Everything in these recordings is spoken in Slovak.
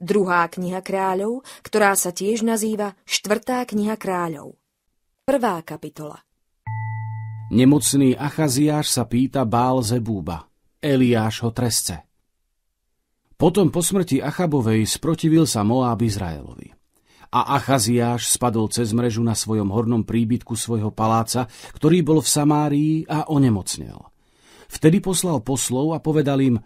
druhá kniha kráľov, ktorá sa tiež nazýva štvrtá kniha kráľov. Prvá kapitola Nemocný Achaziáš sa pýta Bál Zebúba, Eliáš ho tresce. Potom po smrti Achabovej sprotivil sa Moab Izraelovi. A Achaziáš spadol cez mrežu na svojom hornom príbytku svojho paláca, ktorý bol v Samárii a onemocnel. Vtedy poslal poslov a povedal im,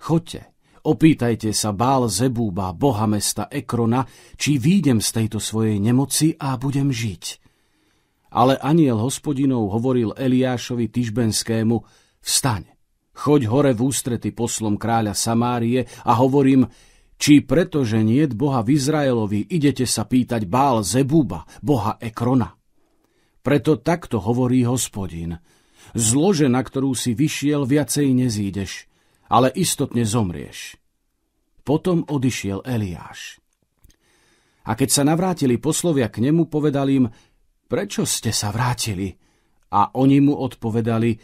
choďte, Opýtajte sa Bál Zebúba, boha mesta Ekrona, či výjdem z tejto svojej nemoci a budem žiť. Ale aniel hospodinov hovoril Eliášovi Tyžbenskému, vstaň, choď hore v ústrety poslom kráľa Samárie a hovorím, či pretože nie boha v Izraelovi idete sa pýtať Bál Zebúba, boha Ekrona. Preto takto hovorí hospodin, zlože, na ktorú si vyšiel, viacej nezídeš – ale istotne zomrieš. Potom odišiel Eliáš. A keď sa navrátili poslovia k nemu, povedal im, prečo ste sa vrátili? A oni mu odpovedali,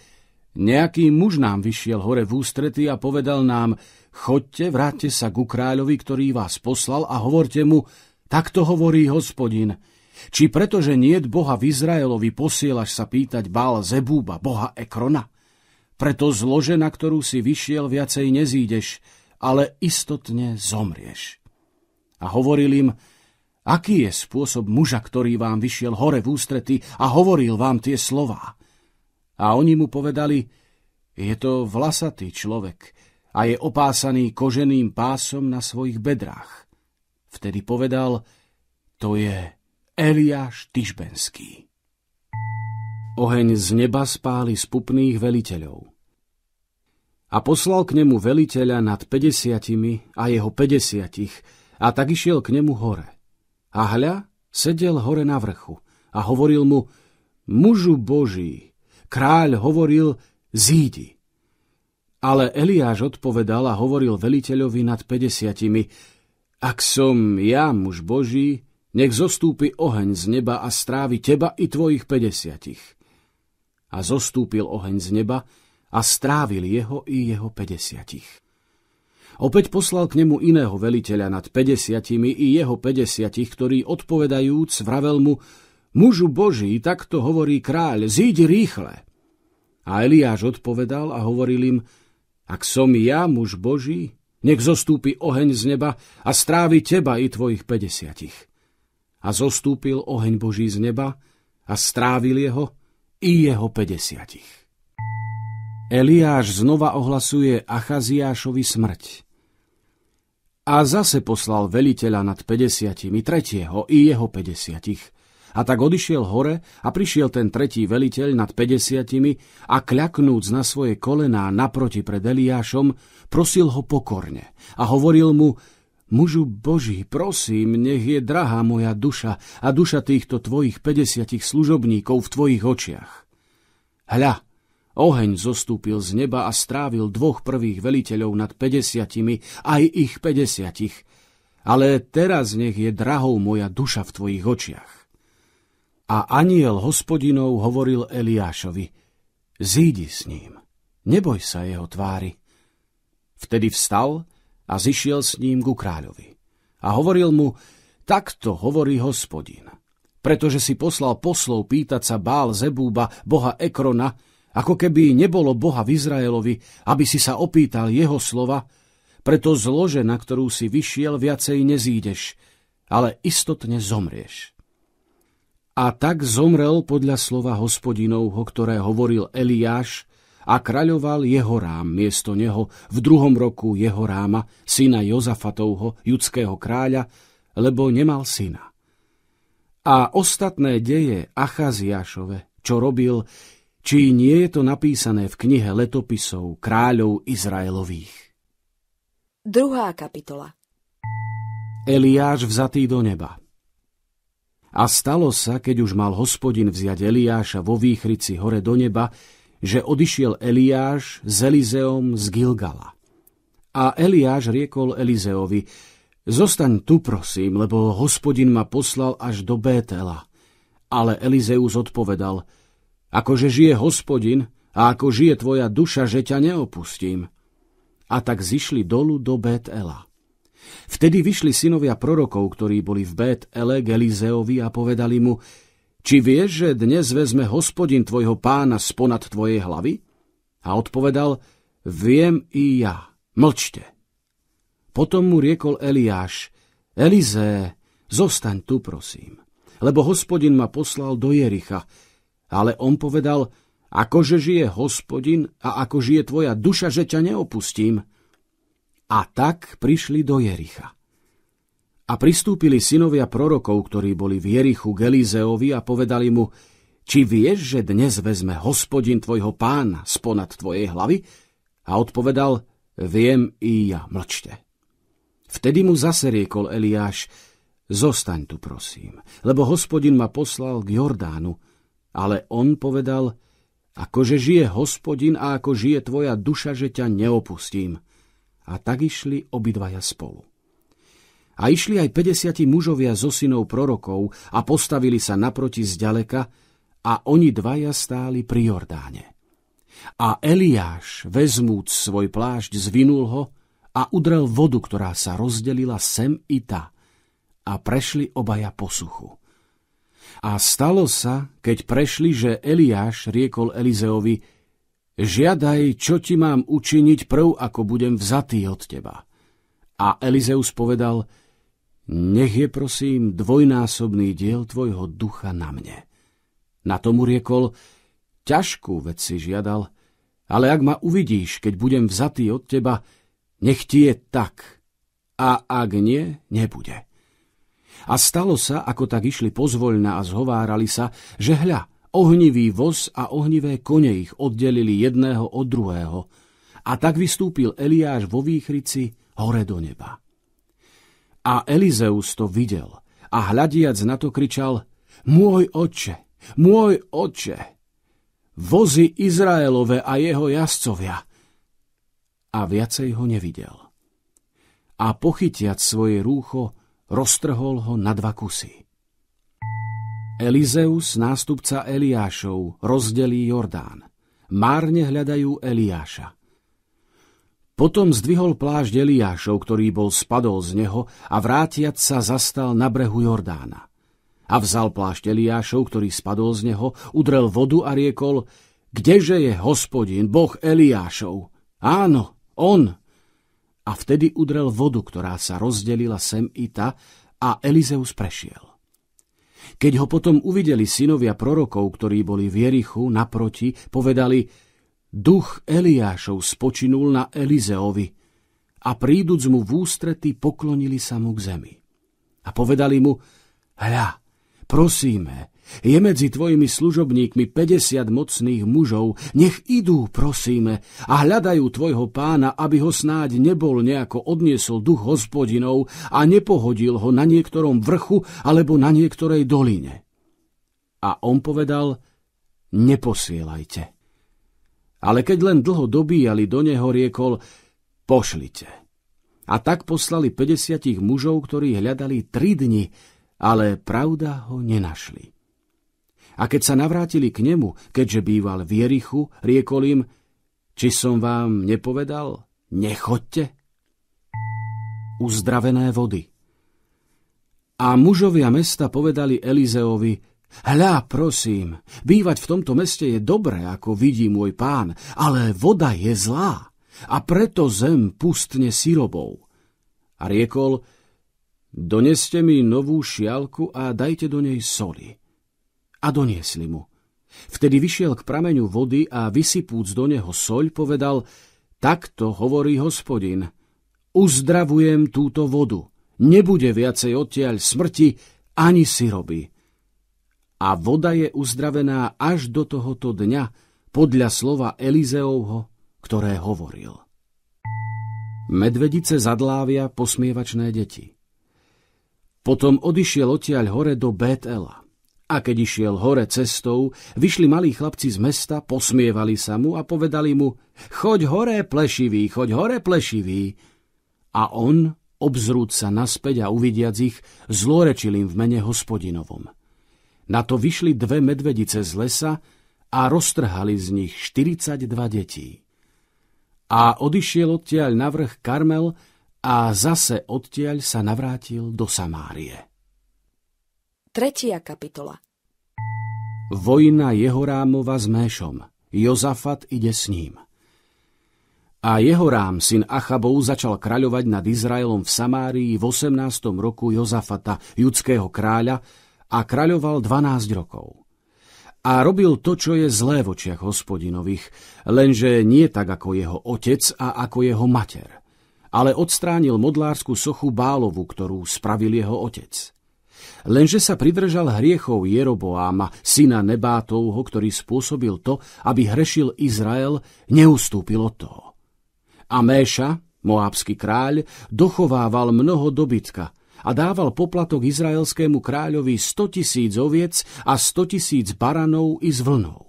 nejaký muž nám vyšiel hore v ústrety a povedal nám, chodte, vráťte sa ku kráľovi, ktorý vás poslal a hovorte mu, takto hovorí hospodin, či pretože nie Boha v Izraelovi posielaš sa pýtať Bál Zebúba, Boha Ekrona? Preto zlože, na ktorú si vyšiel, viacej nezídeš, ale istotne zomrieš. A hovoril im, aký je spôsob muža, ktorý vám vyšiel hore v ústrety a hovoril vám tie slová. A oni mu povedali, je to vlasatý človek a je opásaný koženým pásom na svojich bedrách. Vtedy povedal, to je Eliáš Tyžbenský. Oheň z neba spáli spupných veliteľov a poslal k nemu veliteľa nad 50 a jeho 50 a tak išiel k nemu hore. A hľa, sedel hore na vrchu a hovoril mu, mužu Boží, kráľ hovoril, zídi. Ale Eliáš odpovedal a hovoril veliteľovi nad 50, ak som ja muž Boží, nech zostúpi oheň z neba a strávi teba i tvojich 50. A zostúpil oheň z neba a strávil jeho i jeho 50. Opäť poslal k nemu iného veliteľa nad 50 i jeho 50, ktorý odpovedajúc vravel mu Mužu Boží, takto hovorí kráľ, zíď rýchle. A Eliáš odpovedal a hovoril im Ak som ja muž Boží, nech zostúpi oheň z neba a strávi teba i tvojich 50. A zostúpil oheň Boží z neba a strávil jeho i jeho 50. Eliáš znova ohlasuje Achaziášovi smrť. A zase poslal veliteľa nad 50, tretieho i jeho 50. A tak odišiel hore a prišiel ten tretí veliteľ nad 50 a kľaknúc na svoje kolená naproti pred Eliášom, prosil ho pokorne a hovoril mu, Mužu Boží, prosím, nech je drahá moja duša a duša týchto tvojich 50 služobníkov v tvojich očiach. Hľa, Oheň zostúpil z neba a strávil dvoch prvých veliteľov nad 50, aj ich 50. Ale teraz nech je drahou moja duša v tvojich očiach. A aniel hospodinov hovoril Eliášovi, zídi s ním, neboj sa jeho tvári. Vtedy vstal a zišiel s ním ku kráľovi. A hovoril mu, takto hovorí hospodin, pretože si poslal poslov pýtať sa Bál Zebúba, boha Ekrona, ako keby nebolo Boha v Izraelovi, aby si sa opýtal jeho slova, preto zlože, na ktorú si vyšiel, viacej nezídeš, ale istotne zomrieš. A tak zomrel podľa slova hospodinovho, ktoré hovoril Eliáš, a kráľoval jeho rám miesto neho v druhom roku jeho ráma, syna Jozafatovho, judského kráľa, lebo nemal syna. A ostatné deje Achaziášove, čo robil, či nie je to napísané v knihe letopisov kráľov Izraelových. Druhá kapitola Eliáš vzatý do neba A stalo sa, keď už mal hospodin vziať Eliáša vo výchrici hore do neba, že odišiel Eliáš s Elizeom z Gilgala. A Eliáš riekol Elizeovi, zostaň tu prosím, lebo hospodin ma poslal až do Bétela. Ale Elizeus odpovedal, Akože žije hospodin a ako žije tvoja duša, že ťa neopustím. A tak zišli dolu do Betela. Vtedy vyšli synovia prorokov, ktorí boli v Bet-Ele Gelizeovi a povedali mu, či vieš, že dnes vezme hospodin tvojho pána sponad tvojej hlavy? A odpovedal, viem i ja, mlčte. Potom mu riekol Eliáš, Elize, zostaň tu prosím, lebo hospodin ma poslal do Jericha, ale on povedal, akože žije hospodin a ako žije tvoja duša, že ťa neopustím. A tak prišli do Jericha. A pristúpili synovia prorokov, ktorí boli v Jerichu Gelizeovi a povedali mu, či vieš, že dnes vezme hospodin tvojho pána sponad tvojej hlavy? A odpovedal, viem i ja, mlčte. Vtedy mu zase riekol Eliáš, zostaň tu prosím, lebo hospodin ma poslal k Jordánu, ale on povedal, akože žije hospodin a ako žije tvoja duša, že ťa neopustím. A tak išli obidvaja spolu. A išli aj 50 mužovia so synov prorokov a postavili sa naproti zďaleka a oni dvaja stáli pri Jordáne. A Eliáš, vezmúc svoj plášť, zvinul ho a udrel vodu, ktorá sa rozdelila sem i tá, a prešli obaja po suchu. A stalo sa, keď prešli, že Eliáš riekol Elizeovi, žiadaj, čo ti mám učiniť prv, ako budem vzatý od teba. A Elizeus povedal, nech je prosím dvojnásobný diel tvojho ducha na mne. Na tomu riekol, ťažkú vec si žiadal, ale ak ma uvidíš, keď budem vzatý od teba, nech ti je tak, a ak nie, nebude. A stalo sa, ako tak išli pozvoľna a zhovárali sa, že hľa, ohnivý voz a ohnivé kone ich oddelili jedného od druhého. A tak vystúpil Eliáš vo výchrici hore do neba. A Elizeus to videl a hľadiac na to kričal Môj oče, môj oče, vozy Izraelove a jeho jazdcovia. A viacej ho nevidel. A pochytiac svoje rúcho, roztrhol ho na dva kusy. Elizeus, nástupca Eliášov, rozdelí Jordán. Márne hľadajú Eliáša. Potom zdvihol plášť Eliášov, ktorý bol spadol z neho a vrátiac sa zastal na brehu Jordána. A vzal plášť Eliášov, ktorý spadol z neho, udrel vodu a riekol, kdeže je hospodin, boh Eliášov? Áno, on, a vtedy udrel vodu, ktorá sa rozdelila sem i ta a Elizeus prešiel. Keď ho potom uvideli synovia prorokov, ktorí boli v Jerichu naproti, povedali Duch Eliášov spočinul na Elizeovi a príduc mu v ústrety poklonili sa mu k zemi. A povedali mu Hľa, prosíme, je medzi tvojimi služobníkmi 50 mocných mužov, nech idú, prosíme, a hľadajú tvojho pána, aby ho snáď nebol nejako odniesol duch hospodinov a nepohodil ho na niektorom vrchu alebo na niektorej doline. A on povedal, neposielajte. Ale keď len dlho dobíjali do neho, riekol, pošlite. A tak poslali 50 mužov, ktorí hľadali tri dni, ale pravda ho nenašli. A keď sa navrátili k nemu, keďže býval v Jerichu, riekol im, či som vám nepovedal, nechoďte. Uzdravené vody. A mužovia mesta povedali Elizeovi, Hľa, prosím, bývať v tomto meste je dobré, ako vidí môj pán, ale voda je zlá a preto zem pustne sirobou. A riekol, doneste mi novú šialku a dajte do nej soli a doniesli mu. Vtedy vyšiel k prameňu vody a vysypúc do neho soľ povedal, takto hovorí hospodin, uzdravujem túto vodu, nebude viacej odtiaľ smrti ani siroby. A voda je uzdravená až do tohoto dňa, podľa slova Elizeovho, ktoré hovoril. Medvedice zadlávia posmievačné deti. Potom odišiel odtiaľ hore do Bétela. A keď išiel hore cestou, vyšli malí chlapci z mesta, posmievali sa mu a povedali mu Choď hore, plešivý, choď hore, plešivý. A on, obzrúd sa naspäť a uvidiac ich, zlorečil im v mene hospodinovom. Na to vyšli dve medvedice z lesa a roztrhali z nich 42 detí. A odišiel odtiaľ na vrch Karmel a zase odtiaľ sa navrátil do Samárie. Tretia kapitola Vojna Jehorámova s Méšom. Jozafat ide s ním. A Jehorám, syn Achabov, začal kráľovať nad Izraelom v Samárii v 18. roku Jozafata, judského kráľa, a kráľoval 12 rokov. A robil to, čo je zlé v očiach hospodinových, lenže nie tak ako jeho otec a ako jeho mater, ale odstránil modlársku sochu Bálovu, ktorú spravil jeho otec. Lenže sa pridržal hriechov Jeroboáma, syna Nebátovho, ktorý spôsobil to, aby hrešil Izrael, neustúpil to. toho. A Méša, moábsky kráľ, dochovával mnoho dobytka a dával poplatok izraelskému kráľovi 100 tisíc oviec a 100 tisíc baranov i z vlnou.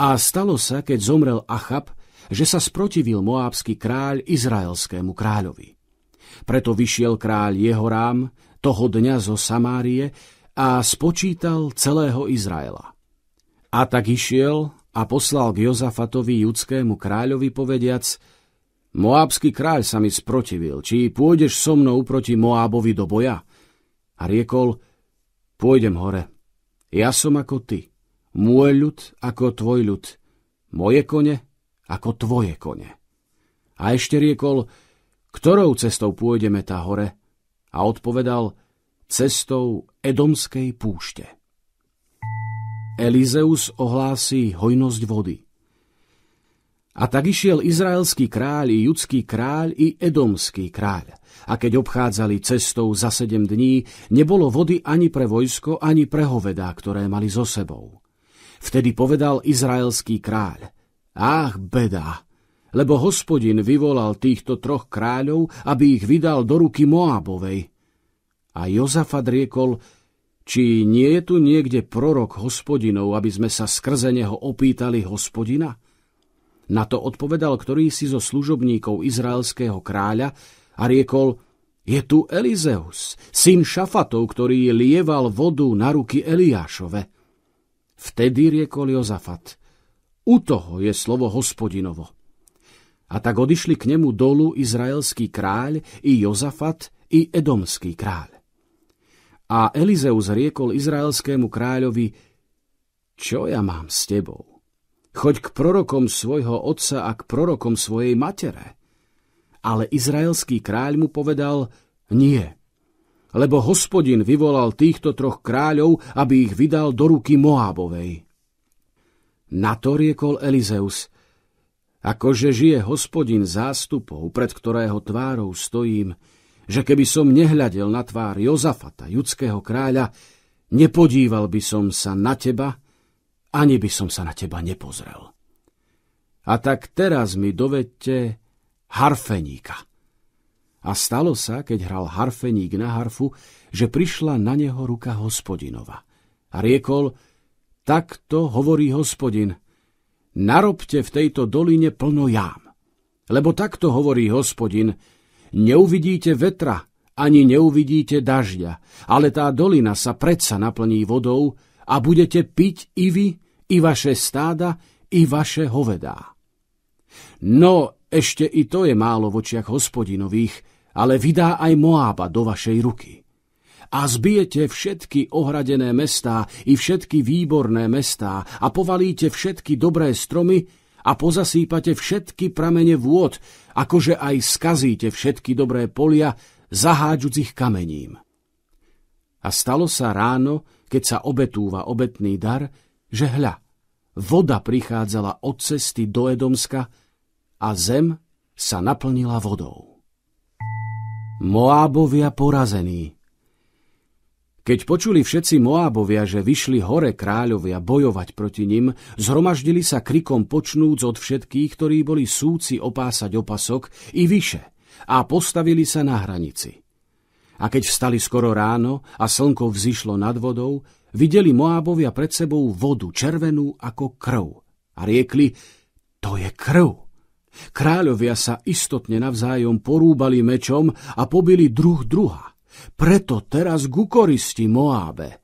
A stalo sa, keď zomrel Achab, že sa sprotivil moábsky kráľ izraelskému kráľovi. Preto vyšiel kráľ Jehorám, toho dňa zo Samárie a spočítal celého Izraela. A tak išiel a poslal k Jozafatovi judskému kráľovi povediac Moábsky kráľ sa mi sprotivil, či pôjdeš so mnou proti Moábovi do boja? A riekol, pôjdem hore. Ja som ako ty, môj ľud ako tvoj ľud, moje kone ako tvoje kone. A ešte riekol, ktorou cestou pôjdeme tá hore? a odpovedal cestou Edomskej púšte. Elizeus ohlási hojnosť vody. A tak išiel izraelský kráľ i judský kráľ i edomský kráľ. A keď obchádzali cestou za sedem dní, nebolo vody ani pre vojsko, ani pre hovedá, ktoré mali so sebou. Vtedy povedal izraelský kráľ, Ach, beda, lebo hospodin vyvolal týchto troch kráľov, aby ich vydal do ruky Moábovej. A Jozafat riekol, či nie je tu niekde prorok hospodinov, aby sme sa skrze neho opýtali hospodina? Na to odpovedal ktorý si zo služobníkov izraelského kráľa a riekol, je tu Elizeus, syn Šafatov, ktorý lieval vodu na ruky Eliášove. Vtedy riekol Jozafat, u toho je slovo hospodinovo. A tak odišli k nemu dolu izraelský kráľ i Jozafat i edomský kráľ. A Elizeus riekol izraelskému kráľovi, čo ja mám s tebou? Choď k prorokom svojho otca a k prorokom svojej matere. Ale izraelský kráľ mu povedal, nie, lebo hospodin vyvolal týchto troch kráľov, aby ich vydal do ruky Moábovej. Na to riekol Elizeus – Akože žije hospodin zástupov, pred ktorého tvárou stojím, že keby som nehľadel na tvár Jozafata, judského kráľa, nepodíval by som sa na teba, ani by som sa na teba nepozrel. A tak teraz mi dovedte harfeníka. A stalo sa, keď hral harfeník na harfu, že prišla na neho ruka hospodinova. A riekol, takto hovorí hospodin – narobte v tejto doline plno jám. Lebo takto hovorí hospodin, neuvidíte vetra, ani neuvidíte dažďa, ale tá dolina sa predsa naplní vodou a budete piť i vy, i vaše stáda, i vaše hovedá. No, ešte i to je málo v očiach hospodinových, ale vydá aj Moába do vašej ruky a zbijete všetky ohradené mestá i všetky výborné mestá a povalíte všetky dobré stromy a pozasýpate všetky pramene vôd, akože aj skazíte všetky dobré polia, ich kamením. A stalo sa ráno, keď sa obetúva obetný dar, že hľa, voda prichádzala od cesty do Edomska a zem sa naplnila vodou. Moábovia porazení keď počuli všetci Moábovia, že vyšli hore kráľovia bojovať proti nim, zhromaždili sa krikom počnúc od všetkých, ktorí boli súci opásať opasok i vyše a postavili sa na hranici. A keď vstali skoro ráno a slnko vzýšlo nad vodou, videli Moábovia pred sebou vodu červenú ako krv a riekli, to je krv. Kráľovia sa istotne navzájom porúbali mečom a pobili druh druha preto teraz k ukoristi Moábe.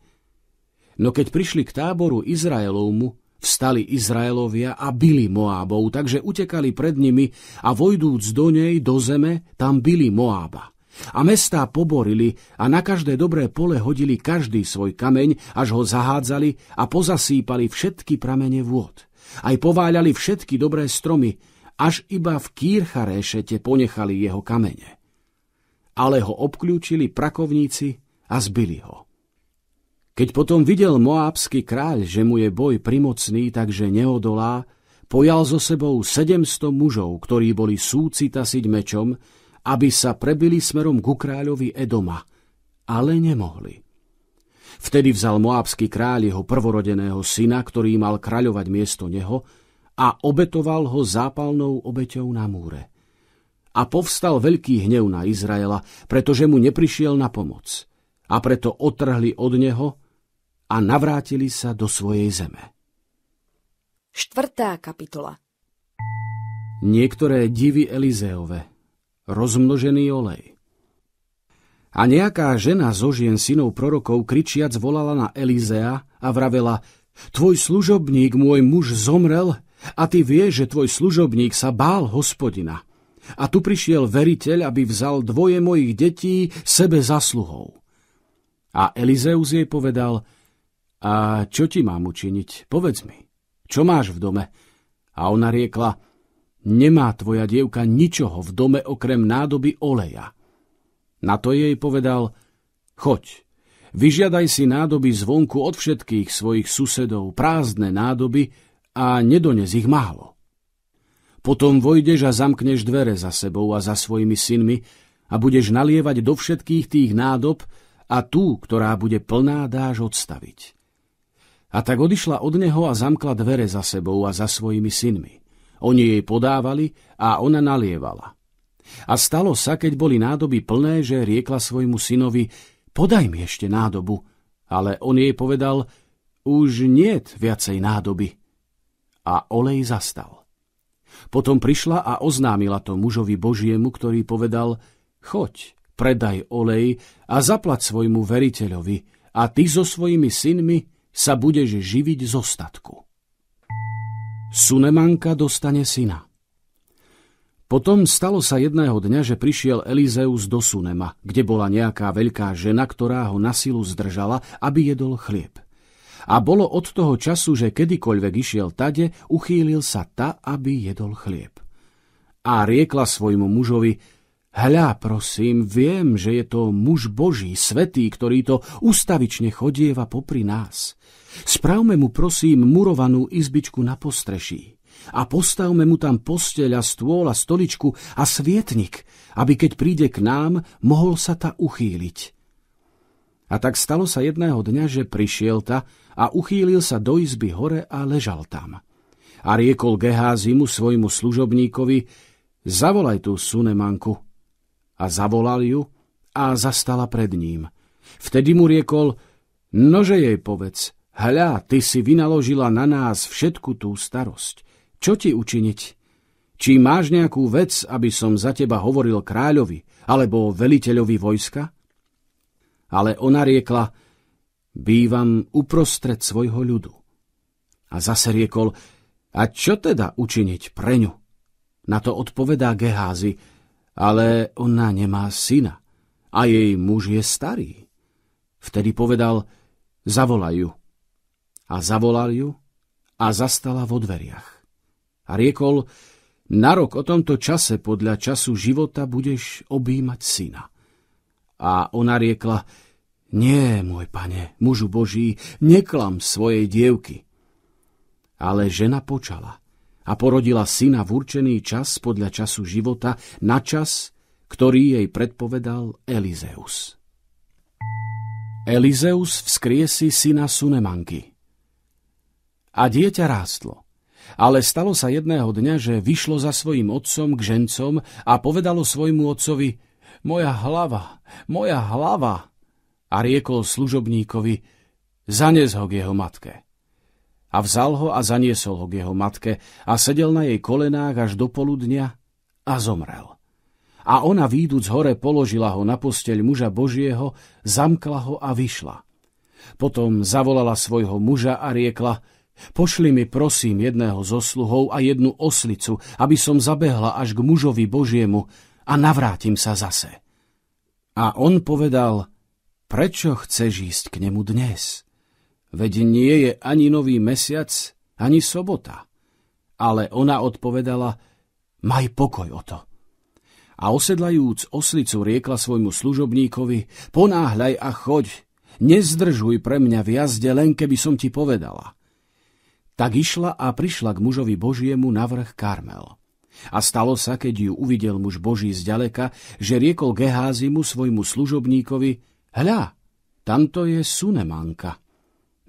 No keď prišli k táboru Izraelovmu, vstali Izraelovia a byli Moábov, takže utekali pred nimi a vojdúc do nej, do zeme, tam byli Moába. A mestá poborili a na každé dobré pole hodili každý svoj kameň, až ho zahádzali a pozasýpali všetky pramene vôd. Aj pováľali všetky dobré stromy, až iba v Kýrcharešete ponechali jeho kamene ale ho obklúčili prakovníci a zbili ho. Keď potom videl moábsky kráľ, že mu je boj primocný, takže neodolá, pojal so sebou 700 mužov, ktorí boli tasiť mečom, aby sa prebili smerom ku kráľovi Edoma, ale nemohli. Vtedy vzal moábsky kráľ jeho prvorodeného syna, ktorý mal kráľovať miesto neho, a obetoval ho zápalnou obeťou na múre a povstal veľký hnev na Izraela, pretože mu neprišiel na pomoc. A preto otrhli od neho a navrátili sa do svojej zeme. Štvrtá kapitola Niektoré divy Elizeove Rozmnožený olej A nejaká žena zo žien synov prorokov kričiac volala na Elizea a vravela Tvoj služobník, môj muž, zomrel a ty vieš, že tvoj služobník sa bál hospodina a tu prišiel veriteľ, aby vzal dvoje mojich detí sebe zasluhou. A Elizeus jej povedal, a čo ti mám učiniť, povedz mi, čo máš v dome? A ona riekla, nemá tvoja dievka ničoho v dome okrem nádoby oleja. Na to jej povedal, choď, vyžiadaj si nádoby zvonku od všetkých svojich susedov, prázdne nádoby a nedones ich málo. Potom vojdeš a zamkneš dvere za sebou a za svojimi synmi a budeš nalievať do všetkých tých nádob a tú, ktorá bude plná, dáš odstaviť. A tak odišla od neho a zamkla dvere za sebou a za svojimi synmi. Oni jej podávali a ona nalievala. A stalo sa, keď boli nádoby plné, že riekla svojmu synovi, podaj mi ešte nádobu. Ale on jej povedal, už niet viacej nádoby. A olej zastal. Potom prišla a oznámila to mužovi Božiemu, ktorý povedal, choď, predaj olej a zaplať svojmu veriteľovi a ty so svojimi synmi sa budeš živiť z ostatku. Sunemanka dostane syna. Potom stalo sa jedného dňa, že prišiel Elizeus do Sunema, kde bola nejaká veľká žena, ktorá ho na silu zdržala, aby jedol chlieb. A bolo od toho času, že kedykoľvek išiel tade, uchýlil sa ta, aby jedol chlieb. A riekla svojmu mužovi, hľa prosím, viem, že je to muž Boží, svetý, ktorý to ustavične chodieva popri nás. Spravme mu prosím murovanú izbičku na postreší a postavme mu tam posteľ a stôl a stoličku a svietnik, aby keď príde k nám, mohol sa ta uchýliť. A tak stalo sa jedného dňa, že prišiel ta a uchýlil sa do izby hore a ležal tam. A riekol Geházimu svojmu služobníkovi, zavolaj tú Sunemanku. A zavolal ju a zastala pred ním. Vtedy mu riekol, nože jej povedz, hľa, ty si vynaložila na nás všetku tú starosť. Čo ti učiniť? Či máš nejakú vec, aby som za teba hovoril kráľovi alebo veliteľovi vojska? Ale ona riekla, Bývam uprostred svojho ľudu. A zase riekol, a čo teda učiniť pre ňu? Na to odpovedá Geházy, ale ona nemá syna a jej muž je starý. Vtedy povedal, zavolaj ju. A zavolal ju a zastala vo dveriach. A riekol, na rok o tomto čase podľa času života budeš objímať syna. A ona riekla, nie, môj pane, mužu Boží, neklam svojej dievky. Ale žena počala a porodila syna v určený čas podľa času života na čas, ktorý jej predpovedal Elizeus. Elizeus vzkriesi syna Sunemanky. A dieťa rástlo. Ale stalo sa jedného dňa, že vyšlo za svojim otcom k žencom a povedalo svojmu otcovi, moja hlava, moja hlava a riekol služobníkovi, zanes ho k jeho matke. A vzal ho a zaniesol ho k jeho matke a sedel na jej kolenách až do poludnia a zomrel. A ona výduc hore položila ho na posteľ muža Božieho, zamkla ho a vyšla. Potom zavolala svojho muža a riekla, pošli mi prosím jedného zo sluhov a jednu oslicu, aby som zabehla až k mužovi Božiemu a navrátim sa zase. A on povedal, Prečo chceš ísť k nemu dnes? Veď nie je ani nový mesiac, ani sobota. Ale ona odpovedala, maj pokoj o to. A osedlajúc oslicu riekla svojmu služobníkovi, ponáhľaj a choď, nezdržuj pre mňa v jazde, len keby som ti povedala. Tak išla a prišla k mužovi Božiemu na vrch Karmel. A stalo sa, keď ju uvidel muž Boží zďaleka, že riekol Geházimu svojmu služobníkovi, Hľa, tamto je Sunemanka.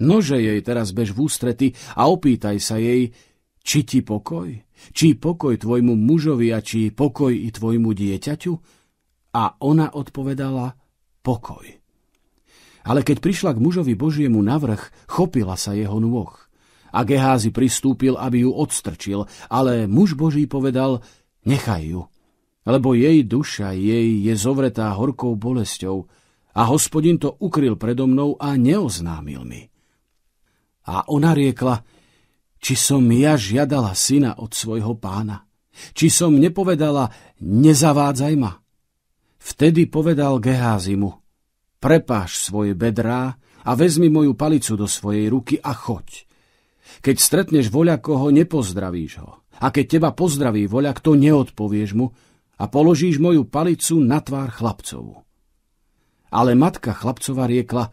Nože jej teraz bež v ústrety a opýtaj sa jej, či ti pokoj, či pokoj tvojmu mužovi a či pokoj i tvojmu dieťaťu? A ona odpovedala, pokoj. Ale keď prišla k mužovi Božiemu navrh, chopila sa jeho nôh. A Geházy pristúpil, aby ju odstrčil, ale muž Boží povedal, nechaj ju, lebo jej duša jej je zovretá horkou bolesťou a hospodin to ukryl predo mnou a neoznámil mi. A ona riekla, či som ja žiadala syna od svojho pána, či som nepovedala, nezavádzaj ma. Vtedy povedal Geházimu, prepáš svoje bedrá a vezmi moju palicu do svojej ruky a choď. Keď stretneš voľa, koho nepozdravíš ho. A keď teba pozdraví voľa, kto neodpovieš mu, a položíš moju palicu na tvár chlapcovu. Ale matka chlapcova riekla,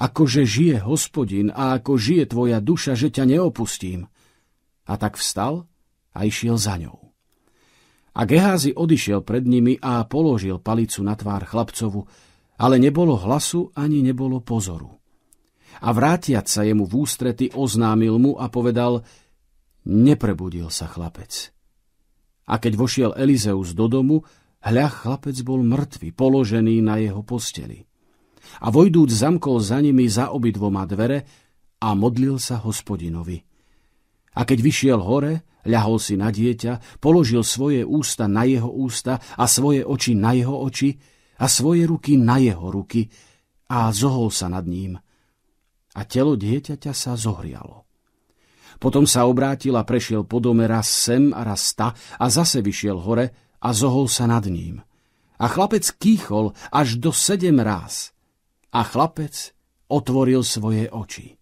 akože žije hospodin a ako žije tvoja duša, že ťa neopustím. A tak vstal a išiel za ňou. A Geházy odišiel pred nimi a položil palicu na tvár chlapcovu, ale nebolo hlasu ani nebolo pozoru. A vrátiac sa jemu v ústrety oznámil mu a povedal, neprebudil sa chlapec. A keď vošiel Elizeus do domu, Hľa chlapec bol mŕtvy, položený na jeho posteli. A vojdúc zamkol za nimi za obidvoma dvere a modlil sa hospodinovi. A keď vyšiel hore, ľahol si na dieťa, položil svoje ústa na jeho ústa a svoje oči na jeho oči a svoje ruky na jeho ruky a zohol sa nad ním. A telo dieťaťa sa zohrialo. Potom sa obrátil a prešiel po dome raz sem a raz ta a zase vyšiel hore a zohol sa nad ním. A chlapec kýchol až do sedem ráz. A chlapec otvoril svoje oči.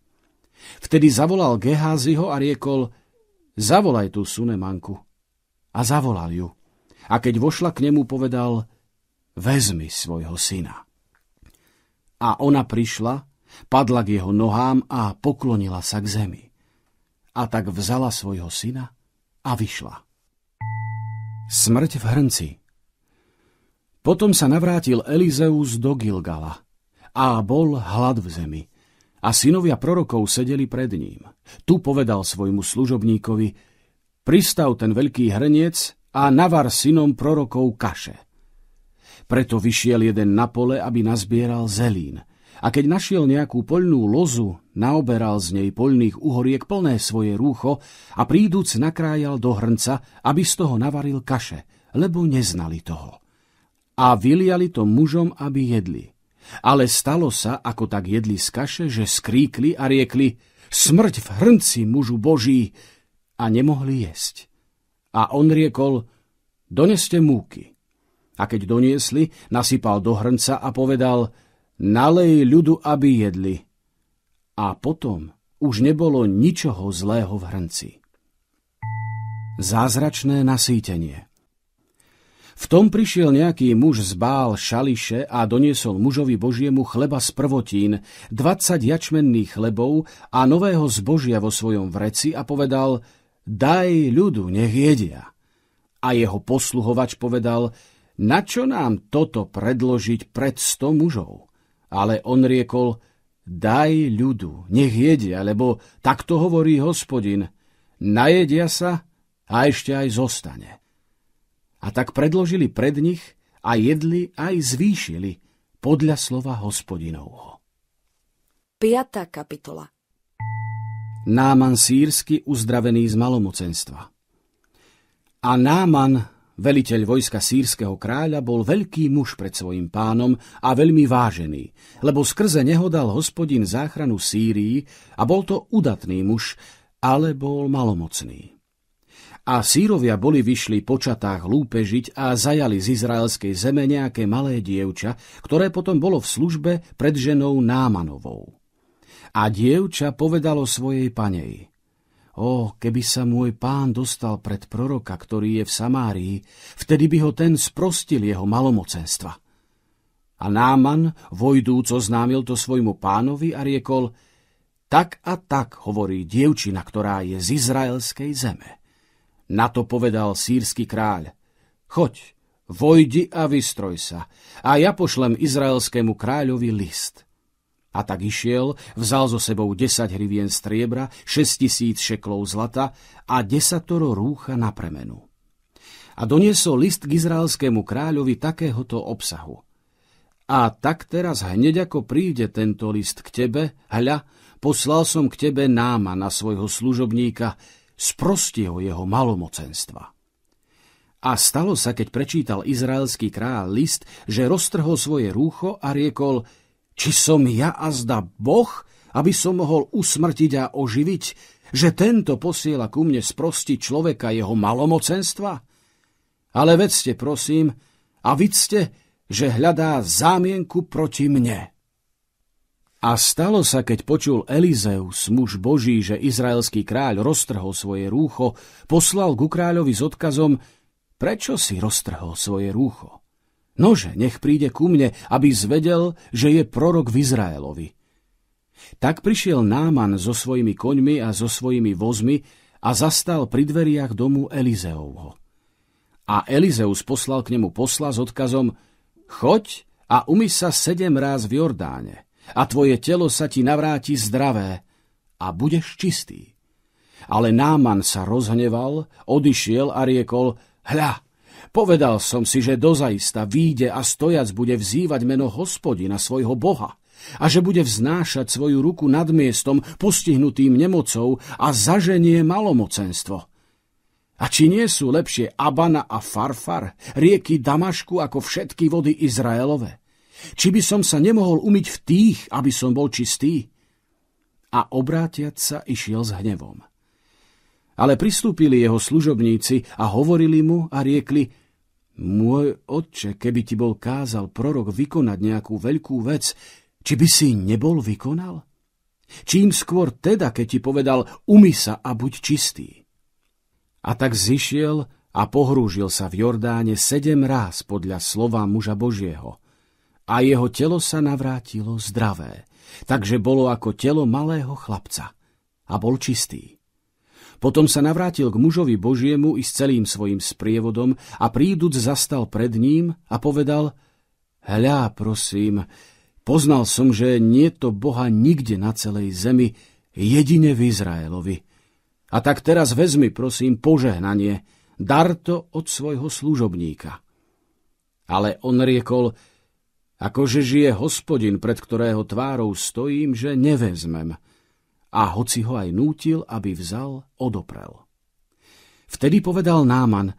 Vtedy zavolal Geháziho a riekol, zavolaj tú Sunemanku. A zavolal ju. A keď vošla k nemu, povedal, vezmi svojho syna. A ona prišla, padla k jeho nohám a poklonila sa k zemi. A tak vzala svojho syna a vyšla. Smrť v hrnci. Potom sa navrátil Elizeus do Gilgala a bol hlad v zemi. A synovia prorokov sedeli pred ním. Tu povedal svojmu služobníkovi, pristav ten veľký hrniec a navar synom prorokov kaše. Preto vyšiel jeden na pole, aby nazbieral zelín – a keď našiel nejakú poľnú lozu, naoberal z nej poľných uhoriek plné svoje rúcho a príduc nakrájal do hrnca, aby z toho navaril kaše, lebo neznali toho. A vyliali to mužom, aby jedli. Ale stalo sa, ako tak jedli z kaše, že skríkli a riekli Smrť v hrnci mužu Boží! A nemohli jesť. A on riekol Doneste múky. A keď doniesli, nasypal do hrnca a povedal – nalej ľudu, aby jedli. A potom už nebolo ničoho zlého v hrnci. Zázračné nasýtenie V tom prišiel nejaký muž z bál šališe a doniesol mužovi Božiemu chleba z prvotín, 20 jačmenných chlebov a nového zbožia vo svojom vreci a povedal Daj ľudu, nech jedia. A jeho posluhovač povedal, na čo nám toto predložiť pred sto mužov? Ale on riekol, daj ľudu, nech jedia, lebo takto hovorí hospodin, najedia sa a ešte aj zostane. A tak predložili pred nich a jedli aj zvýšili podľa slova hospodinovho. 5. kapitola Náman sírsky uzdravený z malomocenstva. A Náman Veliteľ vojska sírskeho kráľa bol veľký muž pred svojim pánom a veľmi vážený, lebo skrze neho dal hospodin záchranu Sýrii a bol to udatný muž, ale bol malomocný. A sírovia boli vyšli po čatách lúpežiť a zajali z izraelskej zeme nejaké malé dievča, ktoré potom bolo v službe pred ženou Námanovou. A dievča povedalo svojej panej – O, keby sa môj pán dostal pred proroka, ktorý je v Samárii, vtedy by ho ten sprostil jeho malomocenstva. A Náman, vojdúc, oznámil to svojmu pánovi a riekol, tak a tak hovorí dievčina, ktorá je z izraelskej zeme. Na to povedal sírsky kráľ, choď, vojdi a vystroj sa, a ja pošlem izraelskému kráľovi list – a tak išiel, vzal zo sebou 10 hrivien striebra, 6 tisíc šeklov zlata a desatoro rúcha na premenu. A doniesol list k izraelskému kráľovi takéhoto obsahu. A tak teraz hneď ako príde tento list k tebe, hľa, poslal som k tebe náma na svojho služobníka, sprosti ho jeho malomocenstva. A stalo sa, keď prečítal izraelský král list, že roztrhol svoje rúcho a riekol – či som ja a zda Boh, aby som mohol usmrtiť a oživiť, že tento posiela ku mne sprosti človeka jeho malomocenstva? Ale vedzte, prosím, a vidzte, že hľadá zámienku proti mne. A stalo sa, keď počul Elizeus, muž Boží, že izraelský kráľ roztrhol svoje rúcho, poslal ku kráľovi s odkazom, prečo si roztrhol svoje rúcho. Nože, nech príde ku mne, aby zvedel, že je prorok v Izraelovi. Tak prišiel Náman so svojimi koňmi a so svojimi vozmi a zastal pri dveriach domu Elizeovho. A Elizeus poslal k nemu posla s odkazom Choď a umy sa sedem ráz v Jordáne a tvoje telo sa ti navráti zdravé a budeš čistý. Ale Náman sa rozhneval, odišiel a riekol Hľa, Povedal som si, že dozaista výjde a stojac bude vzývať meno hospodina svojho boha a že bude vznášať svoju ruku nad miestom postihnutým nemocou a zaženie malomocenstvo. A či nie sú lepšie Abana a Farfar, rieky Damašku ako všetky vody Izraelove? Či by som sa nemohol umyť v tých, aby som bol čistý? A obrátiac sa išiel s hnevom. Ale pristúpili jeho služobníci a hovorili mu a riekli – môj otče, keby ti bol kázal prorok vykonať nejakú veľkú vec, či by si nebol vykonal? Čím skôr teda, keď ti povedal, umy sa a buď čistý. A tak zišiel a pohrúžil sa v Jordáne sedem ráz podľa slova muža Božieho. A jeho telo sa navrátilo zdravé, takže bolo ako telo malého chlapca. A bol čistý. Potom sa navrátil k mužovi Božiemu i s celým svojim sprievodom a príduc zastal pred ním a povedal Hľa, prosím, poznal som, že nie to Boha nikde na celej zemi, jedine v Izraelovi. A tak teraz vezmi, prosím, požehnanie, dar to od svojho služobníka. Ale on riekol, akože žije hospodin, pred ktorého tvárou stojím, že nevezmem a hoci ho aj nútil, aby vzal, odoprel. Vtedy povedal Náman,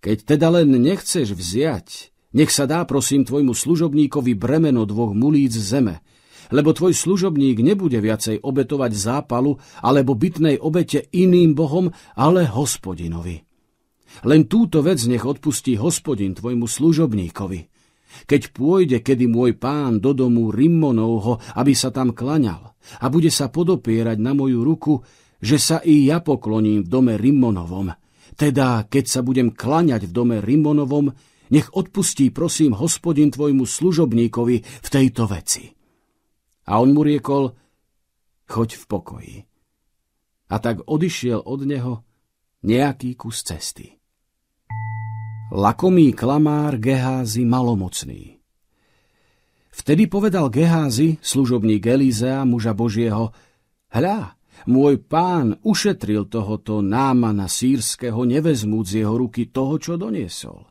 keď teda len nechceš vziať, nech sa dá prosím tvojmu služobníkovi bremeno dvoch mulíc zeme, lebo tvoj služobník nebude viacej obetovať zápalu alebo bytnej obete iným bohom, ale hospodinovi. Len túto vec nech odpustí hospodin tvojmu služobníkovi. Keď pôjde, kedy môj pán do domu Rimmonovho, aby sa tam klaňal a bude sa podopierať na moju ruku, že sa i ja pokloním v dome Rimmonovom. Teda, keď sa budem klaňať v dome Rimmonovom, nech odpustí, prosím, hospodin tvojmu služobníkovi v tejto veci. A on mu riekol, choď v pokoji. A tak odišiel od neho nejaký kus cesty lakomý klamár Geházy malomocný. Vtedy povedal Geházy, služobník Elizea, muža Božieho, hľa, môj pán ušetril tohoto námana sírskeho, nevezmúc z jeho ruky toho, čo doniesol.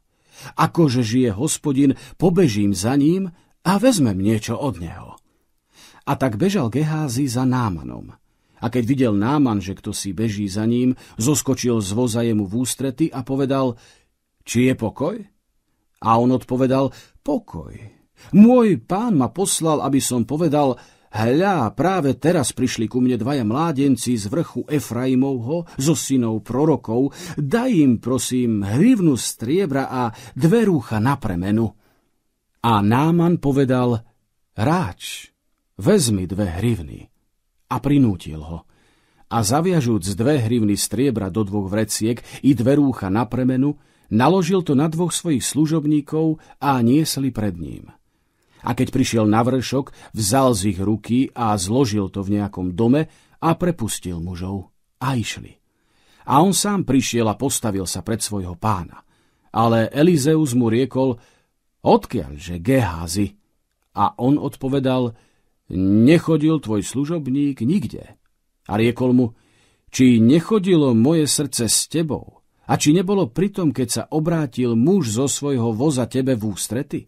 Akože žije hospodin, pobežím za ním a vezmem niečo od neho. A tak bežal Geházy za námanom. A keď videl náman, že kto si beží za ním, zoskočil z voza jemu v ústrety a povedal, či je pokoj? A on odpovedal, pokoj. Môj pán ma poslal, aby som povedal, hľa, práve teraz prišli ku mne dvaja mládenci z vrchu Efraimovho, zo synov prorokov, daj im, prosím, hrivnu striebra a dve rúcha na premenu. A Náman povedal, ráč, vezmi dve hrivny. A prinútil ho a zaviažúc dve hrivny striebra do dvoch vreciek i dve rúcha na premenu, naložil to na dvoch svojich služobníkov a niesli pred ním. A keď prišiel na vršok, vzal z ich ruky a zložil to v nejakom dome a prepustil mužov a išli. A on sám prišiel a postavil sa pred svojho pána. Ale Elizeus mu riekol, že Geházy? A on odpovedal, nechodil tvoj služobník nikde. A riekol mu, či nechodilo moje srdce s tebou a či nebolo pritom, keď sa obrátil muž zo svojho voza tebe v ústrety?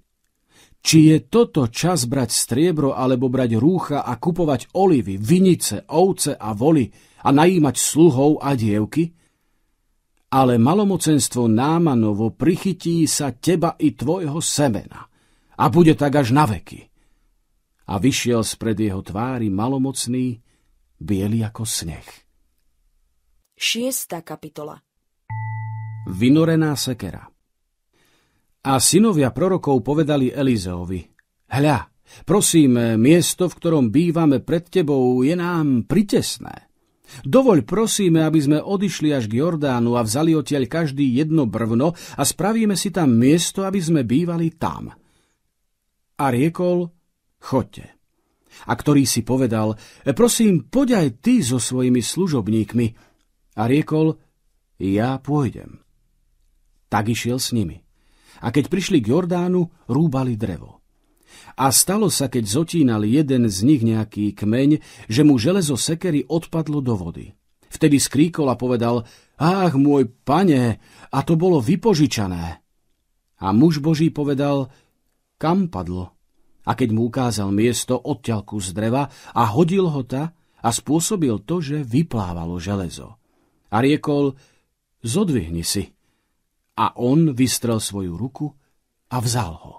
Či je toto čas brať striebro alebo brať rúcha a kupovať olivy, vinice, ovce a voli a najímať sluhov a dievky? Ale malomocenstvo námanovo prichytí sa teba i tvojho semena a bude tak až na veky. A vyšiel spred jeho tvári malomocný, biely ako sneh. Šiesta kapitola vynorená sekera. A synovia prorokov povedali Elizeovi, hľa, prosíme, miesto, v ktorom bývame pred tebou, je nám pritesné. Dovoľ prosíme, aby sme odišli až k Jordánu a vzali odtiaľ každý jedno brvno a spravíme si tam miesto, aby sme bývali tam. A riekol, chodte. A ktorý si povedal, prosím, poď aj ty so svojimi služobníkmi. A riekol, ja pôjdem tak išiel s nimi. A keď prišli k Jordánu, rúbali drevo. A stalo sa, keď zotínal jeden z nich nejaký kmeň, že mu železo sekery odpadlo do vody. Vtedy skríkol a povedal, Ach, môj pane, a to bolo vypožičané. A muž Boží povedal, kam padlo? A keď mu ukázal miesto, odťal z dreva a hodil ho ta a spôsobil to, že vyplávalo železo. A riekol, zodvihni si a on vystrel svoju ruku a vzal ho.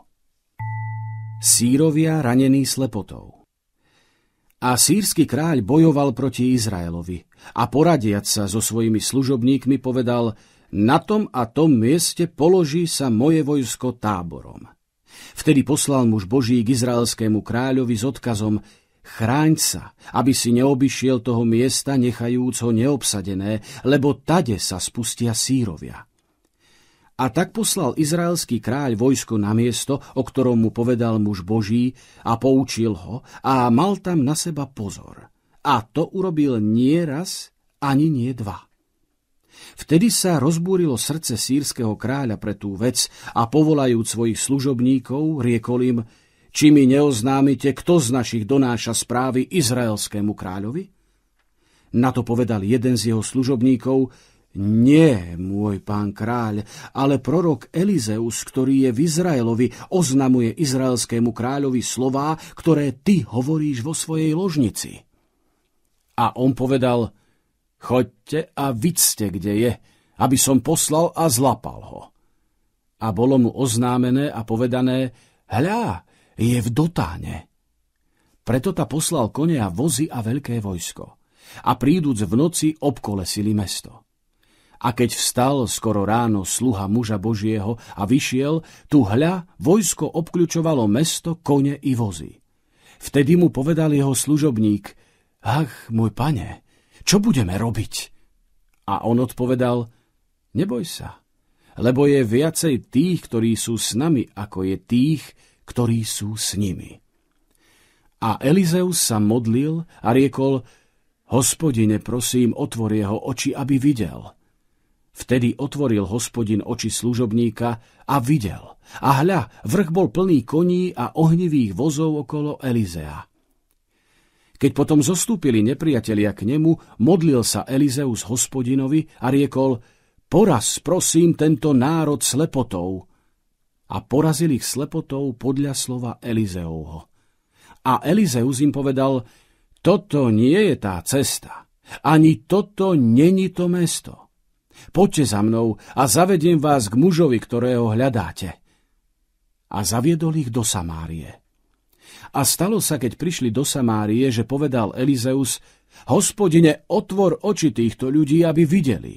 Sírovia ranení slepotou. A sírsky kráľ bojoval proti Izraelovi a poradiac sa so svojimi služobníkmi povedal, na tom a tom mieste položí sa moje vojsko táborom. Vtedy poslal muž Boží k izraelskému kráľovi s odkazom, chráň sa, aby si neobyšiel toho miesta, nechajúc ho neobsadené, lebo tade sa spustia sírovia. A tak poslal izraelský kráľ vojsko na miesto, o ktorom mu povedal muž Boží a poučil ho a mal tam na seba pozor. A to urobil nie raz, ani nie dva. Vtedy sa rozbúrilo srdce sírskeho kráľa pre tú vec a povolajúc svojich služobníkov, riekol im, či mi neoznámite, kto z našich donáša správy izraelskému kráľovi? Na to povedal jeden z jeho služobníkov, nie, môj pán kráľ, ale prorok Elizeus, ktorý je v Izraelovi, oznamuje izraelskému kráľovi slová, ktoré ty hovoríš vo svojej ložnici. A on povedal, chodte a vidzte, kde je, aby som poslal a zlapal ho. A bolo mu oznámené a povedané, hľa, je v dotáne. Preto ta poslal konia vozy a veľké vojsko. A príduc v noci obkolesili mesto a keď vstal skoro ráno sluha muža Božieho a vyšiel, tu hľa vojsko obkľúčovalo mesto, kone i vozy. Vtedy mu povedal jeho služobník, ach, môj pane, čo budeme robiť? A on odpovedal, neboj sa, lebo je viacej tých, ktorí sú s nami, ako je tých, ktorí sú s nimi. A Elizeus sa modlil a riekol, hospodine, prosím, otvor jeho oči, aby videl – Vtedy otvoril hospodin oči služobníka a videl. A hľa, vrch bol plný koní a ohnivých vozov okolo Elizea. Keď potom zostúpili nepriatelia k nemu, modlil sa Elizeus hospodinovi a riekol Poraz, prosím, tento národ slepotou. A porazil ich slepotou podľa slova Elizeovho. A Elizeus im povedal, toto nie je tá cesta, ani toto není to mesto Poďte za mnou a zavediem vás k mužovi, ktorého hľadáte. A zaviedol ich do Samárie. A stalo sa, keď prišli do Samárie, že povedal Elizeus, hospodine, otvor oči týchto ľudí, aby videli.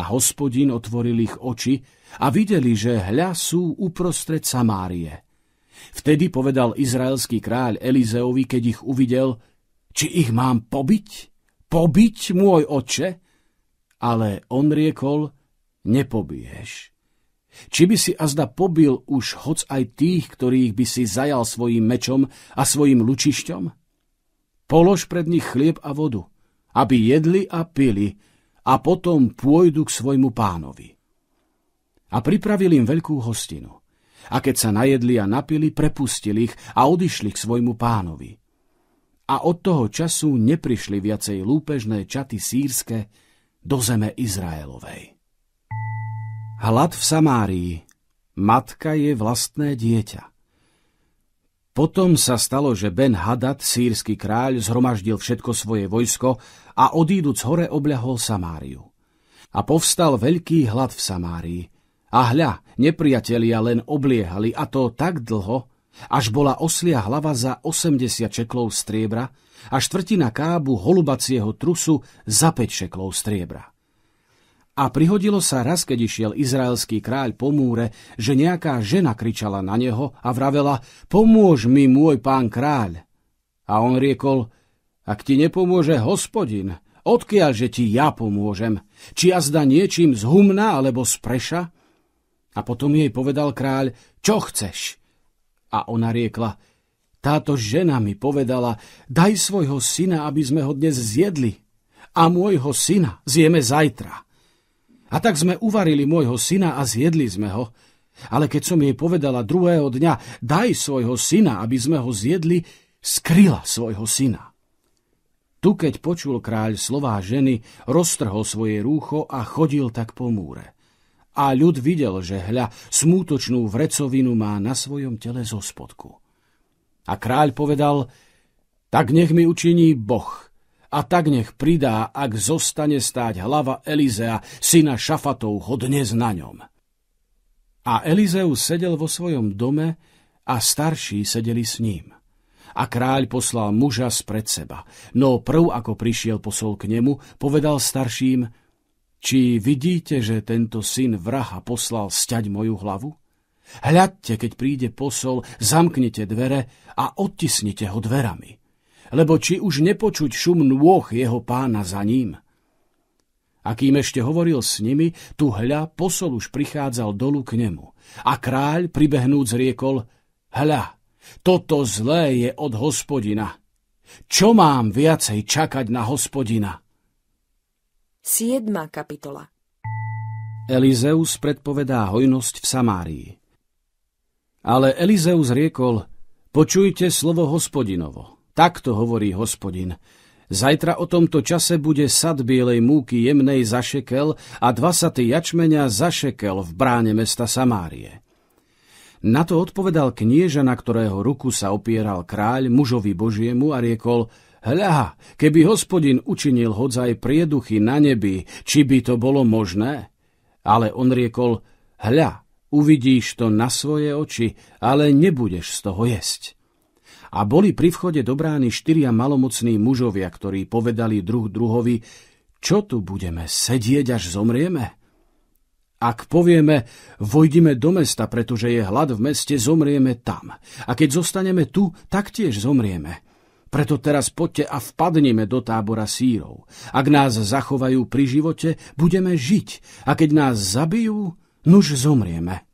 A hospodin otvoril ich oči a videli, že hľa sú uprostred Samárie. Vtedy povedal izraelský kráľ Elizeovi, keď ich uvidel, či ich mám pobiť? Pobiť, môj oče? Ale on riekol, nepobiješ. Či by si azda pobil už hoc aj tých, ktorých by si zajal svojim mečom a svojim lučišťom? Polož pred nich chlieb a vodu, aby jedli a pili, a potom pôjdu k svojmu pánovi. A pripravil im veľkú hostinu. A keď sa najedli a napili, prepustili ich a odišli k svojmu pánovi. A od toho času neprišli viacej lúpežné čaty sírske do zeme Izraelovej. Hlad v Samárii. Matka je vlastné dieťa. Potom sa stalo, že Ben Hadad, sírsky kráľ, zhromaždil všetko svoje vojsko a odíduc hore obľahol Samáriu. A povstal veľký hlad v Samárii. A hľa, nepriatelia len obliehali, a to tak dlho, až bola oslia hlava za 80 čeklov striebra, a štvrtina kábu holubacieho trusu za 5 šeklov striebra. A prihodilo sa raz, keď išiel izraelský kráľ po múre, že nejaká žena kričala na neho a vravela Pomôž mi, môj pán kráľ. A on riekol Ak ti nepomôže hospodin, odkiaľ, že ti ja pomôžem? Či jazda niečím z humna alebo z preša? A potom jej povedal kráľ, čo chceš? A ona riekla, táto žena mi povedala, daj svojho syna, aby sme ho dnes zjedli. A môjho syna zjeme zajtra. A tak sme uvarili môjho syna a zjedli sme ho. Ale keď som jej povedala druhého dňa, daj svojho syna, aby sme ho zjedli, skryla svojho syna. Tu, keď počul kráľ slová ženy, roztrhol svoje rúcho a chodil tak po múre. A ľud videl, že hľa smútočnú vrecovinu má na svojom tele zo spodku. A kráľ povedal, tak nech mi učiní Boh a tak nech pridá, ak zostane stáť hlava Elizea, syna Šafatov, hodne na ňom. A Elizeus sedel vo svojom dome a starší sedeli s ním. A kráľ poslal muža spred seba. No prv, ako prišiel posol k nemu, povedal starším, či vidíte, že tento syn vraha poslal sťať moju hlavu? Hľadte, keď príde posol, zamknite dvere a odtisnite ho dverami. Lebo či už nepočuť šum nôh jeho pána za ním. A kým ešte hovoril s nimi, tu hľa posol už prichádzal dolu k nemu. A kráľ, pribehnúc, riekol, hľa, toto zlé je od hospodina. Čo mám viacej čakať na hospodina? 7. kapitola Elizeus predpovedá hojnosť v Samárii. Ale Elizeus riekol, počujte slovo hospodinovo. Takto hovorí hospodin. Zajtra o tomto čase bude sad bielej múky jemnej za šekel a dva saty jačmenia za šekel v bráne mesta Samárie. Na to odpovedal knieža, na ktorého ruku sa opieral kráľ mužovi Božiemu a riekol, hľa, keby hospodin učinil hodzaj prieduchy na nebi, či by to bolo možné? Ale on riekol, hľa, Uvidíš to na svoje oči, ale nebudeš z toho jesť. A boli pri vchode do brány štyria malomocní mužovia, ktorí povedali druh druhovi, čo tu budeme sedieť, až zomrieme? Ak povieme, vojdime do mesta, pretože je hlad v meste, zomrieme tam. A keď zostaneme tu, taktiež zomrieme. Preto teraz poďte a vpadnime do tábora sírov. Ak nás zachovajú pri živote, budeme žiť. A keď nás zabijú, Nuž zomrieme.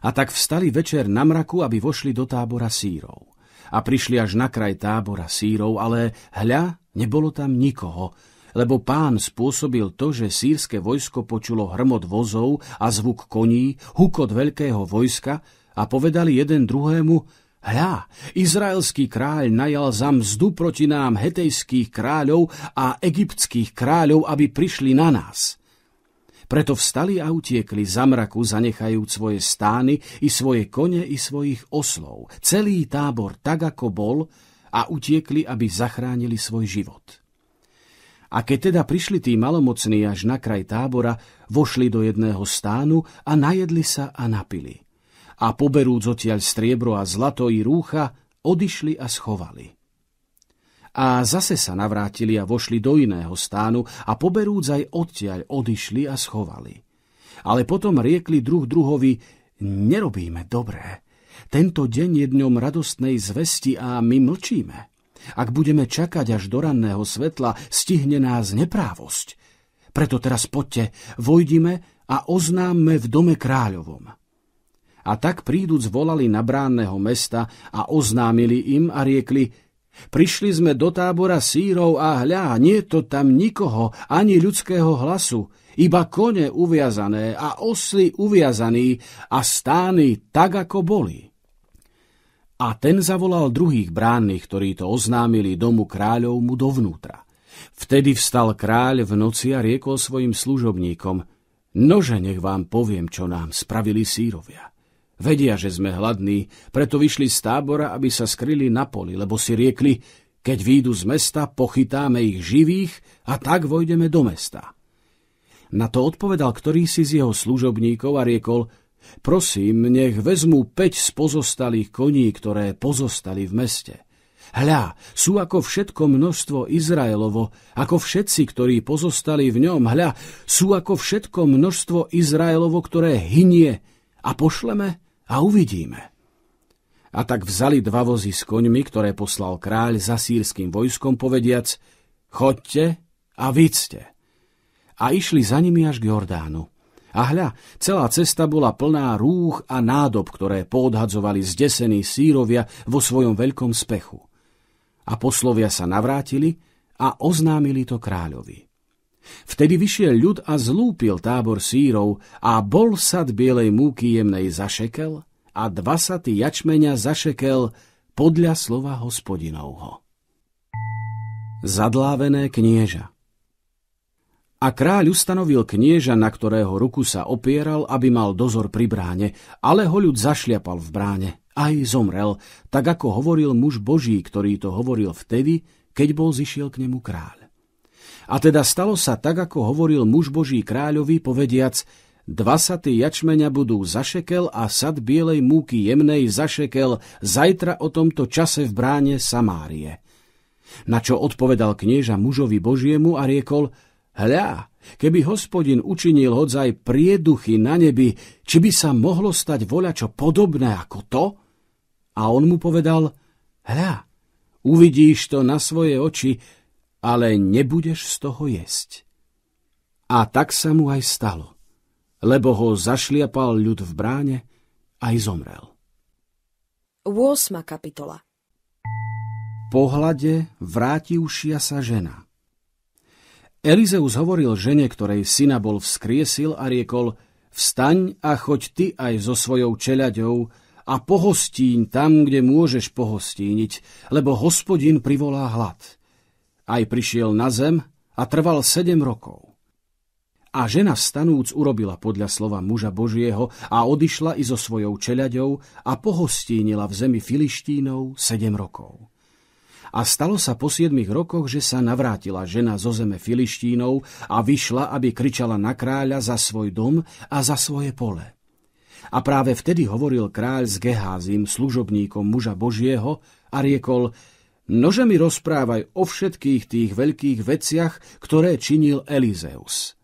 A tak vstali večer na mraku, aby vošli do tábora sírov. A prišli až na kraj tábora sírov, ale hľa, nebolo tam nikoho, lebo pán spôsobil to, že sírske vojsko počulo hrmot vozov a zvuk koní, hukot veľkého vojska a povedali jeden druhému, Hľa, izraelský kráľ najal za mzdu proti nám hetejských kráľov a egyptských kráľov, aby prišli na nás. Preto vstali a utiekli za mraku, zanechajúc svoje stány i svoje kone i svojich oslov, celý tábor tak, ako bol, a utiekli, aby zachránili svoj život. A keď teda prišli tí malomocní až na kraj tábora, vošli do jedného stánu a najedli sa a napili. A poberúc odtiaľ striebro a zlato i rúcha, odišli a schovali. A zase sa navrátili a vošli do iného stánu a poberúc aj odtiaľ odišli a schovali. Ale potom riekli druh druhovi, nerobíme dobré. Tento deň je dňom radostnej zvesti a my mlčíme. Ak budeme čakať až do ranného svetla, stihne nás neprávosť. Preto teraz poďte, vojdime a oznámme v dome kráľovom. A tak príduc volali na bránneho mesta a oznámili im a riekli – Prišli sme do tábora sírov a hľa, nie to tam nikoho, ani ľudského hlasu, iba kone uviazané a osly uviazaní a stány tak, ako boli. A ten zavolal druhých bránnych, ktorí to oznámili domu kráľov mu dovnútra. Vtedy vstal kráľ v noci a riekol svojim služobníkom, nože nech vám poviem, čo nám spravili sírovia. Vedia, že sme hladní, preto vyšli z tábora, aby sa skryli na poli, lebo si riekli, keď výjdu z mesta, pochytáme ich živých a tak vojdeme do mesta. Na to odpovedal ktorý si z jeho služobníkov a riekol, prosím, nech vezmu 5 z pozostalých koní, ktoré pozostali v meste. Hľa, sú ako všetko množstvo Izraelovo, ako všetci, ktorí pozostali v ňom, hľa, sú ako všetko množstvo Izraelovo, ktoré hynie, a pošleme a uvidíme. A tak vzali dva vozy s koňmi, ktoré poslal kráľ za sírským vojskom, povediac, chodte a vidzte. A išli za nimi až k Jordánu. A hľa, celá cesta bola plná rúch a nádob, ktoré poodhadzovali zdesení sírovia vo svojom veľkom spechu. A poslovia sa navrátili a oznámili to kráľovi. Vtedy vyšiel ľud a zlúpil tábor sírov a bol sad bielej múky jemnej zašekel a dva saty jačmeňa zašekel podľa slova hospodinovho. Zadlávené knieža a kráľ ustanovil knieža, na ktorého ruku sa opieral, aby mal dozor pri bráne, ale ho ľud zašliapal v bráne. Aj zomrel, tak ako hovoril muž Boží, ktorý to hovoril vtedy, keď bol zišiel k nemu kráľ. A teda stalo sa tak, ako hovoril muž Boží kráľovi, povediac, dva saty jačmeňa budú zašekel a sad bielej múky jemnej zašekel zajtra o tomto čase v bráne Samárie. Na čo odpovedal knieža mužovi Božiemu a riekol, hľa, keby hospodin učinil hodzaj prieduchy na nebi, či by sa mohlo stať voľačo podobné ako to? A on mu povedal, hľa, uvidíš to na svoje oči, ale nebudeš z toho jesť. A tak sa mu aj stalo, lebo ho zašliapal ľud v bráne, aj zomrel. 8. kapitola vráti ušia sa žena. Elizeus hovoril žene, ktorej syna bol vzkriesil a riekol Vstaň a choď ty aj so svojou čeľaďou a pohostíň tam, kde môžeš pohostíniť, lebo hospodin privolá hlad. Aj prišiel na zem a trval sedem rokov. A žena vstanúc urobila podľa slova muža Božieho a odišla i so svojou čeľaďou a pohostínila v zemi Filištínov sedem rokov. A stalo sa po siedmých rokoch, že sa navrátila žena zo zeme Filištínov a vyšla, aby kričala na kráľa za svoj dom a za svoje pole. A práve vtedy hovoril kráľ s Geházim, služobníkom muža Božieho, a riekol – Nože mi rozprávaj o všetkých tých veľkých veciach, ktoré činil Elizeus.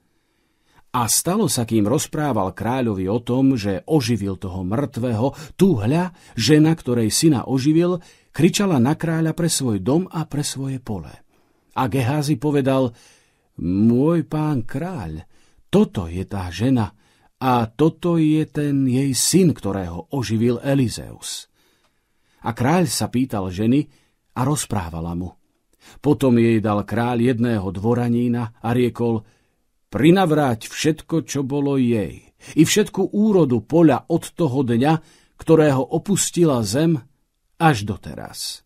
A stalo sa, kým rozprával kráľovi o tom, že oživil toho mŕtvého, tú hľa, žena, ktorej syna oživil, kričala na kráľa pre svoj dom a pre svoje pole. A Geházi povedal, môj pán kráľ, toto je tá žena a toto je ten jej syn, ktorého oživil Elizeus. A kráľ sa pýtal ženy, a rozprávala mu. Potom jej dal kráľ jedného dvoranína a riekol, prinavráť všetko, čo bolo jej, i všetku úrodu poľa od toho dňa, ktorého opustila zem až doteraz.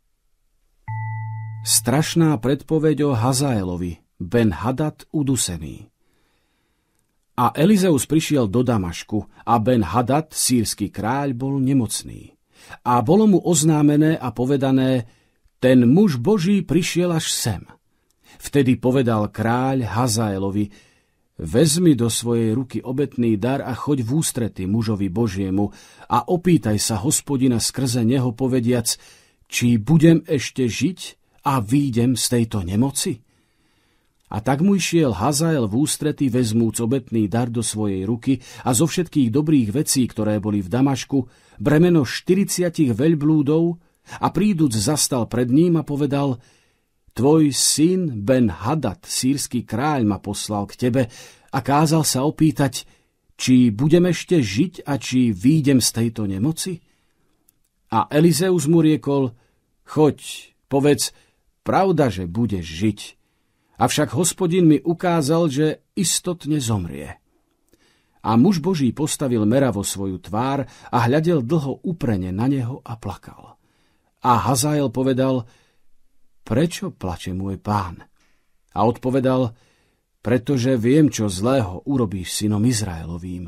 Strašná predpoveď o Hazaelovi, Ben Hadad udusený. A Elizeus prišiel do Damašku a Ben Hadad, sírsky kráľ, bol nemocný. A bolo mu oznámené a povedané, ten muž Boží prišiel až sem. Vtedy povedal kráľ Hazaelovi, vezmi do svojej ruky obetný dar a choď v ústrety mužovi Božiemu a opýtaj sa hospodina skrze neho povediac, či budem ešte žiť a výjdem z tejto nemoci? A tak mu išiel Hazael v ústrety, vezmúc obetný dar do svojej ruky a zo všetkých dobrých vecí, ktoré boli v Damašku, bremeno 40 veľblúdov, a príduc zastal pred ním a povedal, Tvoj syn Ben Hadad, sírsky kráľ, ma poslal k tebe a kázal sa opýtať, či budem ešte žiť a či výjdem z tejto nemoci? A Elizeus mu riekol, choď, povedz, pravda, že budeš žiť. Avšak hospodin mi ukázal, že istotne zomrie. A muž Boží postavil meravo svoju tvár a hľadel dlho uprene na neho a plakal. A Hazael povedal, prečo plače môj pán? A odpovedal, pretože viem, čo zlého urobíš synom Izraelovým.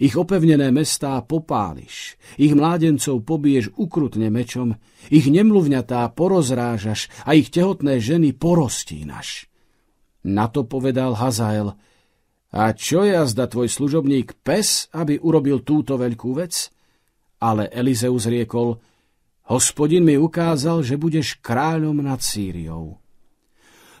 Ich opevnené mestá popáliš, ich mládencov pobiješ ukrutne mečom, ich nemluvňatá porozrážaš a ich tehotné ženy porostínaš. Na to povedal Hazael, a čo jazda tvoj služobník pes, aby urobil túto veľkú vec? Ale Elizeus riekol, Hospodin mi ukázal, že budeš kráľom nad Sýriou.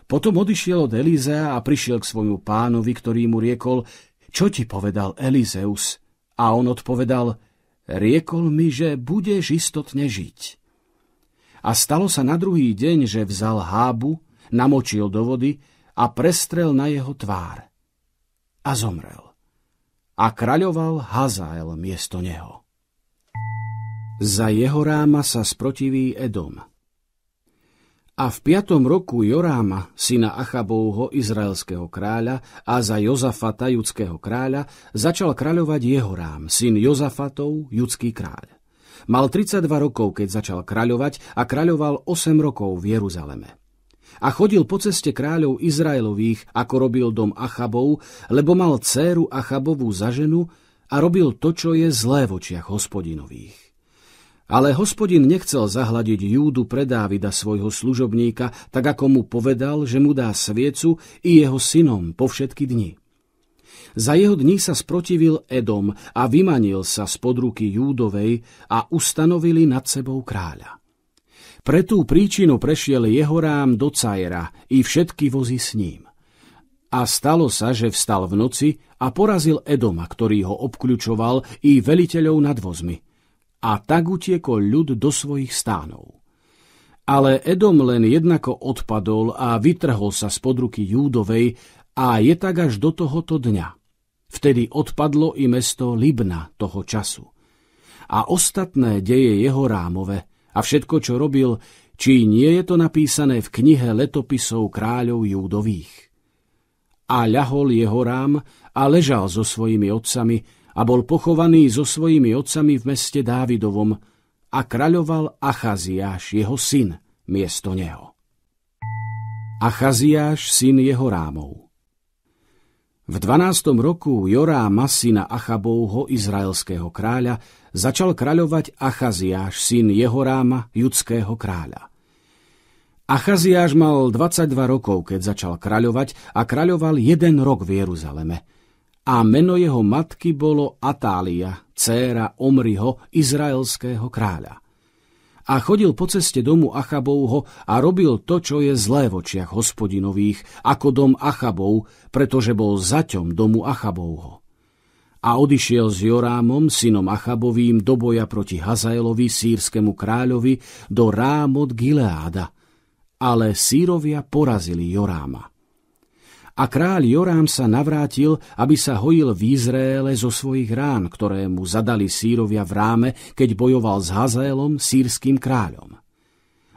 Potom odišiel od Elizea a prišiel k svojmu pánovi, ktorý mu riekol, čo ti povedal Elizeus? A on odpovedal, riekol mi, že budeš istotne žiť. A stalo sa na druhý deň, že vzal hábu, namočil do vody a prestrel na jeho tvár. A zomrel. A kráľoval Hazael miesto neho. Za jeho ráma sa sprotiví Edom. A v piatom roku Joráma, syna Achabovho, izraelského kráľa, a za Jozafata, judského kráľa, začal kráľovať Jehorám, syn Jozafatov, judský kráľ. Mal 32 rokov, keď začal kráľovať a kráľoval 8 rokov v Jeruzaleme. A chodil po ceste kráľov Izraelových, ako robil dom Achabov, lebo mal dcéru Achabovú za ženu a robil to, čo je zlé v očiach hospodinových. Ale hospodin nechcel zahladiť Júdu pre Dávida svojho služobníka, tak ako mu povedal, že mu dá sviecu i jeho synom po všetky dni. Za jeho dní sa sprotivil Edom a vymanil sa spod ruky Júdovej a ustanovili nad sebou kráľa. Pre tú príčinu prešiel jeho rám do Cajera i všetky vozy s ním. A stalo sa, že vstal v noci a porazil Edoma, ktorý ho obkľúčoval i veliteľov nad vozmi a tak utiekol ľud do svojich stánov. Ale Edom len jednako odpadol a vytrhol sa spod ruky Júdovej a je tak až do tohoto dňa. Vtedy odpadlo i mesto Libna toho času. A ostatné deje jeho rámove a všetko, čo robil, či nie je to napísané v knihe letopisov kráľov Júdových. A ľahol jeho rám a ležal so svojimi otcami, a bol pochovaný so svojimi otcami v meste Dávidovom a kráľoval Achaziáš, jeho syn, miesto neho. Achaziáš, syn jeho rámov. V 12. roku Jorá syna Achabovho, izraelského kráľa, začal kráľovať Achaziáš, syn Jehoráma, judského kráľa. Achaziáš mal 22 rokov, keď začal kráľovať a kráľoval jeden rok v Jeruzaleme – a meno jeho matky bolo Atália, céra Omriho, izraelského kráľa. A chodil po ceste domu Achabovho a robil to, čo je zlé v očiach hospodinových, ako dom Achabov, pretože bol zaťom domu Achabovho. A odišiel s Jorámom, synom Achabovým, do boja proti Hazaelovi, sírskemu kráľovi, do Rámot Gileáda. Ale sírovia porazili Joráma a kráľ Jorám sa navrátil, aby sa hojil v Izraele zo svojich rán, ktoré mu zadali sírovia v ráme, keď bojoval s Hazélom, sírským kráľom.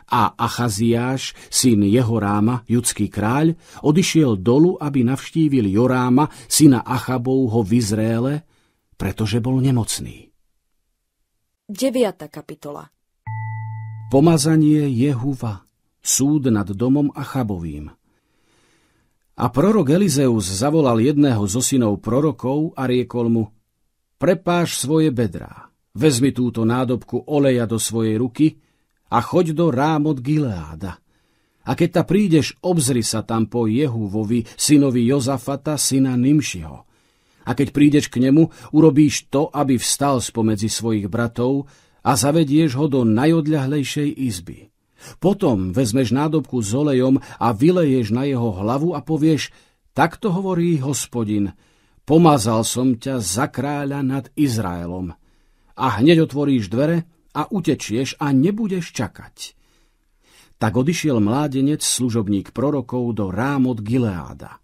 A Achaziáš, syn jeho ráma judský kráľ, odišiel dolu, aby navštívil Joráma, syna Achabovho v Izraele, pretože bol nemocný. 9. kapitola Pomazanie Jehuva Súd nad domom Achabovým a prorok Elizeus zavolal jedného zo synov prorokov a riekol mu, prepáš svoje bedrá, vezmi túto nádobku oleja do svojej ruky a choď do Rámot Gileáda. A keď ta prídeš, obzri sa tam po Jehuvovi, synovi Jozafata, syna Nimšiho. A keď prídeš k nemu, urobíš to, aby vstal spomedzi svojich bratov a zavedieš ho do najodľahlejšej izby potom vezmeš nádobku s olejom a vyleješ na jeho hlavu a povieš, takto hovorí hospodin, pomazal som ťa za kráľa nad Izraelom. A hneď otvoríš dvere a utečieš a nebudeš čakať. Tak odišiel mládenec, služobník prorokov, do Rámot Gileáda.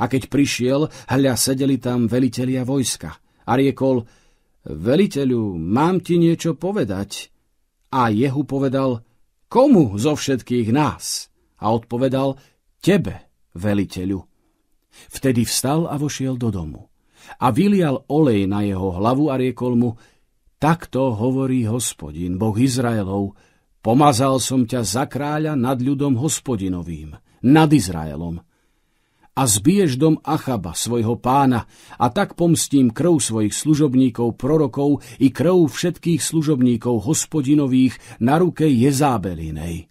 A keď prišiel, hľa sedeli tam velitelia vojska. A riekol, veliteľu, mám ti niečo povedať. A Jehu povedal, komu zo všetkých nás? A odpovedal, tebe, veliteľu. Vtedy vstal a vošiel do domu. A vylial olej na jeho hlavu a riekol mu, takto hovorí hospodin, boh Izraelov, pomazal som ťa za kráľa nad ľudom hospodinovým, nad Izraelom a zbiješ dom Achaba, svojho pána, a tak pomstím krv svojich služobníkov prorokov i krv všetkých služobníkov hospodinových na ruke Jezábelinej.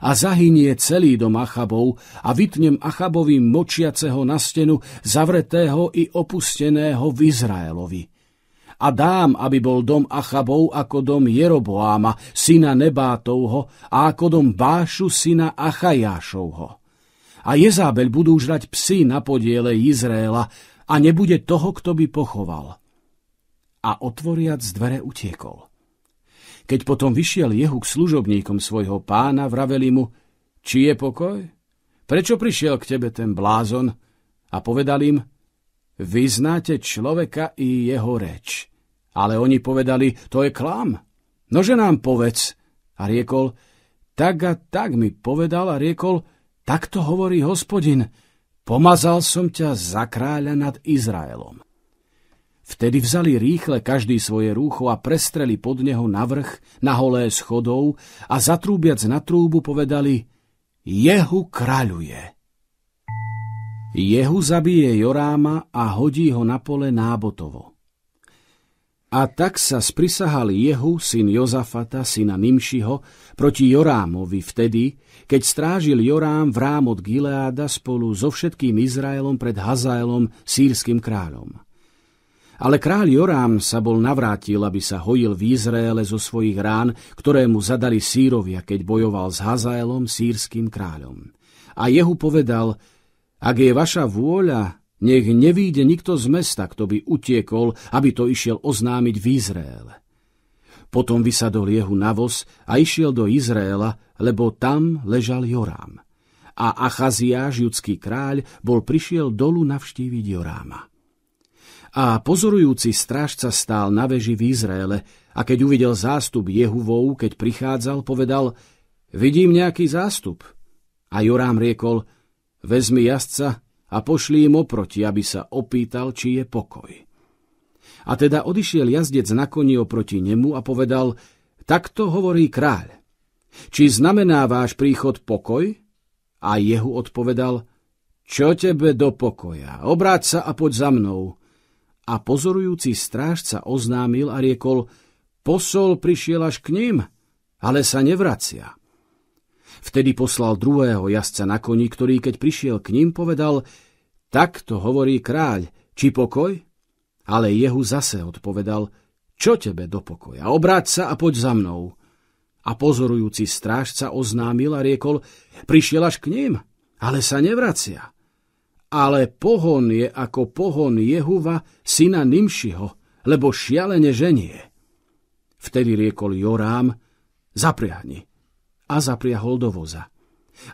A zahynie celý dom Achabov a vytnem Achabovi močiaceho na stenu, zavretého i opusteného v Izraelovi a dám, aby bol dom Achabov ako dom Jeroboáma, syna Nebátovho, a ako dom Bášu, syna Achajášovho a Jezábel budú žrať psy na podiele Izraela a nebude toho, kto by pochoval. A otvoriac dvere utiekol. Keď potom vyšiel Jehu k služobníkom svojho pána, vraveli mu, či je pokoj? Prečo prišiel k tebe ten blázon? A povedal im, vy znáte človeka i jeho reč. Ale oni povedali, to je klam. Nože nám povedz. A riekol, tak a tak mi povedal a riekol, Takto hovorí hospodin, pomazal som ťa za kráľa nad Izraelom. Vtedy vzali rýchle každý svoje rúcho a prestreli pod neho navrch, na holé schodov a zatrúbiac na trúbu povedali Jehu kráľuje. Jehu zabije Joráma a hodí ho na pole nábotovo. A tak sa sprisahal Jehu, syn Jozafata, syna Nimšiho, proti Jorámovi vtedy, keď strážil Jorám v rám od Gileáda spolu so všetkým Izraelom pred Hazaelom, sírským kráľom. Ale kráľ Jorám sa bol navrátil, aby sa hojil v Izraele zo svojich rán, ktoré mu zadali sírovia, keď bojoval s Hazaelom, sírským kráľom. A Jehu povedal, ak je vaša vôľa, nech nevíde nikto z mesta, kto by utiekol, aby to išiel oznámiť v Izraele. Potom vysadol Jehu na voz a išiel do Izraela, lebo tam ležal Jorám. A Achaziáš, judský kráľ, bol prišiel dolu navštíviť Joráma. A pozorujúci strážca stál na veži v Izraele a keď uvidel zástup Jehuvou, keď prichádzal, povedal Vidím nejaký zástup. A Jorám riekol Vezmi jazdca a pošli im oproti, aby sa opýtal, či je pokoj. A teda odišiel jazdec na koni oproti nemu a povedal, takto hovorí kráľ. Či znamená váš príchod pokoj? A jehu odpovedal, čo tebe do pokoja, obráť sa a poď za mnou. A pozorujúci strážca oznámil a riekol, posol prišiel až k ním, ale sa nevracia. Vtedy poslal druhého jazdca na koni, ktorý keď prišiel k ním, povedal, takto hovorí kráľ, či pokoj? Ale Jehu zase odpovedal, čo tebe do pokoja, obráť sa a poď za mnou. A pozorujúci strážca oznámil a riekol, prišiel až k ním, ale sa nevracia. Ale pohon je ako pohon Jehuva, syna Nimšiho, lebo šialene ženie. Vtedy riekol Jorám, zapriahni. A zapriahol do voza.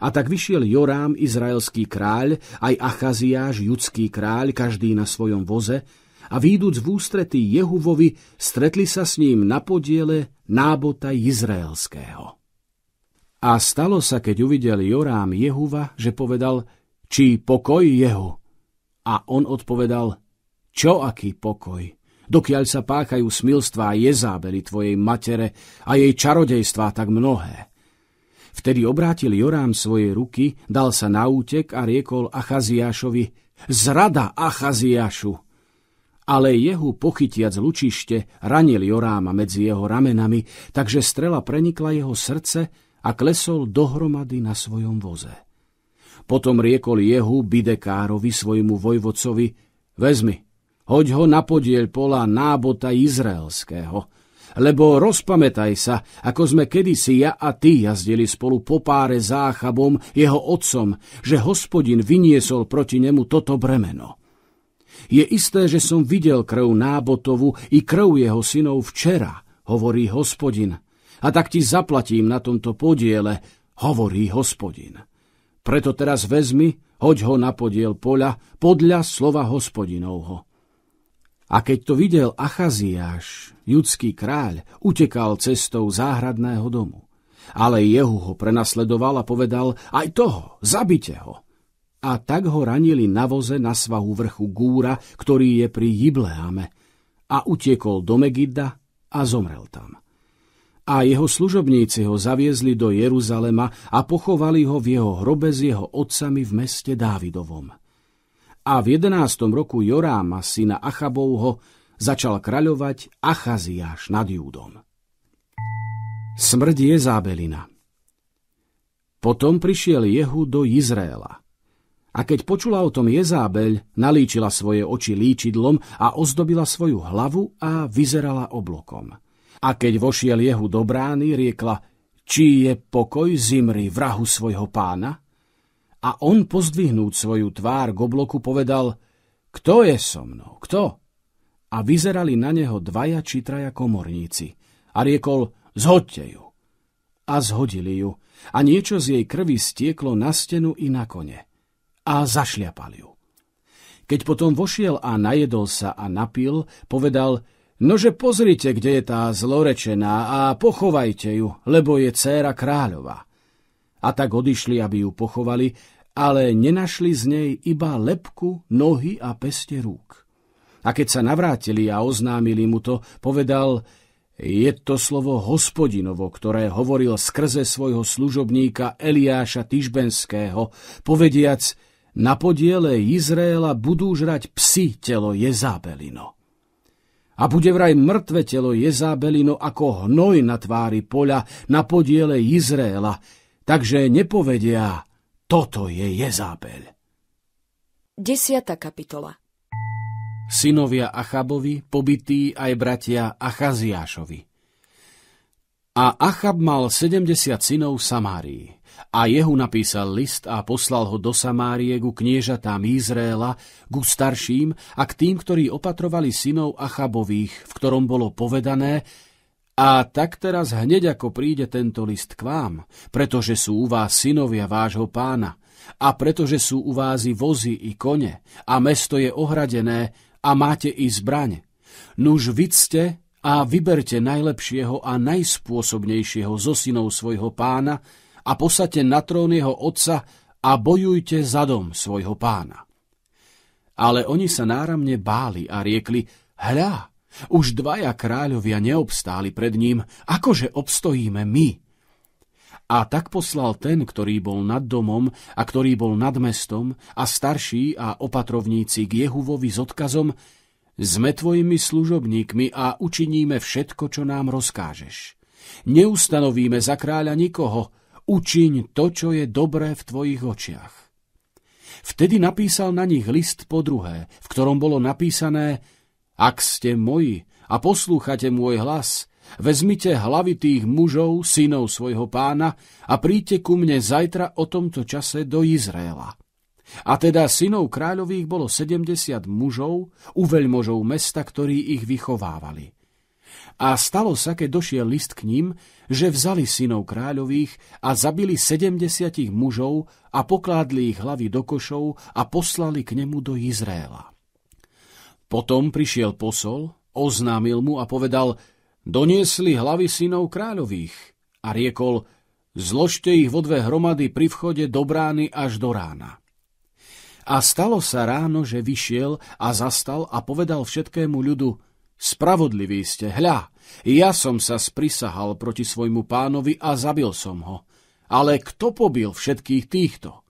A tak vyšiel Jorám, izraelský kráľ, aj Achaziáš, judský kráľ, každý na svojom voze, a výjdúc v ústretí Jehuvovi, stretli sa s ním na podiele nábota Izraelského. A stalo sa, keď uvidel Jorám Jehuva, že povedal, či pokoj jeho. A on odpovedal, čo aký pokoj, dokiaľ sa páchajú smilstvá Jezábeli tvojej matere a jej čarodejstvá tak mnohé. Vtedy obrátil Jorám svoje ruky, dal sa na útek a riekol Achaziášovi, zrada Achaziášu! ale jehu pochytiac lučište ranil Joráma medzi jeho ramenami, takže strela prenikla jeho srdce a klesol dohromady na svojom voze. Potom riekol jehu Bidekárovi svojmu vojvodcovi, vezmi, hoď ho na podiel pola nábota izraelského, lebo rozpamätaj sa, ako sme kedysi ja a ty jazdili spolu po páre záchabom, jeho otcom, že hospodin vyniesol proti nemu toto bremeno. Je isté, že som videl krv Nábotovu i krv jeho synov včera, hovorí hospodin. A tak ti zaplatím na tomto podiele, hovorí hospodin. Preto teraz vezmi, hoď ho na podiel poľa, podľa slova hospodinovho. A keď to videl Achaziáš, judský kráľ, utekal cestou záhradného domu. Ale Jehu ho prenasledoval a povedal, aj toho, zabite ho a tak ho ranili na voze na svahu vrchu Gúra, ktorý je pri Jibleáme a utiekol do Megidda a zomrel tam. A jeho služobníci ho zaviezli do Jeruzalema a pochovali ho v jeho hrobe s jeho otcami v meste Dávidovom. A v jedenáctom roku Joráma, syna Achabovho, začal kraľovať Achaziáš nad Júdom. Smrť Jezábelina Potom prišiel Jehu do Izraela – a keď počula o tom Jezábeľ, nalíčila svoje oči líčidlom a ozdobila svoju hlavu a vyzerala oblokom. A keď vošiel Jehu do brány, riekla, či je pokoj Zimri vrahu svojho pána? A on pozdvihnúť svoju tvár k obloku povedal, kto je so mnou, kto? A vyzerali na neho dvaja či traja komorníci. A riekol, zhodte ju. A zhodili ju. A niečo z jej krvi stieklo na stenu i na kone a zašliapal ju. Keď potom vošiel a najedol sa a napil, povedal, nože pozrite, kde je tá zlorečená a pochovajte ju, lebo je dcéra kráľova. A tak odišli, aby ju pochovali, ale nenašli z nej iba lepku, nohy a peste rúk. A keď sa navrátili a oznámili mu to, povedal, je to slovo hospodinovo, ktoré hovoril skrze svojho služobníka Eliáša Tyžbenského, povediac, na podiele Izraela budú žrať psi telo Jezábelino. A bude vraj mŕtve telo Jezábelino ako hnoj na tvári poľa na podiele Izraela, takže nepovedia, toto je Jezábel. 10. kapitola Synovia Achabovi, pobytí aj bratia Achaziášovi. A Achab mal 70 synov Samárii. A Jehu napísal list a poslal ho do Samárie ku kniežatám Izraela, ku starším a k tým, ktorí opatrovali synov Achabových, v ktorom bolo povedané, a tak teraz hneď ako príde tento list k vám, pretože sú u vás synovia vášho pána, a pretože sú u vás i vozy i kone, a mesto je ohradené, a máte i zbraň. Nuž vidzte a vyberte najlepšieho a najspôsobnejšieho zo synov svojho pána, a posaďte na trón jeho otca a bojujte za dom svojho pána. Ale oni sa náramne báli a riekli, hľa, už dvaja kráľovia neobstáli pred ním, akože obstojíme my. A tak poslal ten, ktorý bol nad domom a ktorý bol nad mestom a starší a opatrovníci k Jehuvovi s odkazom Sme tvojimi služobníkmi a učiníme všetko, čo nám rozkážeš. Neustanovíme za kráľa nikoho, učiň to, čo je dobré v tvojich očiach. Vtedy napísal na nich list po druhé, v ktorom bolo napísané Ak ste moji a poslúchate môj hlas, vezmite hlavy tých mužov, synov svojho pána a príďte ku mne zajtra o tomto čase do Izraela. A teda synov kráľových bolo 70 mužov, u veľmožov mesta, ktorí ich vychovávali. A stalo sa, keď došiel list k ním, že vzali synov kráľových a zabili sedemdesiatich mužov a pokládli ich hlavy do košov a poslali k nemu do Izraela. Potom prišiel posol, oznámil mu a povedal, doniesli hlavy synov kráľových a riekol, zložte ich vo dve hromady pri vchode do brány až do rána. A stalo sa ráno, že vyšiel a zastal a povedal všetkému ľudu, Spravodlivý ste, hľa, ja som sa sprisahal proti svojmu pánovi a zabil som ho. Ale kto pobil všetkých týchto?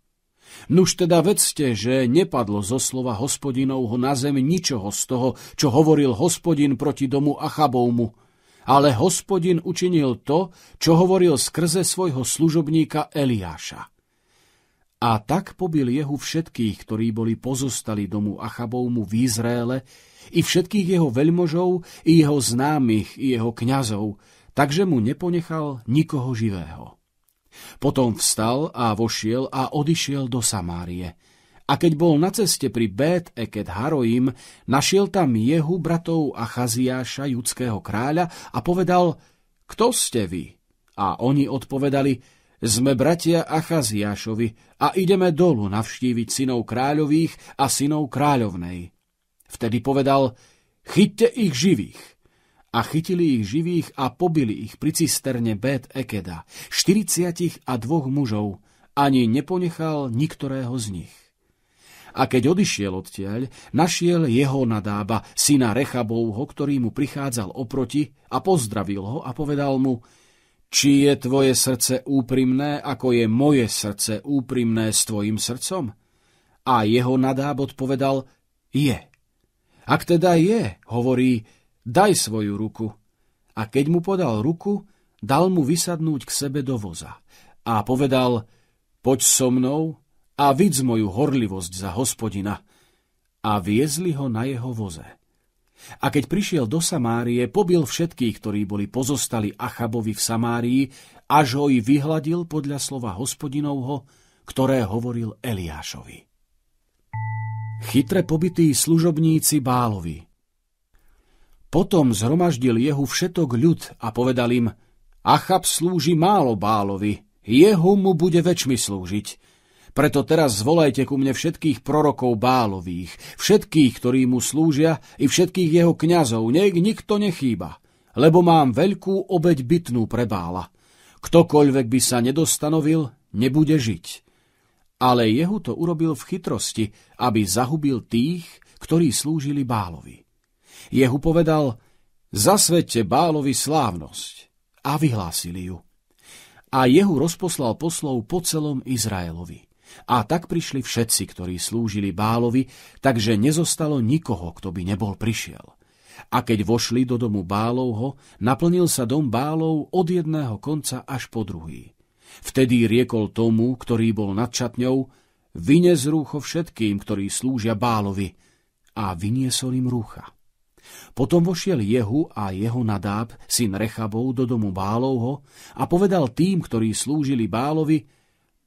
Nuž teda vedzte, že nepadlo zo slova hospodinovho na zem ničoho z toho, čo hovoril hospodin proti domu Achabovmu, ale hospodin učinil to, čo hovoril skrze svojho služobníka Eliáša. A tak pobil jehu všetkých, ktorí boli pozostali domu Achabovmu v Izraele, i všetkých jeho veľmožov, i jeho známych, i jeho kňazov, takže mu neponechal nikoho živého. Potom vstal a vošiel a odišiel do Samárie. A keď bol na ceste pri Bét Eket Haroim, našiel tam jehu bratov Achaziáša, judského kráľa, a povedal, kto ste vy? A oni odpovedali, sme bratia Achaziášovi a ideme dolu navštíviť synov kráľových a synov kráľovnej. Vtedy povedal, chyťte ich živých. A chytili ich živých a pobili ich pri cisterne Bet Ekeda, 40 a dvoch mužov, ani neponechal niktorého z nich. A keď odišiel odtiaľ, našiel jeho nadába, syna Rechabovho, ktorý mu prichádzal oproti a pozdravil ho a povedal mu, či je tvoje srdce úprimné, ako je moje srdce úprimné s tvojim srdcom? A jeho nadáb odpovedal, je. Ak teda je, hovorí, daj svoju ruku. A keď mu podal ruku, dal mu vysadnúť k sebe do voza. A povedal, poď so mnou a vidz moju horlivosť za hospodina. A viezli ho na jeho voze. A keď prišiel do Samárie, pobil všetkých, ktorí boli pozostali Achabovi v Samárii, až ho i vyhladil podľa slova hospodinovho, ktoré hovoril Eliášovi chytre pobytí služobníci Bálovi. Potom zhromaždil jehu všetok ľud a povedal im, Achab slúži málo Bálovi, jeho mu bude väčšmi slúžiť. Preto teraz zvolajte ku mne všetkých prorokov Bálových, všetkých, ktorí mu slúžia, i všetkých jeho kňazov, nech nikto nechýba, lebo mám veľkú obeď bytnú pre Bála. Ktokoľvek by sa nedostanovil, nebude žiť. Ale Jehu to urobil v chytrosti, aby zahubil tých, ktorí slúžili Bálovi. Jehu povedal, zasvedte Bálovi slávnosť a vyhlásili ju. A Jehu rozposlal poslov po celom Izraelovi. A tak prišli všetci, ktorí slúžili Bálovi, takže nezostalo nikoho, kto by nebol prišiel. A keď vošli do domu Bálovho, naplnil sa dom Bálov od jedného konca až po druhý. Vtedy riekol tomu, ktorý bol nad šatňou, vynies rúcho všetkým, ktorí slúžia Bálovi, a vyniesol im rúcha. Potom vošiel Jehu a jeho nadáb, syn Rechabov, do domu Bálovho a povedal tým, ktorí slúžili Bálovi,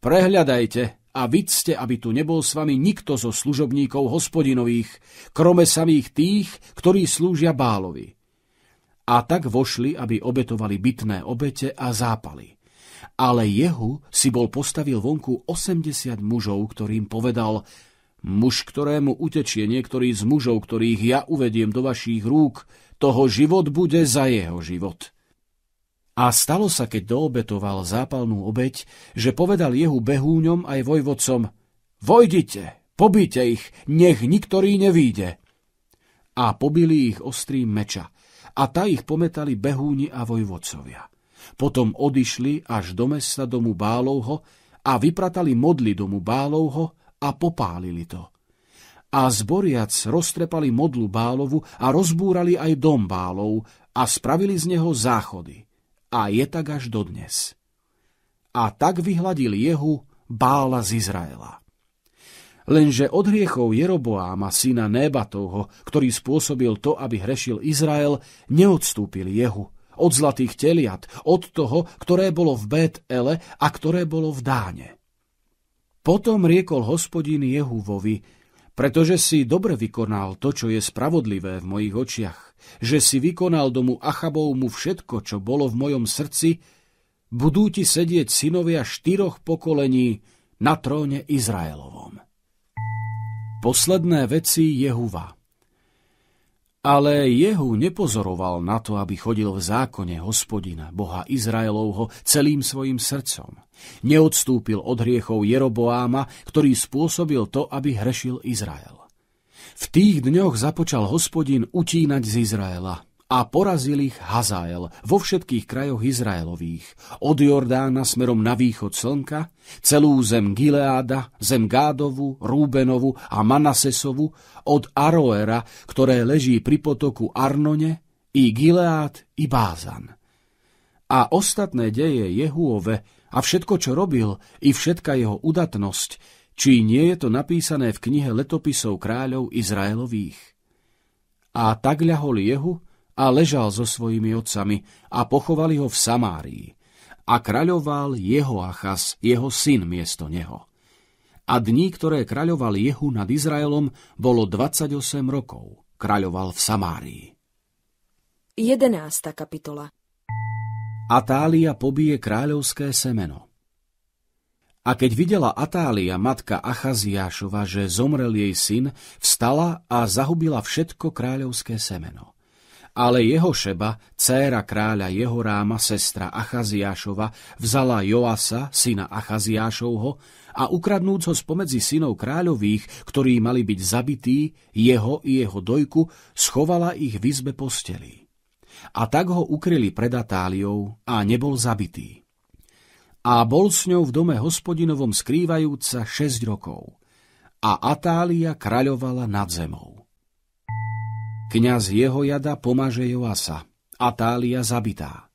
prehľadajte a vidzte, aby tu nebol s vami nikto zo služobníkov hospodinových, krome samých tých, ktorí slúžia Bálovi. A tak vošli, aby obetovali bytné obete a zápali ale Jehu si bol postavil vonku 80 mužov, ktorým povedal, muž, ktorému utečie niektorý z mužov, ktorých ja uvediem do vašich rúk, toho život bude za jeho život. A stalo sa, keď doobetoval zápalnú obeď, že povedal Jehu behúňom aj vojvodcom, vojdite, pobite ich, nech niktorý nevíde. A pobili ich ostrým meča, a tá ich pometali behúni a vojvodcovia. Potom odišli až do mesta domu Bálovho a vypratali modly domu Bálovho a popálili to. A zboriac roztrepali modlu Bálovu a rozbúrali aj dom Bálov a spravili z neho záchody. A je tak až dodnes. A tak vyhladil Jehu Bála z Izraela. Lenže od hriechov Jeroboáma, syna Nébatovho, ktorý spôsobil to, aby hrešil Izrael, neodstúpil Jehu, od zlatých teliat, od toho, ktoré bolo v Bet-Ele a ktoré bolo v Dáne. Potom riekol hospodín Jehuvovi, pretože si dobre vykonal to, čo je spravodlivé v mojich očiach, že si vykonal domu Achabovmu všetko, čo bolo v mojom srdci, budú ti sedieť synovia štyroch pokolení na tróne Izraelovom. Posledné veci Jehuva ale Jehu nepozoroval na to, aby chodil v zákone hospodina, boha Izraelovho, celým svojim srdcom. Neodstúpil od hriechov Jeroboáma, ktorý spôsobil to, aby hrešil Izrael. V tých dňoch započal hospodin utínať z Izraela a porazil ich Hazael vo všetkých krajoch Izraelových, od Jordána smerom na východ slnka, celú zem Gileáda, zem Gádovu, Rúbenovu a Manasesovu, od Aroera, ktoré leží pri potoku Arnone, i Gileád, i Bázan. A ostatné deje Jehuove a všetko, čo robil, i všetka jeho udatnosť, či nie je to napísané v knihe letopisov kráľov Izraelových. A tak ľahol Jehu, a ležal so svojimi otcami a pochovali ho v Samárii. A kráľoval jeho Achas, jeho syn miesto neho. A dní, ktoré kraľoval Jehu nad Izraelom, bolo 28 rokov. Kráľoval v Samárii. 11. kapitola Atália pobije kráľovské semeno. A keď videla Atália, matka Achaziášova, že zomrel jej syn, vstala a zahubila všetko kráľovské semeno. Ale jeho šeba, céra kráľa jeho ráma, sestra Achaziášova, vzala Joasa, syna Achaziášovho, a ukradnúc ho spomedzi synov kráľových, ktorí mali byť zabití, jeho i jeho dojku, schovala ich v izbe posteli. A tak ho ukryli pred Atáliou a nebol zabitý. A bol s ňou v dome hospodinovom skrývajúca 6 rokov. A Atália kráľovala nad zemou. Kňaz jeho jada pomaže Joasa, Atália zabitá.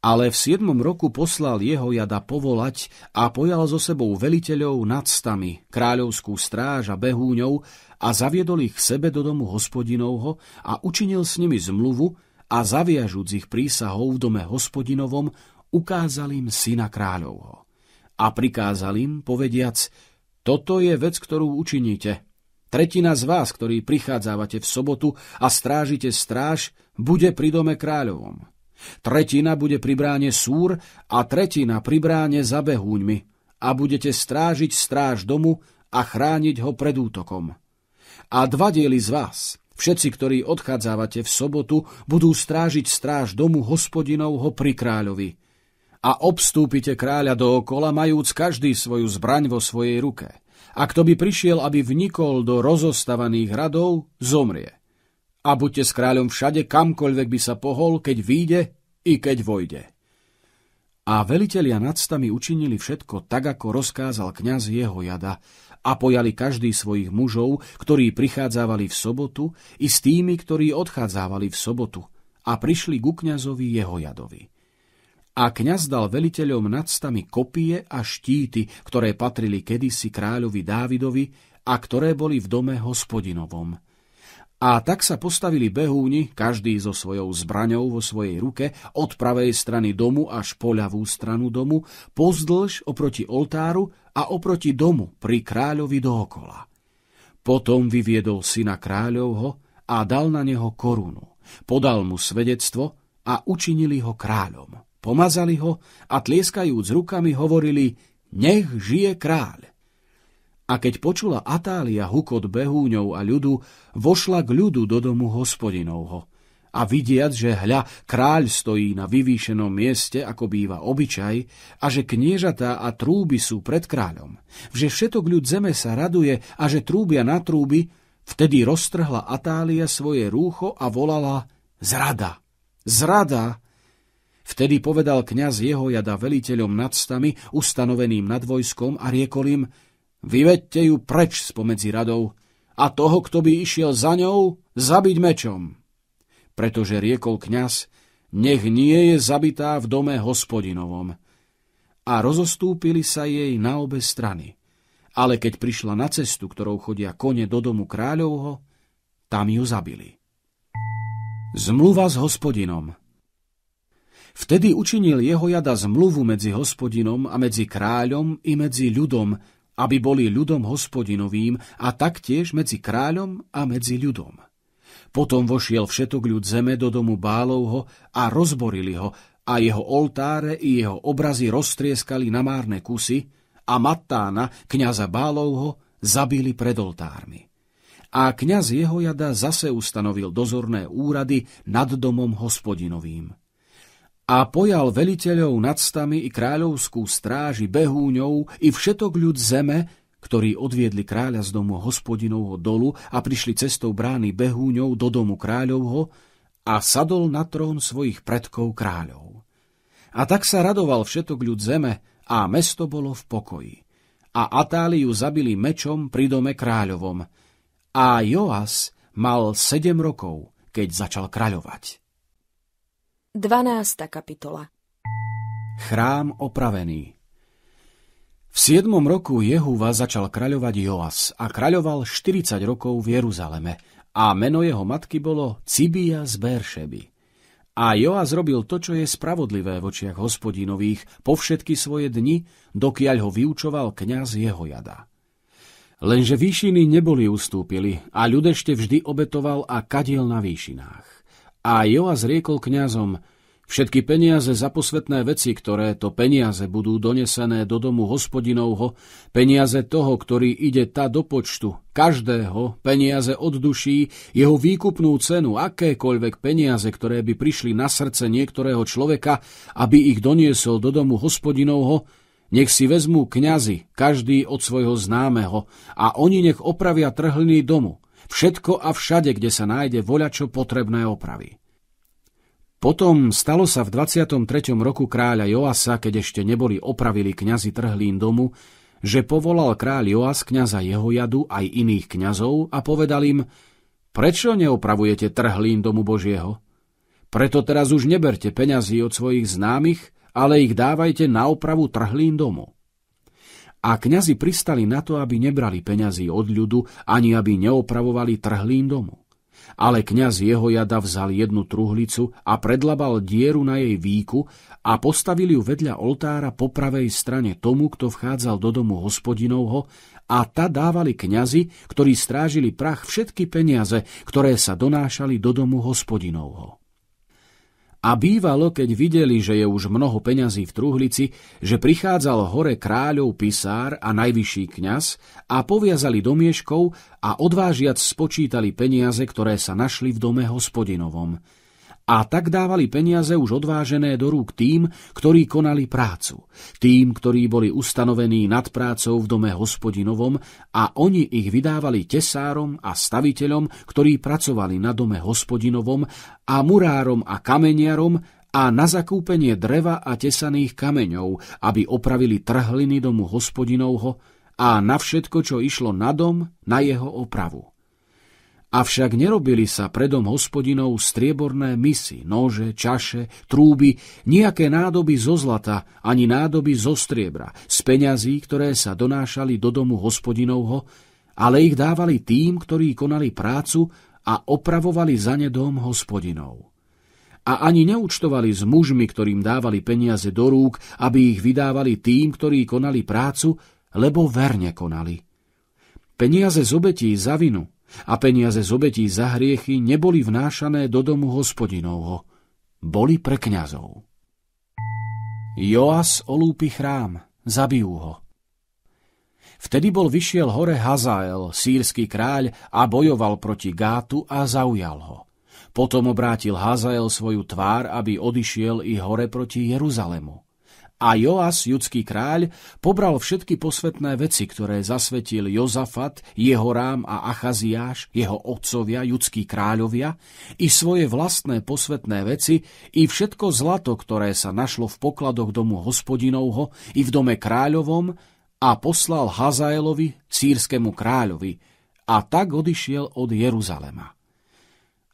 Ale v siedmom roku poslal jeho jada povolať a pojal so sebou veliteľov nad stami, kráľovskú stráž a behúňov a zaviedol ich k sebe do domu hospodinovho a učinil s nimi zmluvu a zaviažúc ich prísahou v dome hospodinovom, ukázal im syna kráľovho. A prikázal im, povediac, toto je vec, ktorú učiníte, Tretina z vás, ktorí prichádzávate v sobotu a strážite stráž, bude pri dome kráľovom. Tretina bude pri bráne Súr a tretina pri bráne za Behúňmi a budete strážiť stráž domu a chrániť ho pred útokom. A dva diely z vás, všetci, ktorí odchádzávate v sobotu, budú strážiť stráž domu hospodinov ho pri kráľovi. A obstúpite kráľa dookola, majúc každý svoju zbraň vo svojej ruke. A kto by prišiel, aby vnikol do rozostavaných hradov, zomrie. A buďte s kráľom všade, kamkoľvek by sa pohol, keď vyjde i keď vojde. A velitelia nadstami učinili všetko tak, ako rozkázal kňaz jeho jada a pojali každý svojich mužov, ktorí prichádzávali v sobotu i s tými, ktorí odchádzávali v sobotu a prišli ku kňazovi jeho jadovi a kňaz dal veliteľom nad stami kopie a štíty, ktoré patrili kedysi kráľovi Dávidovi a ktoré boli v dome hospodinovom. A tak sa postavili behúni, každý so svojou zbraňou vo svojej ruke, od pravej strany domu až po ľavú stranu domu, pozdĺž oproti oltáru a oproti domu pri kráľovi dookola. Potom vyviedol syna kráľovho a dal na neho korunu, podal mu svedectvo a učinili ho kráľom. Pomazali ho a tlieskajúc rukami hovorili Nech žije kráľ. A keď počula Atália hukot behúňov a ľudu, vošla k ľudu do domu hospodinovho. A vidiac, že hľa kráľ stojí na vyvýšenom mieste, ako býva obyčaj, a že kniežatá a trúby sú pred kráľom, že všetok ľud zeme sa raduje a že trúbia na trúby, vtedy roztrhla Atália svoje rúcho a volala Zrada! Zrada! Vtedy povedal kňaz jada veliteľom nad stami, ustanoveným nad vojskom a riekol im, vyvedte ju preč spomedzi radov a toho, kto by išiel za ňou, zabiť mečom. Pretože riekol kňaz, nech nie je zabitá v dome hospodinovom. A rozostúpili sa jej na obe strany. Ale keď prišla na cestu, ktorou chodia kone do domu kráľovho, tam ju zabili. Zmluva s hospodinom – Vtedy učinil jeho jada zmluvu medzi hospodinom a medzi kráľom i medzi ľudom, aby boli ľudom hospodinovým a taktiež medzi kráľom a medzi ľudom. Potom vošiel všetok ľud zeme do domu Bálovho a rozborili ho a jeho oltáre i jeho obrazy roztrieskali na márne kusy a Mattána, kniaza Bálovho, zabili pred oltármi. A kniaz jada zase ustanovil dozorné úrady nad domom hospodinovým a pojal veliteľov nad stami i kráľovskú stráži behúňov i všetok ľud zeme, ktorí odviedli kráľa z domu hospodinovho dolu a prišli cestou brány behúňov do domu kráľovho a sadol na trón svojich predkov kráľov. A tak sa radoval všetok ľud zeme a mesto bolo v pokoji. A Atáliu zabili mečom pri dome kráľovom. A Joas mal sedem rokov, keď začal kráľovať. 12. kapitola Chrám opravený V 7. roku Jehúva začal kraľovať Joas a kraľoval 40 rokov v Jeruzaleme a meno jeho matky bolo Cibia z Beršeby. A Joas robil to, čo je spravodlivé v očiach hospodinových po všetky svoje dni, dokiaľ ho vyučoval kňaz jada. Lenže výšiny neboli ustúpili a ľudešte vždy obetoval a kadiel na výšinách. A Joas riekol kňazom, všetky peniaze za posvetné veci, ktoré to peniaze budú donesené do domu hospodinovho, peniaze toho, ktorý ide tá do počtu, každého, peniaze od duší, jeho výkupnú cenu, akékoľvek peniaze, ktoré by prišli na srdce niektorého človeka, aby ich doniesol do domu hospodinovho, nech si vezmú kňazi, každý od svojho známeho, a oni nech opravia trhliny domu, všetko a všade, kde sa nájde voľačo potrebné opravy. Potom stalo sa v 23. roku kráľa Joasa, keď ešte neboli opravili kňazi trhlín domu, že povolal kráľ Joas kňaza jadu aj iných kňazov a povedal im, prečo neopravujete trhlín domu Božieho? Preto teraz už neberte peňazí od svojich známych, ale ich dávajte na opravu trhlín domu a kňazi pristali na to, aby nebrali peňazí od ľudu, ani aby neopravovali trhlín domu. Ale kňaz jada vzal jednu truhlicu a predlabal dieru na jej výku a postavili ju vedľa oltára po pravej strane tomu, kto vchádzal do domu hospodinovho a ta dávali kňazi, ktorí strážili prach všetky peniaze, ktoré sa donášali do domu hospodinovho. A bývalo, keď videli, že je už mnoho peňazí v truhlici, že prichádzal hore kráľov pisár a najvyšší kňaz a poviazali domieškov a odvážiac spočítali peniaze, ktoré sa našli v dome hospodinovom a tak dávali peniaze už odvážené do rúk tým, ktorí konali prácu, tým, ktorí boli ustanovení nad prácou v dome hospodinovom a oni ich vydávali tesárom a staviteľom, ktorí pracovali na dome hospodinovom a murárom a kameniarom a na zakúpenie dreva a tesaných kameňov, aby opravili trhliny domu hospodinovho a na všetko, čo išlo na dom, na jeho opravu. Avšak nerobili sa predom hospodinov strieborné misy, nože, čaše, trúby, nejaké nádoby zo zlata, ani nádoby zo striebra, z peňazí, ktoré sa donášali do domu hospodinovho, ale ich dávali tým, ktorí konali prácu a opravovali dom hospodinov. A ani neúčtovali s mužmi, ktorým dávali peniaze do rúk, aby ich vydávali tým, ktorí konali prácu, lebo verne konali. Peniaze z obetí za vinu a peniaze z obetí za hriechy neboli vnášané do domu hospodinovho, boli pre kňazov. Joas olúpi chrám, zabijú ho. Vtedy bol vyšiel hore Hazael, sírsky kráľ, a bojoval proti Gátu a zaujal ho. Potom obrátil Hazael svoju tvár, aby odišiel i hore proti Jeruzalemu. A Joas, judský kráľ, pobral všetky posvetné veci, ktoré zasvetil Jozafat, jeho rám a Achaziáš, jeho otcovia, judskí kráľovia, i svoje vlastné posvetné veci, i všetko zlato, ktoré sa našlo v pokladoch domu hospodinovho i v dome kráľovom, a poslal Hazaelovi, sírskému kráľovi, a tak odišiel od Jeruzalema.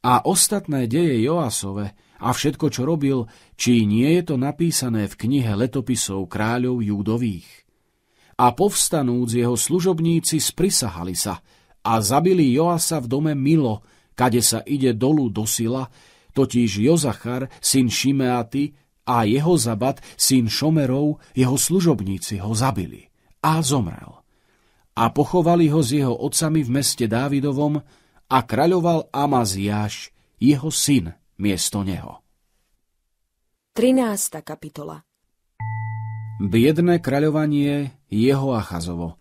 A ostatné deje Joasove, a všetko, čo robil, či nie je to napísané v knihe letopisov kráľov júdových. A povstanúc jeho služobníci sprisahali sa a zabili Joasa v dome Milo, kade sa ide dolu do sila, totiž Jozachar, syn Šimeaty, a jeho zabat, syn Šomerov, jeho služobníci ho zabili a zomrel. A pochovali ho s jeho otcami v meste Dávidovom a kráľoval Amaziáš, jeho syn, miesto neho. 13. kapitola Biedne kráľovanie jeho Achazovo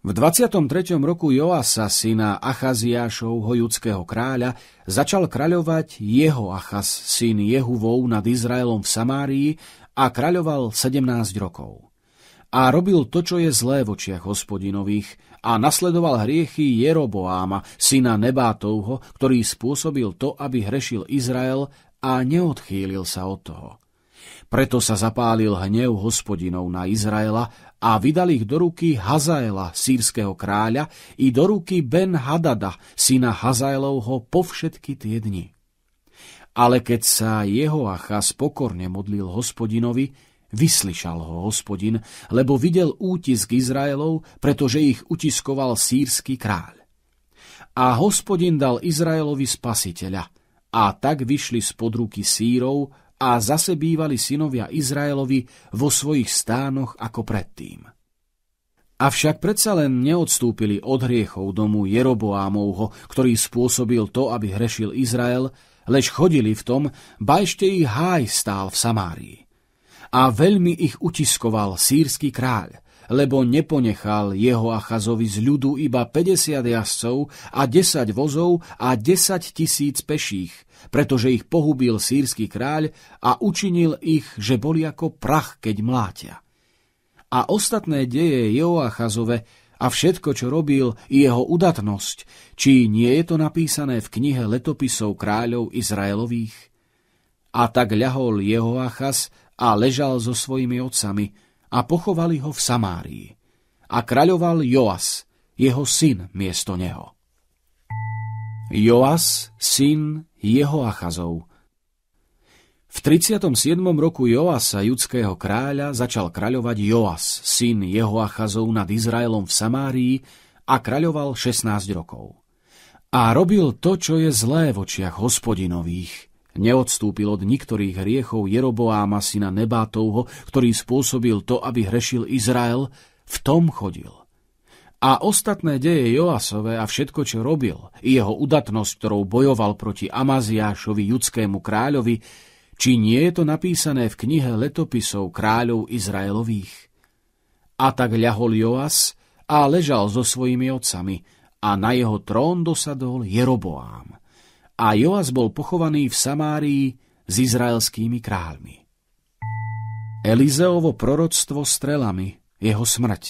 V 23. roku Joasa, syna Achaziášovho judského kráľa, začal kráľovať jeho Achaz, syn Jehuvou nad Izraelom v Samárii a kráľoval 17 rokov. A robil to, čo je zlé v očiach hospodinových, a nasledoval hriechy Jeroboáma, syna Nebátovho, ktorý spôsobil to, aby hrešil Izrael a neodchýlil sa od toho. Preto sa zapálil hnev hospodinov na Izraela a vydal ich do ruky Hazaela, sírskeho kráľa, i do ruky Ben Hadada, syna Hazaelovho, po všetky tie dni. Ale keď sa jeho Acha spokorne modlil hospodinovi, Vyslyšal ho hospodin, lebo videl útisk Izraelov, pretože ich utiskoval sírsky kráľ. A hospodin dal Izraelovi spasiteľa. A tak vyšli spod ruky sírov a zase bývali synovia Izraelovi vo svojich stánoch ako predtým. Avšak predsa len neodstúpili od hriechov domu Jeroboámovho, ktorý spôsobil to, aby hrešil Izrael, lež chodili v tom, ba ešte ich háj stál v Samárii a veľmi ich utiskoval sírsky kráľ, lebo neponechal jeho Achazovi z ľudu iba 50 jazdcov a 10 vozov a 10 tisíc peších, pretože ich pohubil sírsky kráľ a učinil ich, že boli ako prach, keď mlátia. A ostatné deje Joachazove a všetko, čo robil, jeho udatnosť, či nie je to napísané v knihe letopisov kráľov Izraelových. A tak ľahol Jehoachaz a ležal so svojimi otcami a pochovali ho v Samárii. A kráľoval Joas, jeho syn miesto neho. Joas, syn jeho achazov. V 37. roku Joasa, judského kráľa, začal kraľovať Joas, syn jeho Achazov nad Izraelom v Samárii a kraľoval 16 rokov. A robil to, čo je zlé v očiach hospodinových – Neodstúpil od niektorých hriechov Jeroboáma syna Nebátovho, ktorý spôsobil to, aby hrešil Izrael, v tom chodil. A ostatné deje Joasové a všetko, čo robil, i jeho udatnosť, ktorou bojoval proti Amaziášovi, judskému kráľovi, či nie je to napísané v knihe letopisov kráľov Izraelových. A tak ľahol Joas a ležal so svojimi otcami a na jeho trón dosadol Jeroboám a Joas bol pochovaný v Samárii s izraelskými kráľmi. Elizeovo proroctvo strelami, jeho smrť.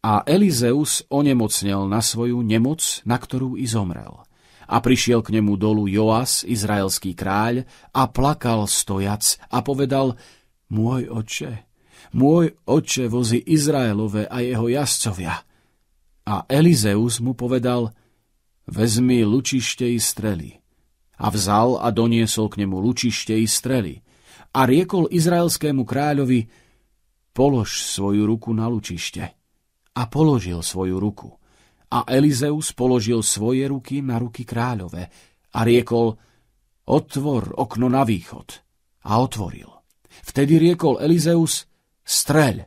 A Elizeus onemocnel na svoju nemoc, na ktorú i zomrel. A prišiel k nemu dolu Joas, izraelský kráľ, a plakal stojac a povedal, môj oče, môj oče vozi Izraelove a jeho jazdcovia. A Elizeus mu povedal, vezmi lučište i strely. A vzal a doniesol k nemu lučište i strely. A riekol izraelskému kráľovi, polož svoju ruku na lučište. A položil svoju ruku. A Elizeus položil svoje ruky na ruky kráľove a riekol, otvor okno na východ. A otvoril. Vtedy riekol Elizeus, streľ.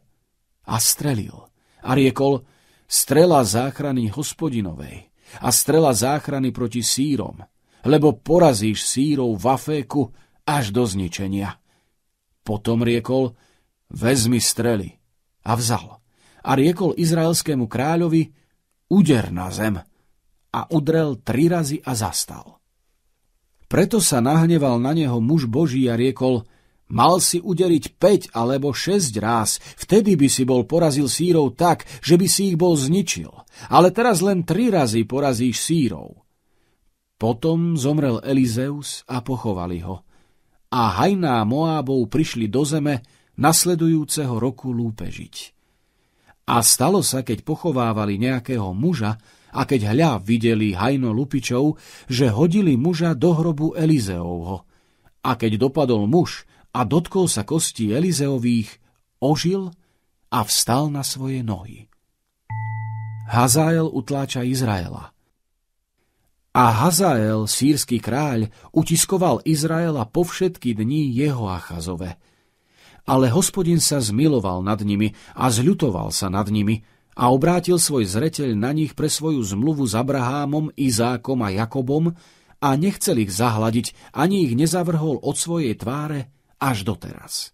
A strelil. A riekol, strela záchrany hospodinovej a strela záchrany proti sírom, lebo porazíš sírov v aféku až do zničenia. Potom riekol, vezmi strely a vzal. A riekol izraelskému kráľovi, uder na zem. A udrel tri razy a zastal. Preto sa nahneval na neho muž Boží a riekol, Mal si udeliť 5 alebo 6 ráz, vtedy by si bol porazil sírov tak, že by si ich bol zničil. Ale teraz len 3 razy porazíš sírov. Potom zomrel Elizeus a pochovali ho. A hajná Moábov prišli do zeme nasledujúceho roku lúpežiť. A stalo sa, keď pochovávali nejakého muža, a keď hľa videli hajno lupičov, že hodili muža do hrobu Elizeovho. A keď dopadol muž, a dotkol sa kosti Elizeových, ožil a vstal na svoje nohy. Hazael utláča Izraela. A Hazael, sírsky kráľ, utiskoval Izraela po všetky dní jeho Achazove. Ale hospodin sa zmiloval nad nimi a zľutoval sa nad nimi a obrátil svoj zreteľ na nich pre svoju zmluvu s Abrahámom, Izákom a Jakobom a nechcel ich zahladiť, ani ich nezavrhol od svojej tváre, až doteraz.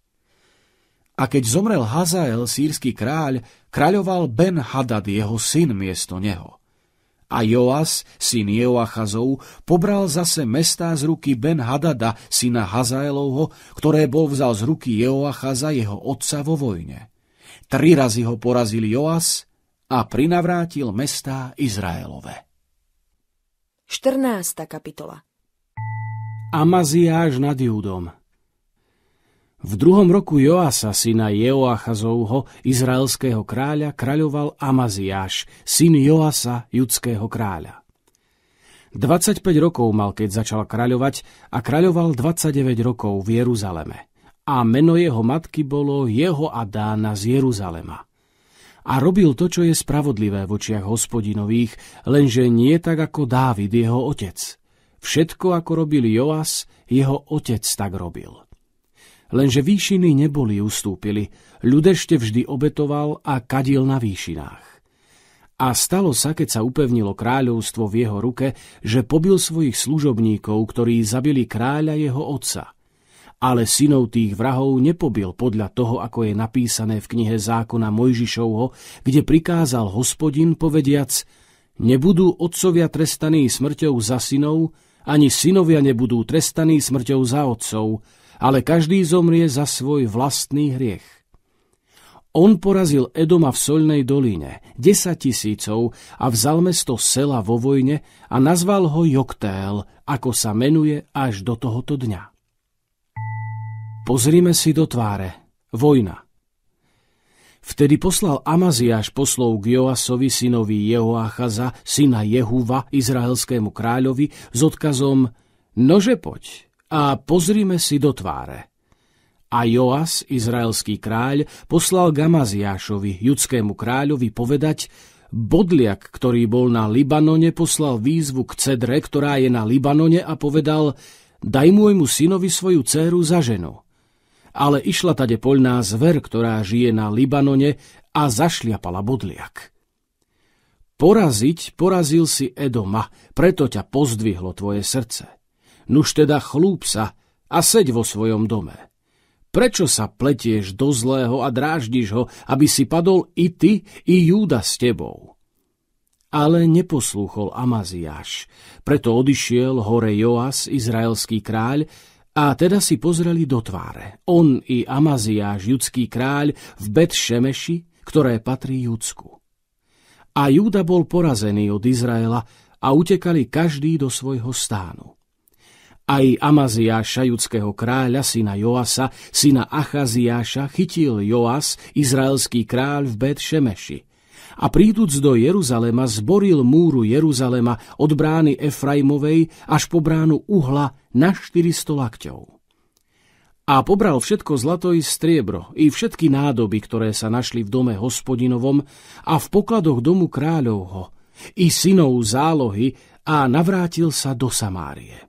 A keď zomrel Hazael, sírsky kráľ, kráľoval Ben Hadad, jeho syn, miesto neho. A Joas, syn Jeoachazov, pobral zase mestá z ruky Ben Hadada, syna Hazaelovho, ktoré bol vzal z ruky Jeoachaza, jeho otca vo vojne. Tri razy ho porazil Joas a prinavrátil mestá Izraelove. 14. kapitola Amaziáž nad Júdom – v druhom roku Joasa, syna Jeoachazovho, izraelského kráľa, kráľoval Amaziáš, syn Joasa, judského kráľa. 25 rokov mal, keď začal kráľovať a kráľoval 29 rokov v Jeruzaleme. A meno jeho matky bolo Jeho Adána z Jeruzalema. A robil to, čo je spravodlivé v očiach hospodinových, lenže nie tak ako Dávid, jeho otec. Všetko, ako robil Joas, jeho otec tak robil. Lenže výšiny neboli ustúpili, ľudešte vždy obetoval a kadil na výšinách. A stalo sa, keď sa upevnilo kráľovstvo v jeho ruke, že pobil svojich služobníkov, ktorí zabili kráľa jeho otca. Ale synov tých vrahov nepobil podľa toho, ako je napísané v knihe zákona Mojžišovho, kde prikázal hospodin povediac Nebudú otcovia trestaní smrťou za synov, ani synovia nebudú trestaní smrťou za otcov, ale každý zomrie za svoj vlastný hriech. On porazil Edoma v Solnej doline, 10 tisícov a vzal mesto Sela vo vojne a nazval ho Joktél, ako sa menuje až do tohoto dňa. Pozrime si do tváre. Vojna. Vtedy poslal Amaziáš poslov k Joasovi, synovi Jehoachaza, syna Jehuva, izraelskému kráľovi, s odkazom Nože poď, a pozrime si do tváre. A Joas, izraelský kráľ, poslal Gamaziášovi, judskému kráľovi, povedať, Bodliak, ktorý bol na Libanone, poslal výzvu k cedre, ktorá je na Libanone a povedal, daj môjmu synovi svoju dceru za ženu. Ale išla tade poľná zver, ktorá žije na Libanone a zašliapala bodliak. Poraziť porazil si Edoma, preto ťa pozdvihlo tvoje srdce. Nuž teda chlúb sa a seď vo svojom dome. Prečo sa pletieš do zlého a dráždiš ho, aby si padol i ty, i Júda s tebou? Ale neposlúchol Amaziáš, preto odišiel hore Joas, izraelský kráľ, a teda si pozreli do tváre. On i Amaziáš, judský kráľ, v Bet Šemeši, ktoré patrí Judsku. A Júda bol porazený od Izraela a utekali každý do svojho stánu. Aj Amaziáša, judského kráľa, syna Joasa, syna Achaziáša, chytil Joas, izraelský kráľ v Bet Šemeši. A príduc do Jeruzalema, zboril múru Jeruzalema od brány Efraimovej až po bránu uhla na 400 lakťov. A pobral všetko zlato i striebro, i všetky nádoby, ktoré sa našli v dome hospodinovom a v pokladoch domu kráľovho, i synov zálohy a navrátil sa do Samárie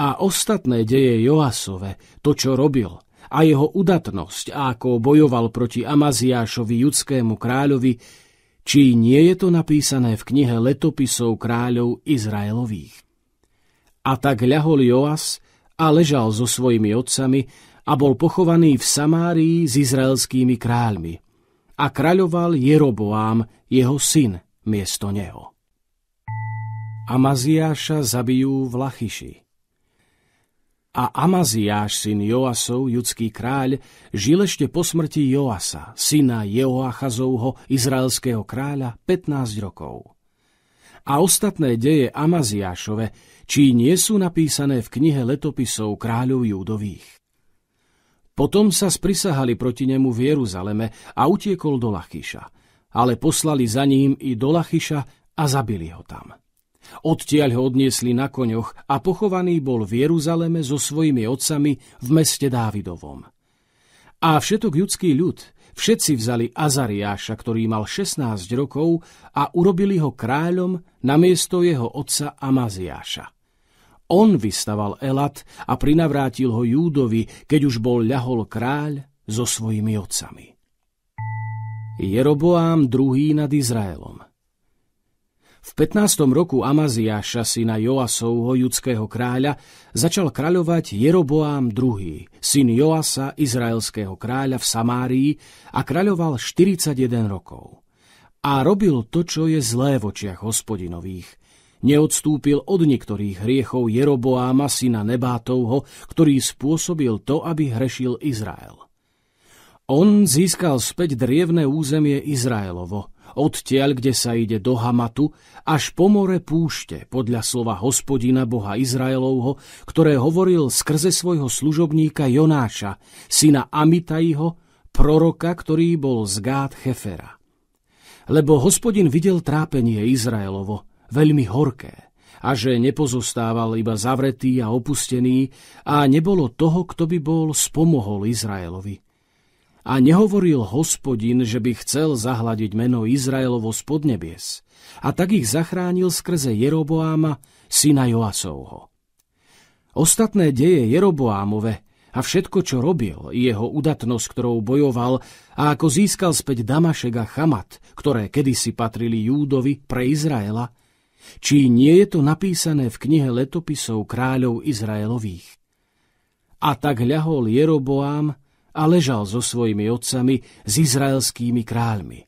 a ostatné deje Joasove, to, čo robil, a jeho udatnosť, ako bojoval proti Amaziášovi, judskému kráľovi, či nie je to napísané v knihe letopisov kráľov Izraelových. A tak ľahol Joas a ležal so svojimi otcami a bol pochovaný v Samárii s izraelskými kráľmi. A kráľoval Jeroboám, jeho syn, miesto neho. Amaziáša zabijú v Lachyši. A Amaziáš, syn Joasov, judský kráľ, žil ešte po smrti Joasa, syna Jehoachazovho, izraelského kráľa, 15 rokov. A ostatné deje Amaziášove, či nie sú napísané v knihe letopisov kráľov judových. Potom sa sprisahali proti nemu v Jeruzaleme a utiekol do Lachiša, ale poslali za ním i do Lachiša a zabili ho tam. Odtiaľ ho odniesli na koňoch a pochovaný bol v Jeruzaleme so svojimi otcami v meste Dávidovom. A všetok judský ľud, všetci vzali Azariáša, ktorý mal 16 rokov a urobili ho kráľom namiesto jeho otca Amaziáša. On vystaval Elat a prinavrátil ho Júdovi, keď už bol ľahol kráľ so svojimi otcami. Jeroboám druhý nad Izraelom – v 15. roku Amaziáša, syna Joasovho judského kráľa, začal kráľovať Jeroboám II, syn Joasa, izraelského kráľa v Samárii a kráľoval 41 rokov. A robil to, čo je zlé v očiach hospodinových. Neodstúpil od niektorých hriechov Jeroboáma, syna Nebátovho, ktorý spôsobil to, aby hrešil Izrael. On získal späť drievne územie Izraelovo – odtiaľ, kde sa ide do Hamatu, až po more púšte, podľa slova hospodina Boha Izraelovho, ktoré hovoril skrze svojho služobníka Jonáša, syna Amitajho, proroka, ktorý bol z Gád Hefera. Lebo hospodin videl trápenie Izraelovo, veľmi horké, a že nepozostával iba zavretý a opustený a nebolo toho, kto by bol spomohol Izraelovi a nehovoril hospodin, že by chcel zahladiť meno Izraelovo spod nebies, a tak ich zachránil skrze Jeroboáma, syna Joasovho. Ostatné deje Jeroboámove a všetko, čo robil, jeho udatnosť, ktorou bojoval a ako získal späť Damašek a Chamat, ktoré kedysi patrili Júdovi pre Izraela, či nie je to napísané v knihe letopisov kráľov Izraelových. A tak ľahol Jeroboám, a ležal so svojimi otcami, s izraelskými kráľmi.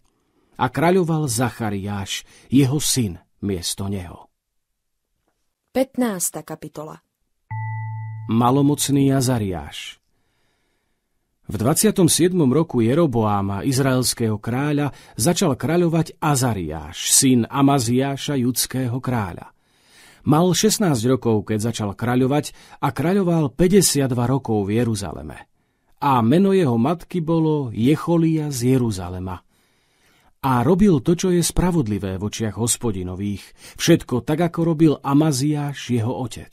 A kráľoval Zachariáš, jeho syn, miesto neho. 15. kapitola Malomocný Azariáš v 27. roku Jeroboáma, izraelského kráľa, začal kráľovať Azariáš, syn Amaziáša, judského kráľa. Mal 16 rokov, keď začal kráľovať a kráľoval 52 rokov v Jeruzaleme a meno jeho matky bolo Jecholia z Jeruzalema. A robil to, čo je spravodlivé v očiach hospodinových, všetko tak, ako robil Amaziáš, jeho otec.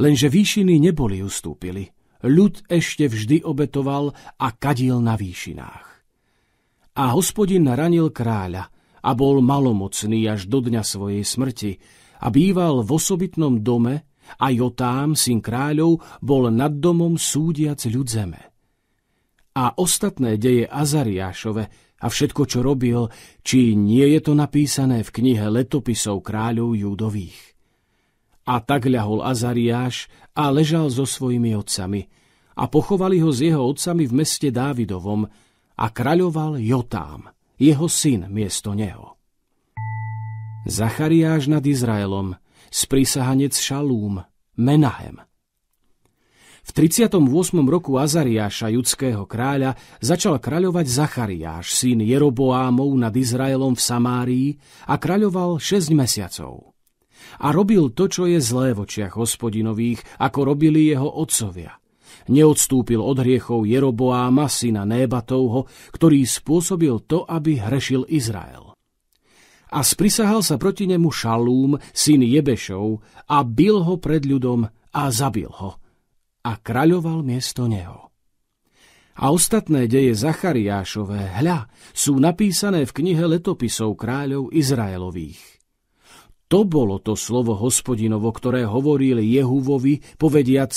Lenže výšiny neboli ustúpili, ľud ešte vždy obetoval a kadil na výšinách. A hospodin ranil kráľa a bol malomocný až do dňa svojej smrti a býval v osobitnom dome a Jotám, syn kráľov, bol nad domom súdiac ľud zeme. A ostatné deje Azariášove a všetko, čo robil, či nie je to napísané v knihe letopisov kráľov judových. A tak ľahol Azariáš a ležal so svojimi otcami. A pochovali ho s jeho otcami v meste Dávidovom a kráľoval Jotám, jeho syn miesto neho. Zachariáš nad Izraelom sprísahanec Šalúm, Menahem. V 38. roku Azariáša, judského kráľa, začal kráľovať Zachariáš, syn Jeroboámov nad Izraelom v Samárii a kráľoval 6 mesiacov. A robil to, čo je zlé v očiach hospodinových, ako robili jeho otcovia – neodstúpil od hriechov Jeroboáma, syna Nébatovho, ktorý spôsobil to, aby hrešil Izrael a sprisahal sa proti nemu Šalúm, syn Jebešov, a bil ho pred ľudom a zabil ho. A kraľoval miesto neho. A ostatné deje Zachariášové, hľa, sú napísané v knihe letopisov kráľov Izraelových. To bolo to slovo hospodinovo, ktoré hovoril Jehuvovi, povediac,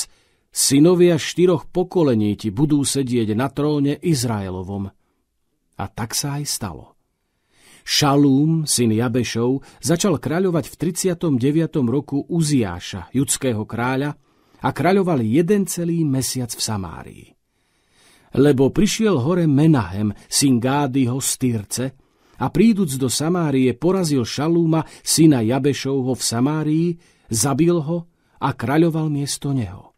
synovia štyroch pokolení ti budú sedieť na tróne Izraelovom. A tak sa aj stalo. Šalúm, syn Jabešov, začal kráľovať v 39. roku Uziáša, judského kráľa, a kráľoval jeden celý mesiac v Samárii. Lebo prišiel hore Menahem, syn Gádyho z a príduc do Samárie porazil Šalúma, syna Jabešovho v Samárii, zabil ho a kráľoval miesto neho.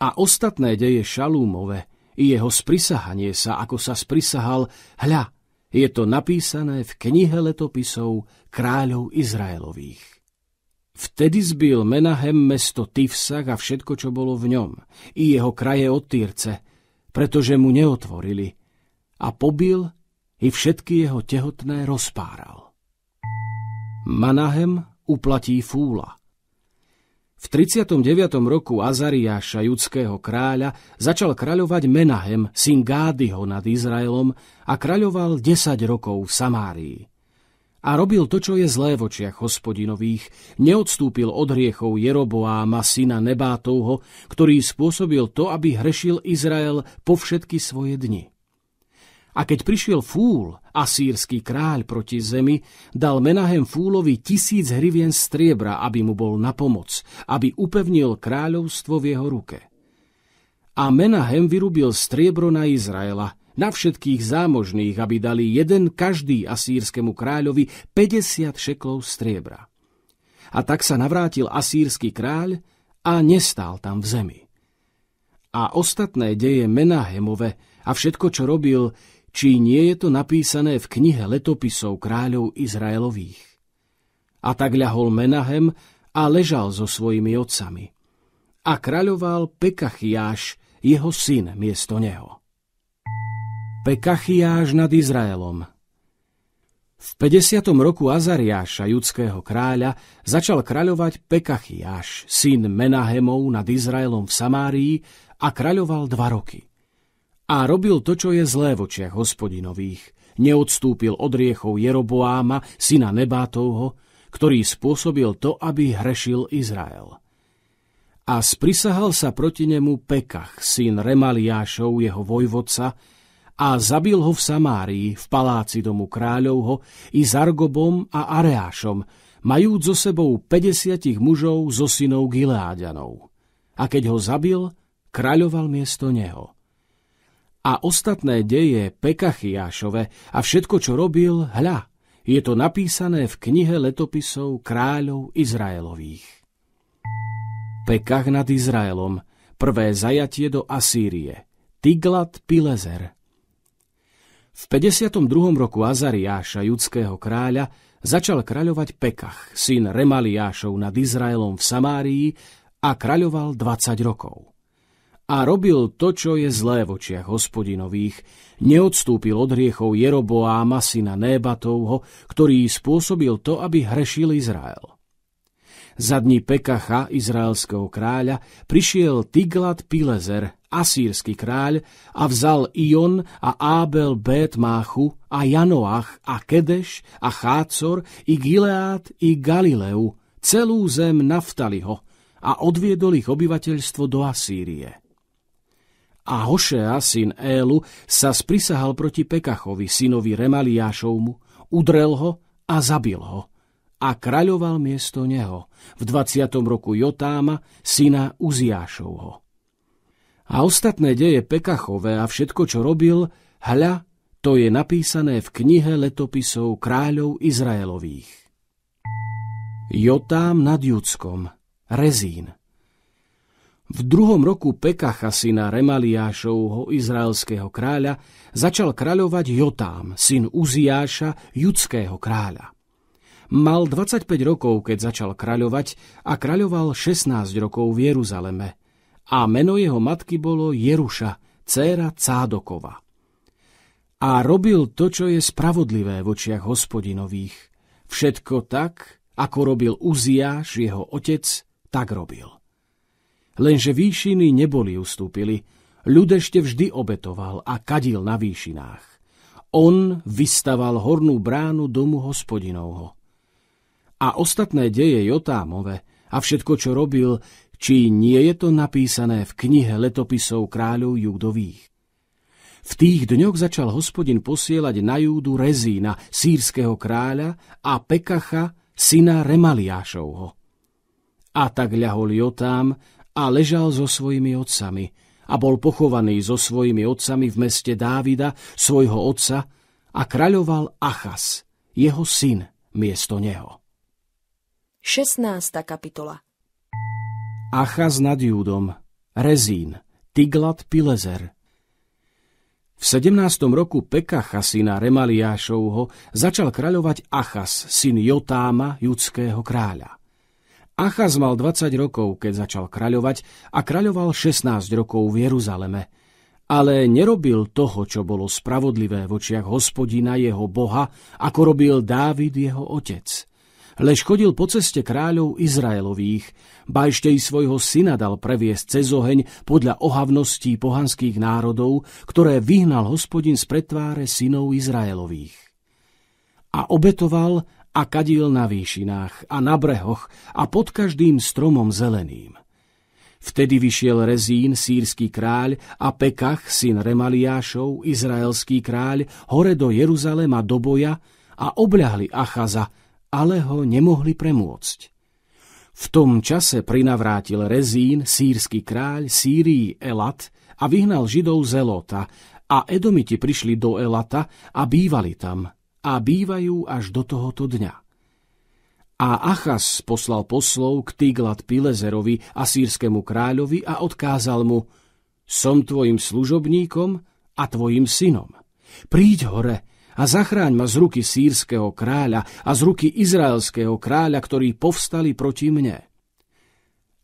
A ostatné deje Šalúmove, i jeho sprisahanie sa, ako sa sprisahal, hľa, je to napísané v knihe letopisov kráľov Izraelových. Vtedy zbil Menahem mesto Tivsach a všetko, čo bolo v ňom, i jeho kraje od Týrce, pretože mu neotvorili, a pobil i všetky jeho tehotné rozpáral. Manahem uplatí fúla. V 39. roku Azariáša, judského kráľa, začal kráľovať Menahem, syn Gádyho nad Izraelom a kráľoval 10 rokov v Samárii. A robil to, čo je zlé v očiach hospodinových, neodstúpil od hriechov Jeroboáma, syna Nebátovho, ktorý spôsobil to, aby hrešil Izrael po všetky svoje dni. A keď prišiel Fúl, asýrsky kráľ proti zemi, dal Menahem Fúlovi tisíc hrivien striebra, aby mu bol na pomoc, aby upevnil kráľovstvo v jeho ruke. A Menahem vyrubil striebro na Izraela, na všetkých zámožných, aby dali jeden každý asýrskému kráľovi 50 šeklov striebra. A tak sa navrátil asýrsky kráľ a nestál tam v zemi. A ostatné deje Menahemove a všetko, čo robil, či nie je to napísané v knihe letopisov kráľov Izraelových. A tak ľahol Menahem a ležal so svojimi otcami. A kráľoval Pekachiáš, jeho syn, miesto neho. Pekachiáš nad Izraelom V 50. roku Azariáša, judského kráľa, začal kráľovať Pekachiáš, syn Menahemov nad Izraelom v Samárii a kráľoval dva roky. A robil to, čo je zlé v očiach hospodinových. Neodstúpil od riechov Jeroboáma, syna Nebátovho, ktorý spôsobil to, aby hrešil Izrael. A sprisahal sa proti nemu Pekach, syn Remaliášov, jeho vojvodca, a zabil ho v Samárii, v paláci domu kráľovho, i s Argobom a Areášom, majúc so sebou 50 mužov zo so synov Gileáďanov. A keď ho zabil, kráľoval miesto neho a ostatné deje Pekachiášove a všetko, čo robil, hľa, je to napísané v knihe letopisov kráľov Izraelových. Pekach nad Izraelom, prvé zajatie do Asýrie, Tiglat Pilezer. V 52. roku Azariáša, judského kráľa, začal kráľovať Pekach, syn Remaliášov nad Izraelom v Samárii a kráľoval 20 rokov a robil to, čo je zlé v očiach hospodinových, neodstúpil od riechov Jeroboáma syna Nébatovho, ktorý spôsobil to, aby hrešil Izrael. Za dní Pekacha, izraelského kráľa, prišiel Tiglat Pilezer, asýrsky kráľ, a vzal Ion a Abel Bétmáchu, a Janoach a Kedeš a Chácor i Gileát i Galileu, celú zem Naftaliho a odviedol ich obyvateľstvo do Asýrie. A Hošea, syn Élu, sa sprisahal proti Pekachovi, synovi Remaliášovmu, udrel ho a zabil ho. A kráľoval miesto neho v 20. roku Jotáma, syna Uziášovho. A ostatné deje Pekachové a všetko, čo robil, hľa, to je napísané v knihe letopisov kráľov Izraelových. Jotám nad Judskom, Rezín. V druhom roku Pekacha syna Remaliášovho izraelského kráľa začal kráľovať Jotám, syn Uziáša, judského kráľa. Mal 25 rokov, keď začal kráľovať a kráľoval 16 rokov v Jeruzaleme. A meno jeho matky bolo Jeruša, dcéra Cádokova. A robil to, čo je spravodlivé v očiach hospodinových. Všetko tak, ako robil Uziáš, jeho otec, tak robil. Lenže výšiny neboli ustúpili. Ľud ešte vždy obetoval a kadil na výšinách. On vystaval hornú bránu domu hospodinovho. A ostatné deje Jotámove a všetko, čo robil, či nie je to napísané v knihe letopisov kráľov judových. V tých dňoch začal hospodin posielať na Júdu Rezína, sírskeho kráľa, a Pekacha, syna Remaliášovho. A tak ľahol Jotám a ležal so svojimi otcami a bol pochovaný so svojimi otcami v meste Dávida, svojho otca, a kráľoval Achas, jeho syn, miesto neho. 16. kapitola Achaz nad Júdom, Rezín, Tiglat Pilezer. V 17. roku Pekacha syna Remaliášovho začal kráľovať Achas, syn Jotáma, judského kráľa. Achaz mal 20 rokov, keď začal kráľovať a kráľoval 16 rokov v Jeruzaleme. Ale nerobil toho, čo bolo spravodlivé v očiach hospodina jeho boha, ako robil Dávid jeho otec. Lež chodil po ceste kráľov Izraelových, bajštej svojho syna dal previesť cez oheň podľa ohavností pohanských národov, ktoré vyhnal hospodin z pretváre synov Izraelových. A obetoval a kadil na výšinách a na brehoch a pod každým stromom zeleným. Vtedy vyšiel Rezín, sírsky kráľ, a Pekach, syn Remaliášov, izraelský kráľ, hore do Jeruzalema do boja a obľahli Achaza, ale ho nemohli premôcť. V tom čase prinavrátil Rezín, sírsky kráľ, Sýrii Elat a vyhnal Židov z Elota a Edomiti prišli do Elata a bývali tam – a bývajú až do tohoto dňa. A Achas poslal poslov k Tiglat Pilezerovi, a sírskému kráľovi a odkázal mu Som tvojim služobníkom a tvojim synom. Príď hore a zachráň ma z ruky sírskeho kráľa a z ruky izraelského kráľa, ktorí povstali proti mne.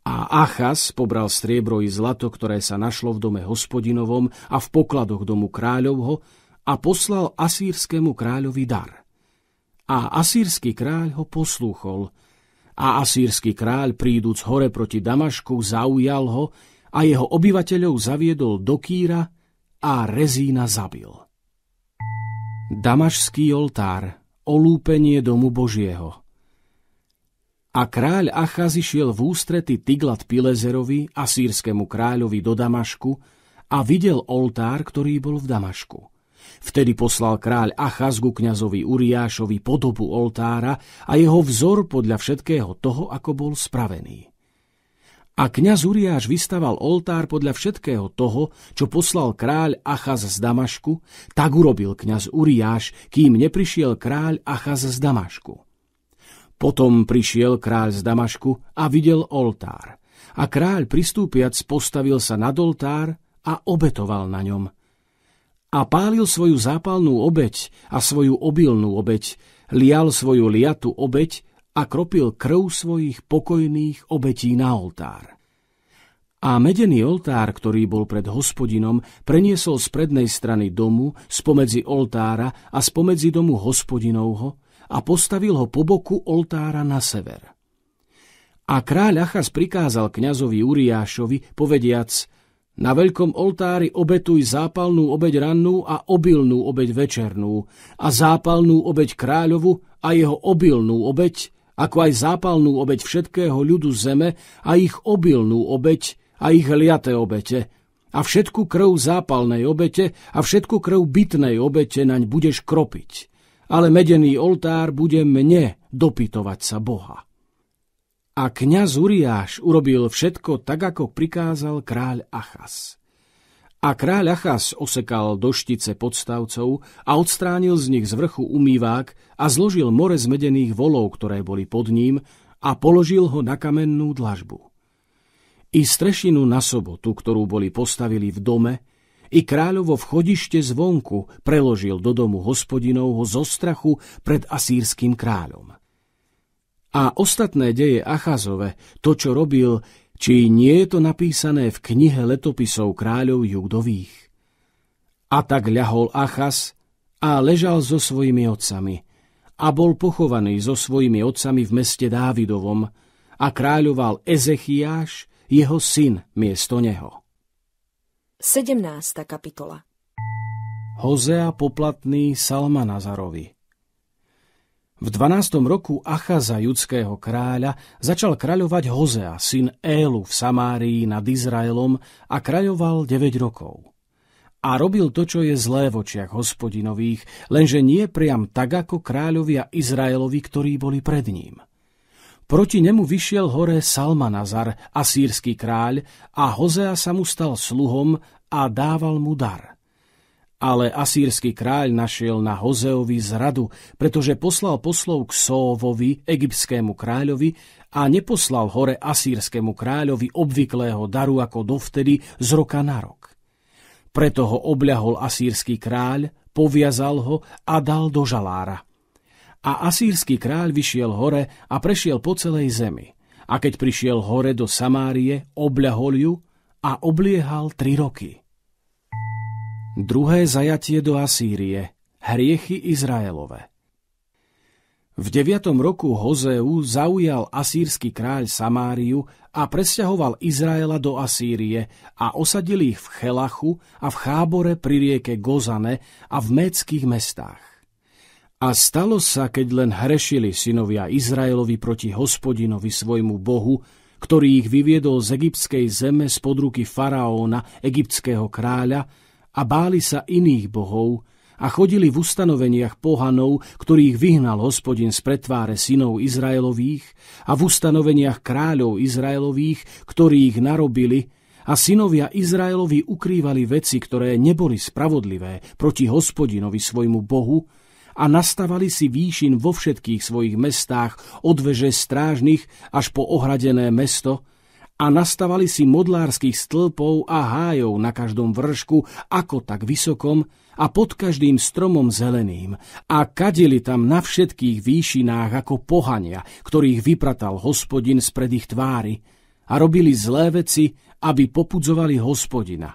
A Achas pobral striebro i zlato, ktoré sa našlo v dome hospodinovom a v pokladoch domu kráľovho a poslal asýrskému kráľovi dar. A asýrsky kráľ ho poslúchol, a asýrsky kráľ príduc hore proti Damašku zaujal ho a jeho obyvateľov zaviedol do Kýra a Rezína zabil. Damašský oltár, olúpenie domu Božieho. A kráľ Achazi šiel v ústrety Tiglat Pilezerovi, asýrskému kráľovi do Damašku, a videl oltár, ktorý bol v Damašku. Vtedy poslal kráľ Achaz ku kniazovi Uriášovi podobu oltára a jeho vzor podľa všetkého toho, ako bol spravený. A kniaz Uriáš vystaval oltár podľa všetkého toho, čo poslal kráľ Achaz z Damašku, tak urobil kniaz Uriáš, kým neprišiel kráľ Achaz z Damašku. Potom prišiel kráľ z Damašku a videl oltár. A kráľ pristúpiac postavil sa nad oltár a obetoval na ňom – a pálil svoju zápalnú obeď a svoju obilnú obeď, lial svoju liatu obeď a kropil krv svojich pokojných obetí na oltár. A medený oltár, ktorý bol pred hospodinom, preniesol z prednej strany domu, spomedzi oltára a spomedzi domu hospodinovho a postavil ho po boku oltára na sever. A kráľ Achas prikázal kňazovi Uriášovi, povediac, na veľkom oltári obetuj zápalnú obeď rannú a obilnú obeď večernú a zápalnú obeď kráľovu a jeho obilnú obeď, ako aj zápalnú obeď všetkého ľudu zeme a ich obilnú obeď a ich liaté obete a všetku krv zápalnej obete a všetku krv bitnej obete naň budeš kropiť. Ale medený oltár bude mne dopytovať sa Boha. A kňaz Uriáš urobil všetko tak, ako prikázal kráľ Achas. A kráľ Achas osekal doštice podstavcov a odstránil z nich z vrchu umývák a zložil more zmedených volov, ktoré boli pod ním, a položil ho na kamennú dlažbu. I strešinu na sobotu, ktorú boli postavili v dome, i kráľovo vchodište zvonku preložil do domu hospodinovho zo strachu pred asýrským kráľom. A ostatné deje Achazove, to, čo robil, či nie je to napísané v knihe letopisov kráľov judových. A tak ľahol Achaz a ležal so svojimi otcami a bol pochovaný so svojimi otcami v meste Dávidovom a kráľoval Ezechiáš, jeho syn, miesto neho. 17. kapitola Hozea poplatný Salmanazarovi v 12. roku Achaza judského kráľa začal kráľovať Hozea, syn Élu v Samárii nad Izraelom a kráľoval 9 rokov. A robil to, čo je zlé v očiach hospodinových, lenže nie priam tak ako kráľovia Izraelovi, ktorí boli pred ním. Proti nemu vyšiel hore Salmanazar, asýrsky kráľ, a Hozea sa mu stal sluhom a dával mu dar – ale asýrsky kráľ našiel na Hozeovi zradu, pretože poslal poslov k Sóvovi, egyptskému kráľovi, a neposlal hore asýrskému kráľovi obvyklého daru ako dovtedy z roka na rok. Preto ho obľahol asýrsky kráľ, poviazal ho a dal do žalára. A asýrsky kráľ vyšiel hore a prešiel po celej zemi. A keď prišiel hore do Samárie, obľahol ju a obliehal tri roky. Druhé zajatie do Asýrie Hriechy Izraelove V 9. roku Hozeu zaujal asýrsky kráľ Samáriu a presťahoval Izraela do Asýrie a osadil ich v Chelachu a v Chábore pri rieke Gozane a v méckých mestách. A stalo sa, keď len hrešili synovia Izraelovi proti hospodinovi svojmu Bohu, ktorý ich vyviedol z egyptskej zeme spod ruky faraóna, egyptského kráľa, a báli sa iných bohov a chodili v ustanoveniach pohanov, ktorých vyhnal hospodin z pretváre synov Izraelových a v ustanoveniach kráľov Izraelových, ktorí ich narobili, a synovia Izraelovi ukrývali veci, ktoré neboli spravodlivé proti hospodinovi svojmu bohu, a nastavali si výšin vo všetkých svojich mestách od veže strážnych až po ohradené mesto a nastavali si modlárskych stĺpov a hájov na každom vršku, ako tak vysokom, a pod každým stromom zeleným a kadili tam na všetkých výšinách ako pohania, ktorých vypratal hospodin spred ich tvári a robili zlé veci, aby popudzovali hospodina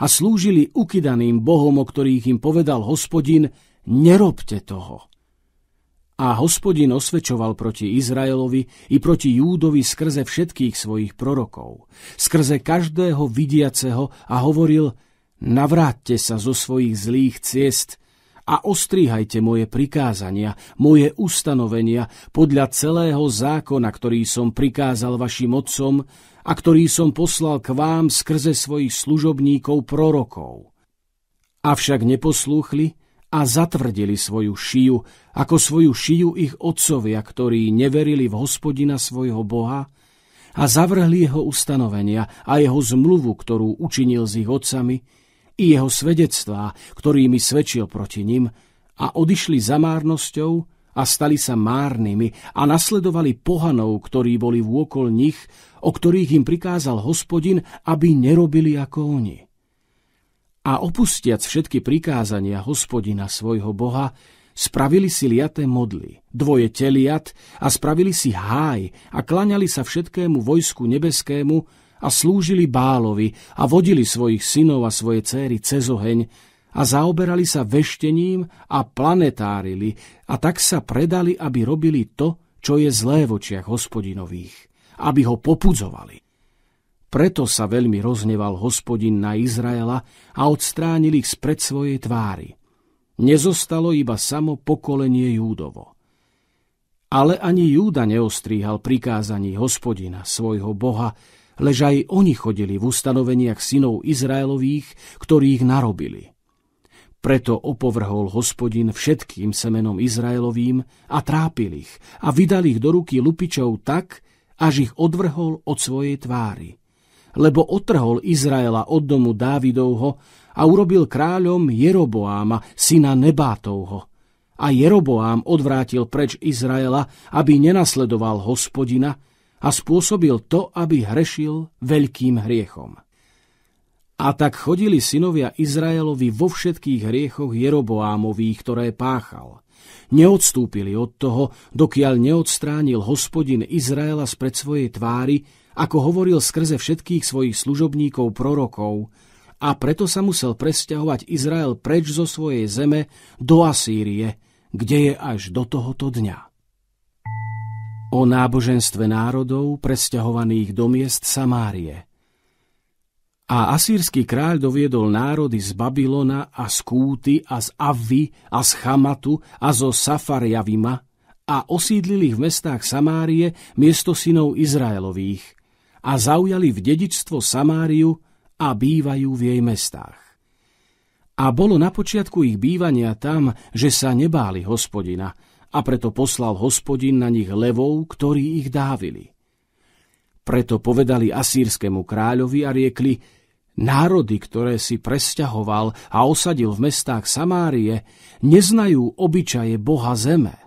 a slúžili ukydaným bohom, o ktorých im povedal hospodin, nerobte toho. A hospodin osvečoval proti Izraelovi i proti Júdovi skrze všetkých svojich prorokov, skrze každého vidiaceho a hovoril, navráťte sa zo svojich zlých ciest a ostríhajte moje prikázania, moje ustanovenia podľa celého zákona, ktorý som prikázal vašim otcom a ktorý som poslal k vám skrze svojich služobníkov prorokov. Avšak neposlúchli, a zatvrdili svoju šiju, ako svoju šiju ich otcovia, ktorí neverili v hospodina svojho Boha a zavrhli jeho ustanovenia a jeho zmluvu, ktorú učinil s ich otcami, i jeho svedectvá, ktorými svedčil proti nim, a odišli za márnosťou a stali sa márnymi a nasledovali pohanov, ktorí boli vôkol nich, o ktorých im prikázal hospodin, aby nerobili ako oni a opustiac všetky prikázania hospodina svojho Boha, spravili si liaté modly, dvoje teliat a spravili si háj a klaňali sa všetkému vojsku nebeskému a slúžili Bálovi a vodili svojich synov a svoje céry cez oheň a zaoberali sa veštením a planetárili a tak sa predali, aby robili to, čo je zlé v očiach hospodinových, aby ho popudzovali. Preto sa veľmi rozneval hospodin na Izraela a odstránil ich spred svojej tvári. Nezostalo iba samo pokolenie Júdovo. Ale ani Júda neostríhal prikázaní hospodina, svojho boha, lež aj oni chodili v ustanoveniach synov Izraelových, ktorých narobili. Preto opovrhol hospodin všetkým semenom Izraelovým a trápil ich a vydal ich do ruky lupičov tak, až ich odvrhol od svojej tvári lebo otrhol Izraela od domu Dávidovho a urobil kráľom Jeroboáma, syna Nebátovho. A Jeroboám odvrátil preč Izraela, aby nenasledoval hospodina a spôsobil to, aby hrešil veľkým hriechom. A tak chodili synovia Izraelovi vo všetkých hriechoch Jeroboámových, ktoré páchal. Neodstúpili od toho, dokiaľ neodstránil hospodin Izraela spred svojej tvári ako hovoril skrze všetkých svojich služobníkov prorokov, a preto sa musel presťahovať Izrael preč zo svojej zeme do Asýrie, kde je až do tohoto dňa. O náboženstve národov presťahovaných do miest Samárie. A asýrsky kráľ doviedol národy z Babylona a z Kúty a z Avvy a z Chamatu a zo Safarjavima a osídlil ich v mestách Samárie miesto synov Izraelových a zaujali v dedičstvo Samáriu a bývajú v jej mestách. A bolo na počiatku ich bývania tam, že sa nebáli hospodina, a preto poslal hospodin na nich levou, ktorí ich dávili. Preto povedali asýrskému kráľovi a riekli, národy, ktoré si presťahoval a osadil v mestách Samárie, neznajú obyčaje Boha zeme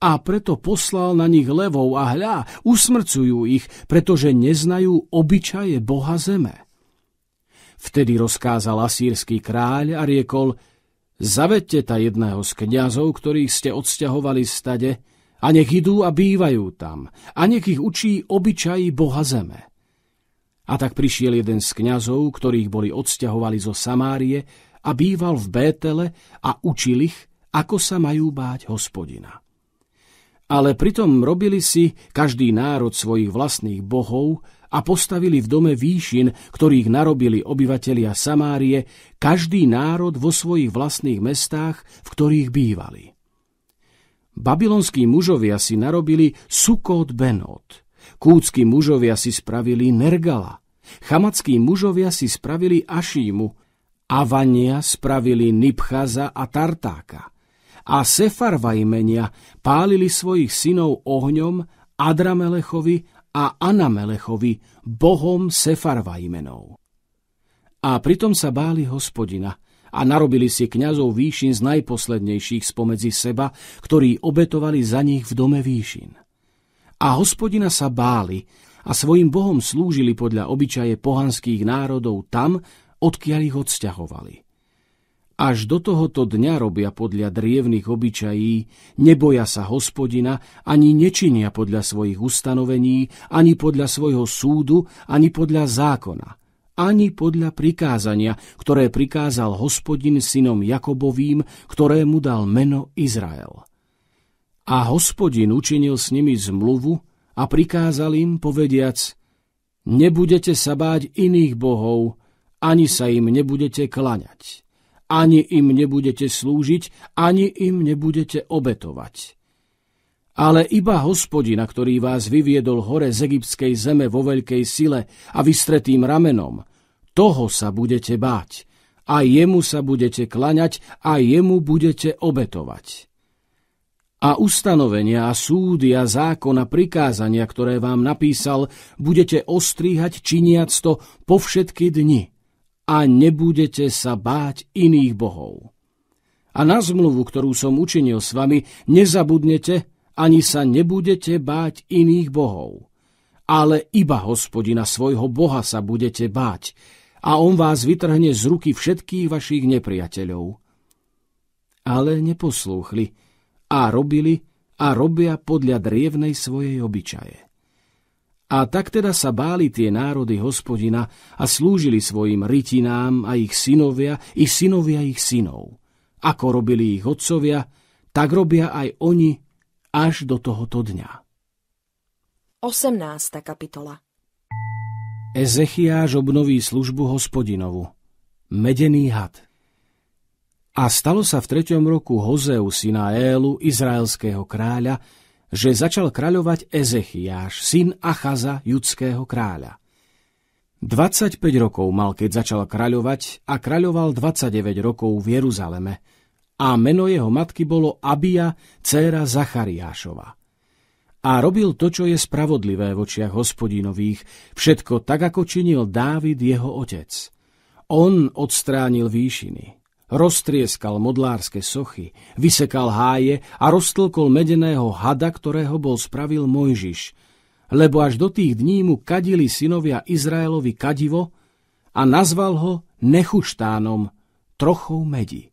a preto poslal na nich levou a hľa, usmrcujú ich, pretože neznajú obyčaje Boha zeme. Vtedy rozkázal asýrsky kráľ a riekol, zavedte ta jedného z kňazov, ktorých ste odsťahovali stade, a nech idú a bývajú tam, a nech ich učí obyčají Boha zeme. A tak prišiel jeden z kňazov, ktorých boli odsťahovali zo Samárie, a býval v Bétele a učil ich, ako sa majú báť hospodina ale pritom robili si každý národ svojich vlastných bohov a postavili v dome výšin, ktorých narobili obyvatelia Samárie, každý národ vo svojich vlastných mestách, v ktorých bývali. Babylonskí mužovia si narobili Sukot Benot, kúdsky mužovia si spravili Nergala, chamackí mužovia si spravili Ašímu, Avania spravili Nipchaza a Tartáka – a Sefarvajmenia pálili svojich synov ohňom Adramelechovi a Anamelechovi, bohom Sefarvajmenov. A pritom sa báli hospodina a narobili si kňazov výšin z najposlednejších spomedzi seba, ktorí obetovali za nich v dome výšin. A hospodina sa báli a svojim bohom slúžili podľa obyčaje pohanských národov tam, odkiaľ ich odsťahovali. Až do tohoto dňa robia podľa drievných obyčají, neboja sa hospodina, ani nečinia podľa svojich ustanovení, ani podľa svojho súdu, ani podľa zákona, ani podľa prikázania, ktoré prikázal hospodin synom Jakobovým, ktorému dal meno Izrael. A hospodin učinil s nimi zmluvu a prikázal im povediac, nebudete sa báť iných bohov, ani sa im nebudete klaňať ani im nebudete slúžiť, ani im nebudete obetovať. Ale iba hospodina, ktorý vás vyviedol hore z egyptskej zeme vo veľkej sile a vystretým ramenom, toho sa budete báť, a jemu sa budete klaňať a jemu budete obetovať. A ustanovenia a súdy a zákona prikázania, ktoré vám napísal, budete ostríhať činiac to po všetky dni a nebudete sa báť iných bohov. A na zmluvu, ktorú som učinil s vami, nezabudnete, ani sa nebudete báť iných bohov. Ale iba hospodina svojho boha sa budete báť, a on vás vytrhne z ruky všetkých vašich nepriateľov. Ale neposlúchli a robili a robia podľa drievnej svojej obyčaje. A tak teda sa báli tie národy hospodina a slúžili svojim rytinám a ich synovia, i synovia ich synov. Ako robili ich otcovia, tak robia aj oni až do tohoto dňa. 18. kapitola Ezechiáš obnoví službu hospodinovu. Medený had. A stalo sa v treťom roku Hozeu syna Élu, izraelského kráľa, že začal kráľovať Ezechiáš, syn Achaza, judského kráľa. 25 rokov mal, keď začal kráľovať a kráľoval 29 rokov v Jeruzaleme a meno jeho matky bolo Abia, dcéra Zachariášova. A robil to, čo je spravodlivé v očiach hospodinových, všetko tak, ako činil Dávid jeho otec. On odstránil výšiny, roztrieskal modlárske sochy, vysekal háje a roztlkol medeného hada, ktorého bol spravil Mojžiš, lebo až do tých dní mu kadili synovia Izraelovi kadivo a nazval ho Nechuštánom, trochou medi.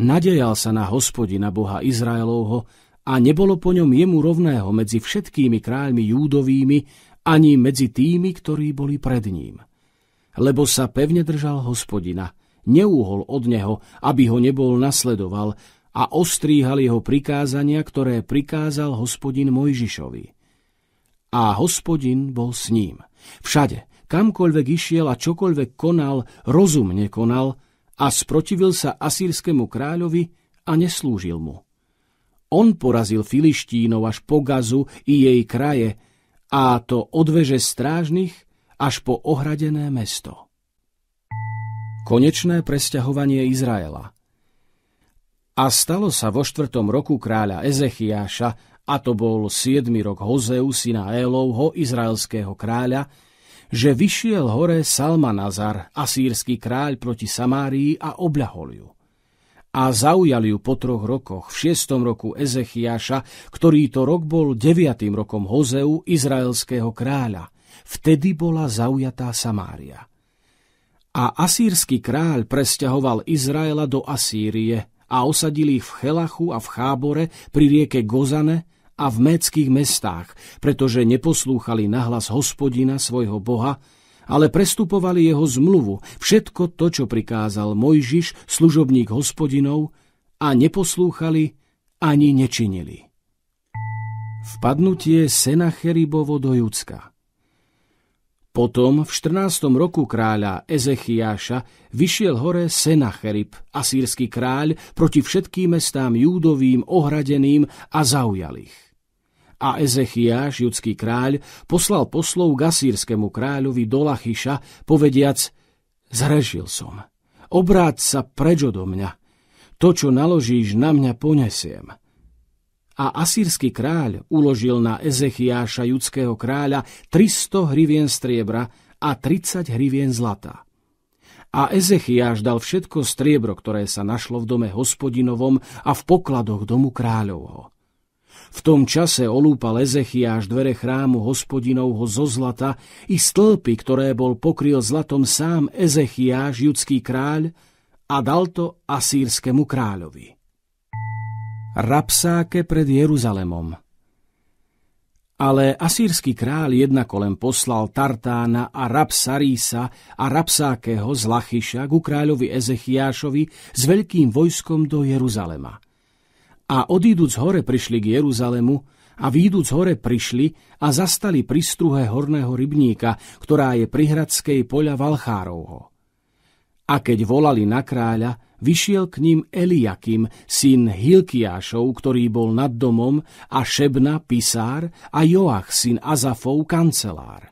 Nadejal sa na hospodina Boha Izraelovho a nebolo po ňom jemu rovného medzi všetkými kráľmi júdovými ani medzi tými, ktorí boli pred ním. Lebo sa pevne držal hospodina – neúhol od neho, aby ho nebol nasledoval a ostríhal jeho prikázania, ktoré prikázal hospodin Mojžišovi. A hospodin bol s ním. Všade, kamkoľvek išiel a čokoľvek konal, rozumne konal a sprotivil sa asýrskému kráľovi a neslúžil mu. On porazil Filištínov až po Gazu i jej kraje, a to od veže strážnych až po ohradené mesto konečné presťahovanie Izraela. A stalo sa vo štvrtom roku kráľa Ezechiáša, a to bol 7. rok Hozeu, syna Élovho, izraelského kráľa, že vyšiel hore Salmanazar, asýrsky kráľ proti Samárii a obľahol ju. A zaujali ju po troch rokoch, v šiestom roku Ezechiáša, ktorý to rok bol deviatým rokom Hozeu, izraelského kráľa. Vtedy bola zaujatá Samária. A asýrsky kráľ presťahoval Izraela do Asýrie a osadil ich v Chelachu a v Chábore pri rieke Gozane a v méckých mestách, pretože neposlúchali nahlas hospodina svojho boha, ale prestupovali jeho zmluvu, všetko to, čo prikázal Mojžiš, služobník hospodinov, a neposlúchali ani nečinili. Vpadnutie Senacheribovo do Judska potom v 14. roku kráľa Ezechiáša vyšiel hore Senacherib, asýrsky kráľ, proti všetkým mestám júdovým, ohradeným a zaujalých. A Ezechiáš, judský kráľ, poslal poslov k asýrskému kráľovi do povediac, zrežil som, obráť sa prečo do mňa, to, čo naložíš, na mňa ponesiem a asýrsky kráľ uložil na Ezechiáša judského kráľa 300 hrivien striebra a 30 hrivien zlata. A Ezechiáš dal všetko striebro, ktoré sa našlo v dome hospodinovom a v pokladoch domu kráľovho. V tom čase olúpal Ezechiáš dvere chrámu hospodinovho zo zlata i stĺpy, ktoré bol pokryl zlatom sám Ezechiáš, judský kráľ, a dal to asýrskému kráľovi. Rapsáke pred Jeruzalemom. Ale asýrsky král jednako len poslal Tartána a Rapsarísa a Rapsákeho z Lachyša ku kráľovi Ezechiášovi s veľkým vojskom do Jeruzalema. A odíduc hore prišli k Jeruzalemu a výjduc hore prišli a zastali pri struhe horného rybníka, ktorá je pri hradskej poľa Valchárovho. A keď volali na kráľa, vyšiel k ním Eliakim, syn Hilkiášov, ktorý bol nad domom, a Šebna, pisár, a Joach, syn Azafov, kancelár.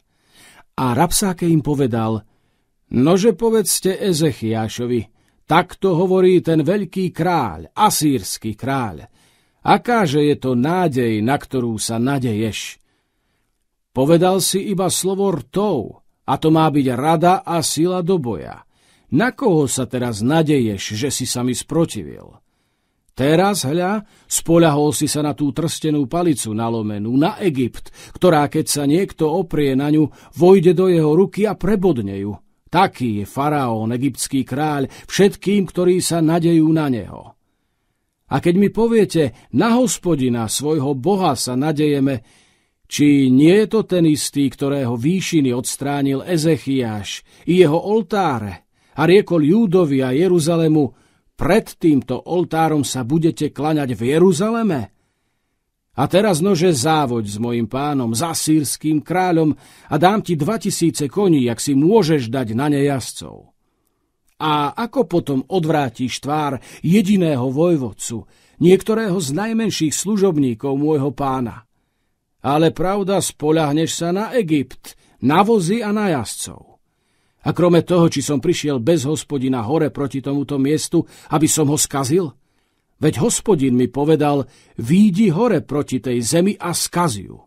A Rapsáke im povedal, Nože povedzte Ezechiášovi, takto hovorí ten veľký kráľ, asýrsky kráľ. Akáže je to nádej, na ktorú sa nadeješ? Povedal si iba slovo rtov, a to má byť rada a sila do boja. Na koho sa teraz nadeješ, že si sa mi sprotivil? Teraz, hľa, spoľahol si sa na tú trstenú palicu nalomenú, na Egypt, ktorá, keď sa niekto oprie na ňu, vojde do jeho ruky a prebodne ju. Taký je faraón, egyptský kráľ, všetkým, ktorí sa nadejú na neho. A keď mi poviete, na hospodina svojho boha sa nadejeme, či nie je to ten istý, ktorého výšiny odstránil Ezechiáš i jeho oltáre? a riekol Júdovi a Jeruzalemu, pred týmto oltárom sa budete klaňať v Jeruzaleme? A teraz nože závoď s mojim pánom, za sírským kráľom a dám ti dva tisíce koní, ak si môžeš dať na ne jazdcov. A ako potom odvrátiš tvár jediného vojvodcu, niektorého z najmenších služobníkov môjho pána? Ale pravda, spolahneš sa na Egypt, na vozy a na jazdcov. A krome toho, či som prišiel bez hospodina hore proti tomuto miestu, aby som ho skazil? Veď hospodin mi povedal, výjdi hore proti tej zemi a skazi. ju.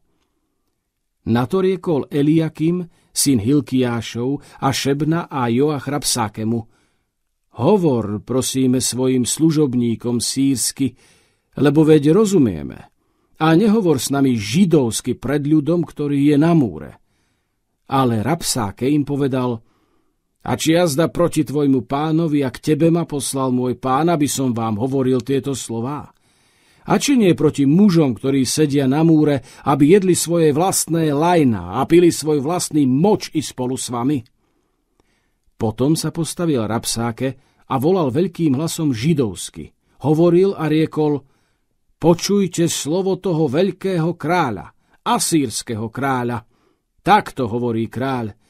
Na to riekol Eliakim, syn Hilkiášov a Šebna a Joach Rapsákemu. Hovor, prosíme, svojim služobníkom sírsky, lebo veď rozumieme. A nehovor s nami židovsky pred ľudom, ktorý je na múre. Ale Rapsáke im povedal – a či jazda proti tvojmu pánovi a k tebe ma poslal môj pán, aby som vám hovoril tieto slová? A či nie proti mužom, ktorí sedia na múre, aby jedli svoje vlastné lajna a pili svoj vlastný moč i spolu s vami? Potom sa postavil Rapsáke a volal veľkým hlasom židovsky. Hovoril a riekol, počujte slovo toho veľkého kráľa, asýrského kráľa. Takto hovorí kráľ.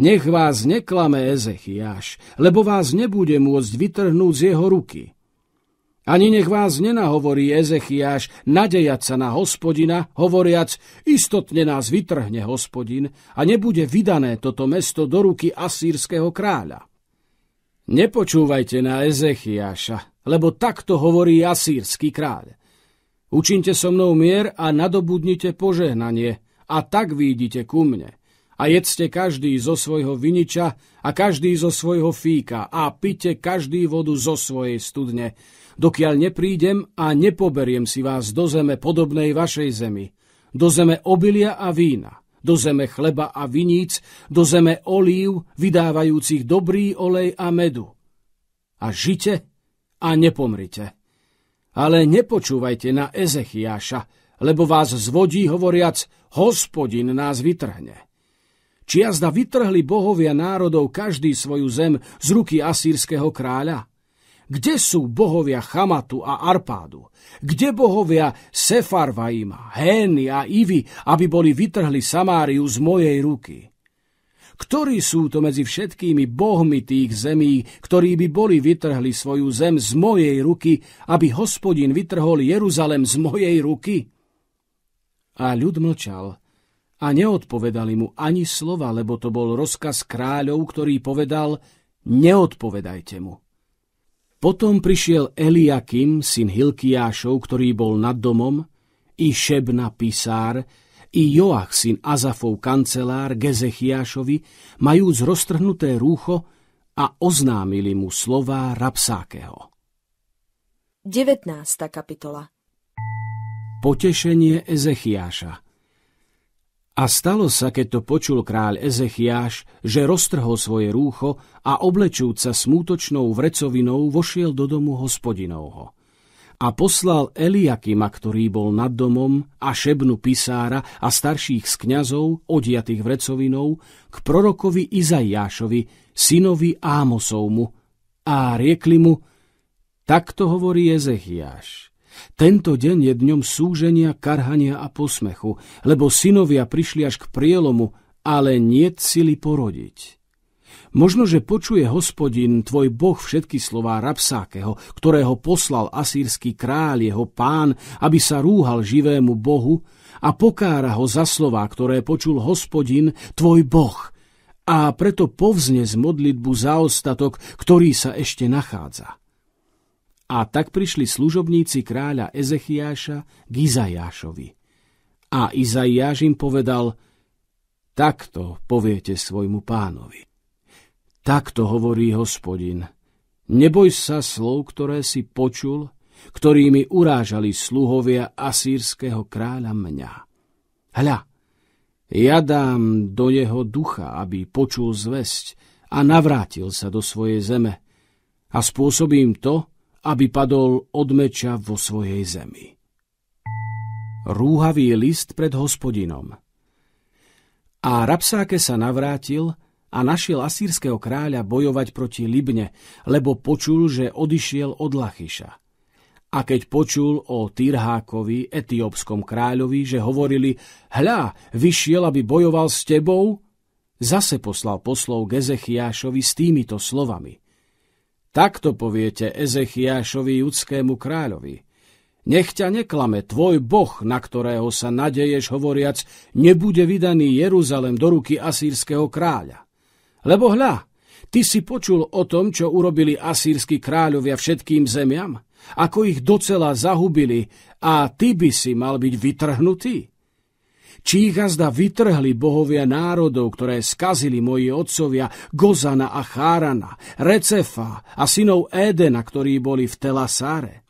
Nech vás neklame Ezechiáš, lebo vás nebude môcť vytrhnúť z jeho ruky. Ani nech vás nenahovorí Ezechiáš nadejať sa na hospodina, hovoriac, istotne nás vytrhne hospodin a nebude vydané toto mesto do ruky asýrskeho kráľa. Nepočúvajte na Ezechiáša, lebo takto hovorí asýrsky kráľ. Učinte so mnou mier a nadobudnite požehnanie a tak výjdite ku mne a jedzte každý zo svojho viniča a každý zo svojho fíka a pite každý vodu zo svojej studne, dokiaľ neprídem a nepoberiem si vás do zeme podobnej vašej zemi, do zeme obilia a vína, do zeme chleba a viníc, do zeme olív, vydávajúcich dobrý olej a medu. A žite a nepomrite. Ale nepočúvajte na Ezechiáša, lebo vás zvodí hovoriac, hospodin nás vytrhne jazda vytrhli bohovia národov každý svoju zem z ruky asýrskeho kráľa? Kde sú bohovia Chamatu a Arpádu? Kde bohovia Sefarvaima, Hény a Ivy, aby boli vytrhli Samáriu z mojej ruky? Ktorí sú to medzi všetkými bohmi tých zemí, ktorí by boli vytrhli svoju zem z mojej ruky, aby hospodin vytrhol Jeruzalem z mojej ruky? A ľud mlčal, a neodpovedali mu ani slova, lebo to bol rozkaz kráľov, ktorý povedal, neodpovedajte mu. Potom prišiel Eliakim, syn Hilkiášov, ktorý bol nad domom, i Šebna pisár, i Joach, syn Azafov kancelár Gezechiášovi, majúc roztrhnuté rúcho a oznámili mu slova Rapsákeho. 19. kapitola Potešenie Ezechiáša a stalo sa, keď to počul kráľ Ezechiáš, že roztrhol svoje rúcho a oblečúc sa smútočnou vrecovinou vošiel do domu hospodinovho. A poslal Eliakima, ktorý bol nad domom, a Šebnu pisára a starších z kňazov, odiatých vrecovinou, k prorokovi Izaiášovi, synovi Ámosovmu. A riekli mu, takto hovorí Ezechiáš, tento deň je dňom súženia, karhania a posmechu, lebo synovia prišli až k prielomu, ale nie sily porodiť. Možno, že počuje hospodin, tvoj boh všetky slová Rapsákeho, ktorého poslal asýrsky kráľ, jeho pán, aby sa rúhal živému bohu a pokára ho za slová, ktoré počul hospodin, tvoj boh, a preto povzne z modlitbu za ostatok, ktorý sa ešte nachádza. A tak prišli služobníci kráľa Ezechiáša k Izajášovi. A Izajáš im povedal, takto poviete svojmu pánovi. Takto hovorí hospodin, neboj sa slov, ktoré si počul, ktorými urážali sluhovia asýrského kráľa mňa. Hľa, ja dám do jeho ducha, aby počul zväzť a navrátil sa do svojej zeme a spôsobím to, aby padol od meča vo svojej zemi. Rúhavý list pred hospodinom A Rapsáke sa navrátil a našiel asýrského kráľa bojovať proti Libne, lebo počul, že odišiel od Lachyša. A keď počul o Tyrhákovi, etiópskom kráľovi, že hovorili, hľa, vyšiel, aby bojoval s tebou, zase poslal poslov Gezechiášovi s týmito slovami – Takto poviete Ezechiášovi judskému kráľovi. Nech ťa neklame tvoj boh, na ktorého sa nadeješ hovoriac, nebude vydaný Jeruzalem do ruky asýrskeho kráľa. Lebo hľa, ty si počul o tom, čo urobili asýrsky kráľovia všetkým zemiam? Ako ich docela zahubili a ty by si mal byť vytrhnutý? Či ich azda vytrhli bohovia národov, ktoré skazili moji otcovia Gozana a Chárana, Recefa a synov Édena, ktorí boli v Telasáre?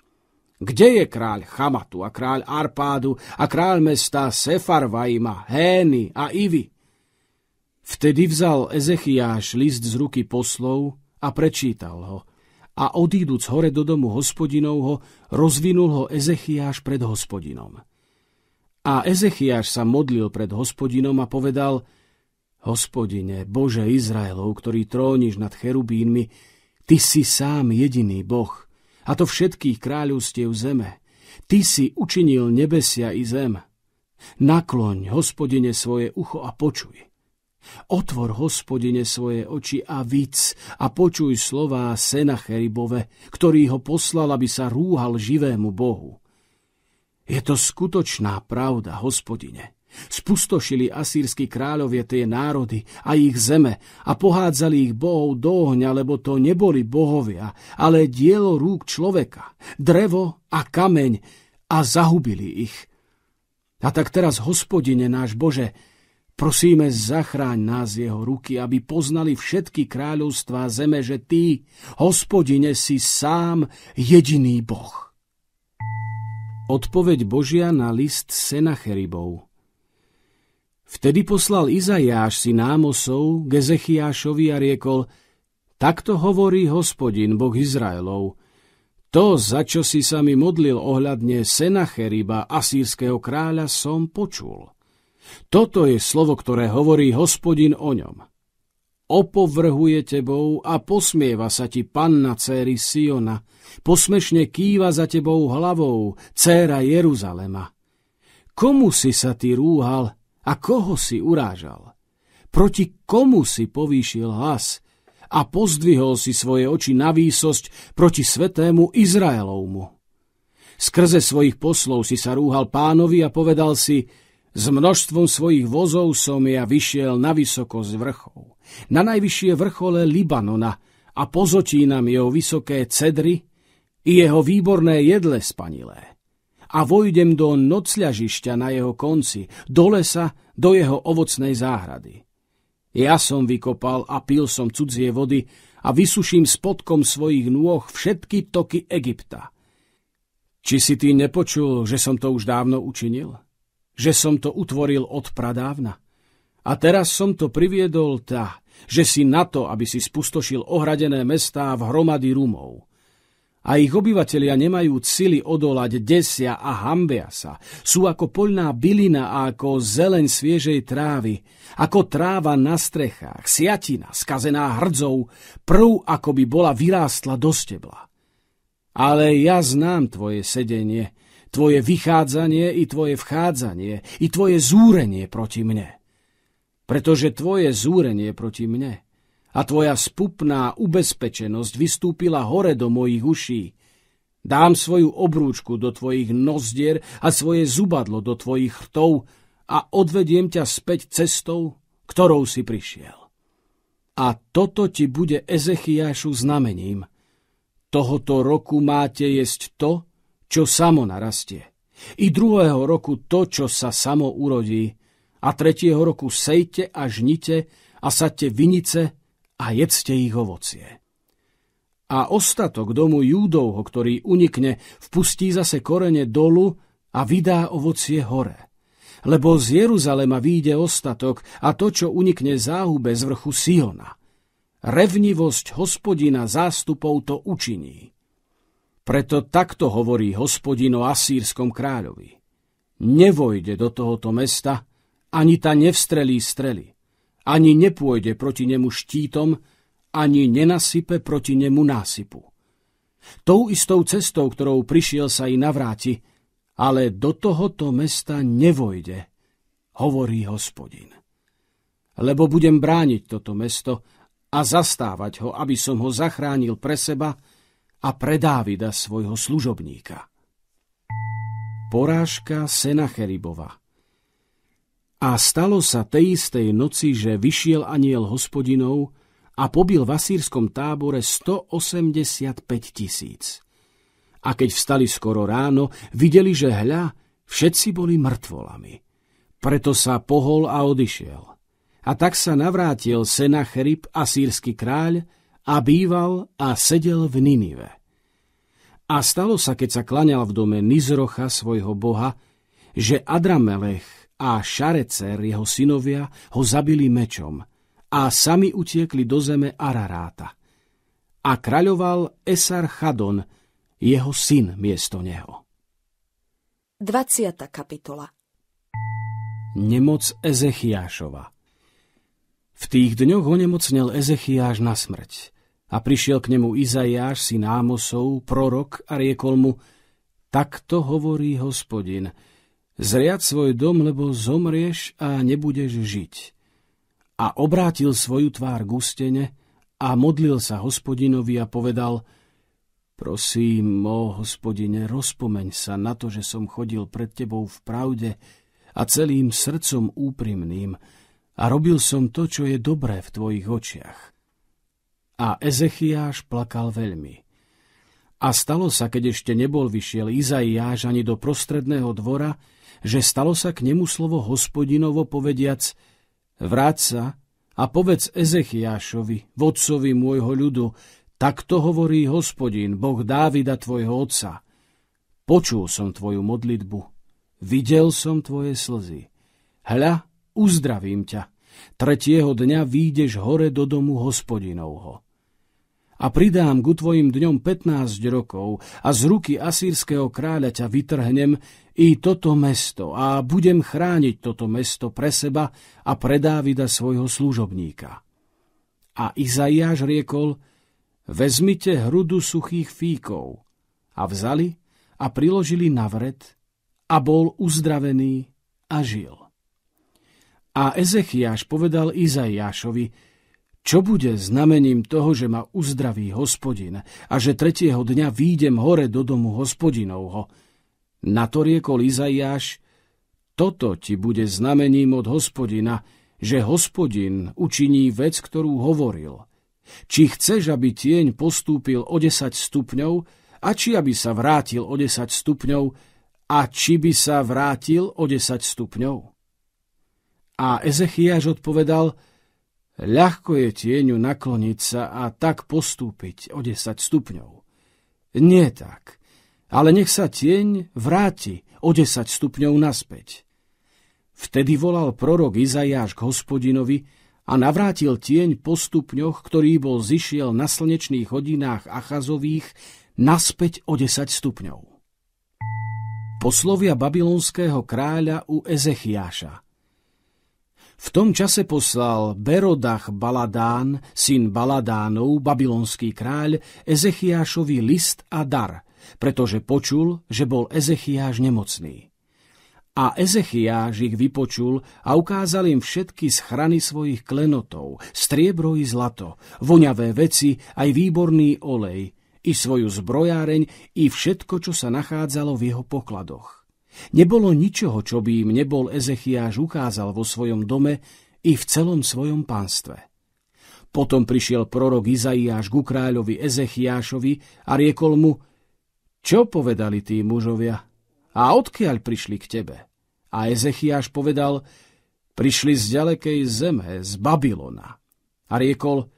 Kde je kráľ Chamatu a kráľ Arpádu a kráľ mesta Sefarvajma, Hény a Ivy? Vtedy vzal Ezechiáš list z ruky poslov a prečítal ho. A odíduc hore do domu hospodinovho, rozvinul ho Ezechiáš pred hospodinom. A Ezechiaš sa modlil pred hospodinom a povedal, Hospodine, Bože Izraelov, ktorý tróniš nad cherubínmi, Ty si sám jediný Boh, a to všetkých kráľovstiev zeme. Ty si učinil nebesia i zem. Nakloň, hospodine, svoje ucho a počuj. Otvor, hospodine, svoje oči a víc a počuj slová Senacheribove, ktorý ho poslal, aby sa rúhal živému Bohu. Je to skutočná pravda, hospodine. Spustošili asýrsky kráľovie tie národy a ich zeme a pohádzali ich bohov do ohňa, lebo to neboli bohovia, ale dielo rúk človeka, drevo a kameň a zahubili ich. A tak teraz, hospodine náš Bože, Prosíme, zachráň nás jeho ruky, aby poznali všetky kráľovstvá zeme, že Ty, hospodine, si sám jediný Boh. Odpoveď Božia na list Senacheribov Vtedy poslal Izajáš si námosov k Ezechiášovi a riekol Takto hovorí hospodin, Boh Izraelov. To, za čo si sa mi modlil ohľadne Senacheriba, asýrského kráľa, som počul. Toto je slovo, ktoré hovorí hospodin o ňom opovrhuje tebou a posmieva sa ti panna céry Siona, posmešne kýva za tebou hlavou, céra Jeruzalema. Komu si sa ty rúhal a koho si urážal? Proti komu si povýšil hlas a pozdvihol si svoje oči na výsosť proti svetému Izraelovmu? Skrze svojich poslov si sa rúhal pánovi a povedal si, s množstvom svojich vozov som ja vyšiel na vysokosť vrchov na najvyššie vrchole Libanona a pozotí nám jeho vysoké cedry i jeho výborné jedle spanilé. A vojdem do nocľažišťa na jeho konci, do lesa, do jeho ovocnej záhrady. Ja som vykopal a pil som cudzie vody a vysuším spodkom svojich nôh všetky toky Egypta. Či si ty nepočul, že som to už dávno učinil? Že som to utvoril od pradávna? A teraz som to priviedol tá, že si na to, aby si spustošil ohradené mestá v hromady rumov. A ich obyvatelia nemajú sily odolať, desia a hambia sa. Sú ako poľná bylina a ako zeleň sviežej trávy, ako tráva na strechách, siatina, skazená hrdzou, prv ako by bola vyrástla do stebla. Ale ja znám tvoje sedenie, tvoje vychádzanie i tvoje vchádzanie, i tvoje zúrenie proti mne pretože tvoje zúrenie proti mne a tvoja spupná ubezpečenosť vystúpila hore do mojich uší. Dám svoju obrúčku do tvojich nozdier a svoje zubadlo do tvojich chrtov a odvediem ťa späť cestou, ktorou si prišiel. A toto ti bude Ezechiášu znamením. Tohoto roku máte jesť to, čo samo narastie. I druhého roku to, čo sa samo urodí a tretieho roku sejte a žnite a sadte vinice a jedzte ich ovocie. A ostatok domu Júdovho, ktorý unikne, vpustí zase korene dolu a vydá ovocie hore. Lebo z Jeruzalema výjde ostatok a to, čo unikne záhube z vrchu Siona. Revnivosť hospodina zástupov to učiní. Preto takto hovorí hospodino o asýrskom kráľovi. Nevojde do tohoto mesta, ani ta nevstrelí strely, ani nepôjde proti nemu štítom, ani nenasype proti nemu násypu. Tou istou cestou, ktorou prišiel, sa i navráti, ale do tohoto mesta nevojde, hovorí hospodin. Lebo budem brániť toto mesto a zastávať ho, aby som ho zachránil pre seba a pre Dávida, svojho služobníka. Porážka Senacheribova a stalo sa tej istej noci, že vyšiel aniel hospodinov a pobil v asýrskom tábore 185 tisíc. A keď vstali skoro ráno, videli, že hľa, všetci boli mŕtvolami. Preto sa pohol a odišiel. A tak sa navrátil Senacherib, asýrsky kráľ, a býval a sedel v Ninive. A stalo sa, keď sa klaňal v dome Nizrocha, svojho boha, že Adramelech, a Šarecer, jeho synovia, ho zabili mečom a sami utiekli do zeme Araráta. A kráľoval Esar Chadon, jeho syn miesto neho. 20. kapitola Nemoc Ezechiášova V tých dňoch onemocnel Ezechiáš na smrť a prišiel k nemu Izajáš, syn Ámosov, prorok a riekol mu Takto hovorí hospodin – zriad svoj dom, lebo zomrieš a nebudeš žiť. A obrátil svoju tvár k ústene a modlil sa hospodinovi a povedal, prosím, mô hospodine, rozpomeň sa na to, že som chodil pred tebou v pravde a celým srdcom úprimným a robil som to, čo je dobré v tvojich očiach. A Ezechiáš plakal veľmi. A stalo sa, keď ešte nebol vyšiel Izaiáš ani do prostredného dvora, že stalo sa k nemu slovo hospodinovo povediac Vráť sa a povedz Ezechiášovi, vodcovi môjho ľudu, takto hovorí hospodin, Boh Dávida tvojho otca. Počul som tvoju modlitbu, videl som tvoje slzy. Hľa, uzdravím ťa. Tretieho dňa výjdeš hore do domu hospodinovho a pridám ku tvojim dňom 15 rokov a z ruky asýrského kráľa ťa vytrhnem i toto mesto a budem chrániť toto mesto pre seba a pre Dávida svojho služobníka. A Izaiáš riekol, vezmite hrudu suchých fíkov a vzali a priložili na vred a bol uzdravený a žil. A Ezechiáš povedal Izaiášovi, čo bude znamením toho, že ma uzdraví hospodin a že tretieho dňa výjdem hore do domu hospodinovho? Na to riekol Izaiáš, toto ti bude znamením od hospodina, že hospodin učiní vec, ktorú hovoril. Či chceš, aby tieň postúpil o 10 stupňov, a či aby sa vrátil o 10 stupňov, a či by sa vrátil o 10 stupňov. A Ezechiaž odpovedal – Ľahko je tieňu nakloniť sa a tak postúpiť o 10 stupňov. Nie tak, ale nech sa tieň vráti o 10 stupňov naspäť. Vtedy volal prorok Izajáš k hospodinovi a navrátil tieň po stupňoch, ktorý bol zišiel na slnečných hodinách Achazových, naspäť o 10 stupňov. Poslovia babylonského kráľa u Ezechiáša – v tom čase poslal Berodach Baladán, syn Baladánov, babylonský kráľ, Ezechiášovi list a dar, pretože počul, že bol Ezechiáš nemocný. A Ezechiáš ich vypočul a ukázal im všetky schrany svojich klenotov, striebro i zlato, voňavé veci, aj výborný olej, i svoju zbrojáreň, i všetko, čo sa nachádzalo v jeho pokladoch. Nebolo ničoho, čo by im nebol Ezechiáš ukázal vo svojom dome i v celom svojom pánstve. Potom prišiel prorok Izaiáš ku kráľovi Ezechiášovi a riekol mu, čo povedali tí mužovia a odkiaľ prišli k tebe? A Ezechiáš povedal, prišli z ďalekej zeme, z Babylona. A riekol,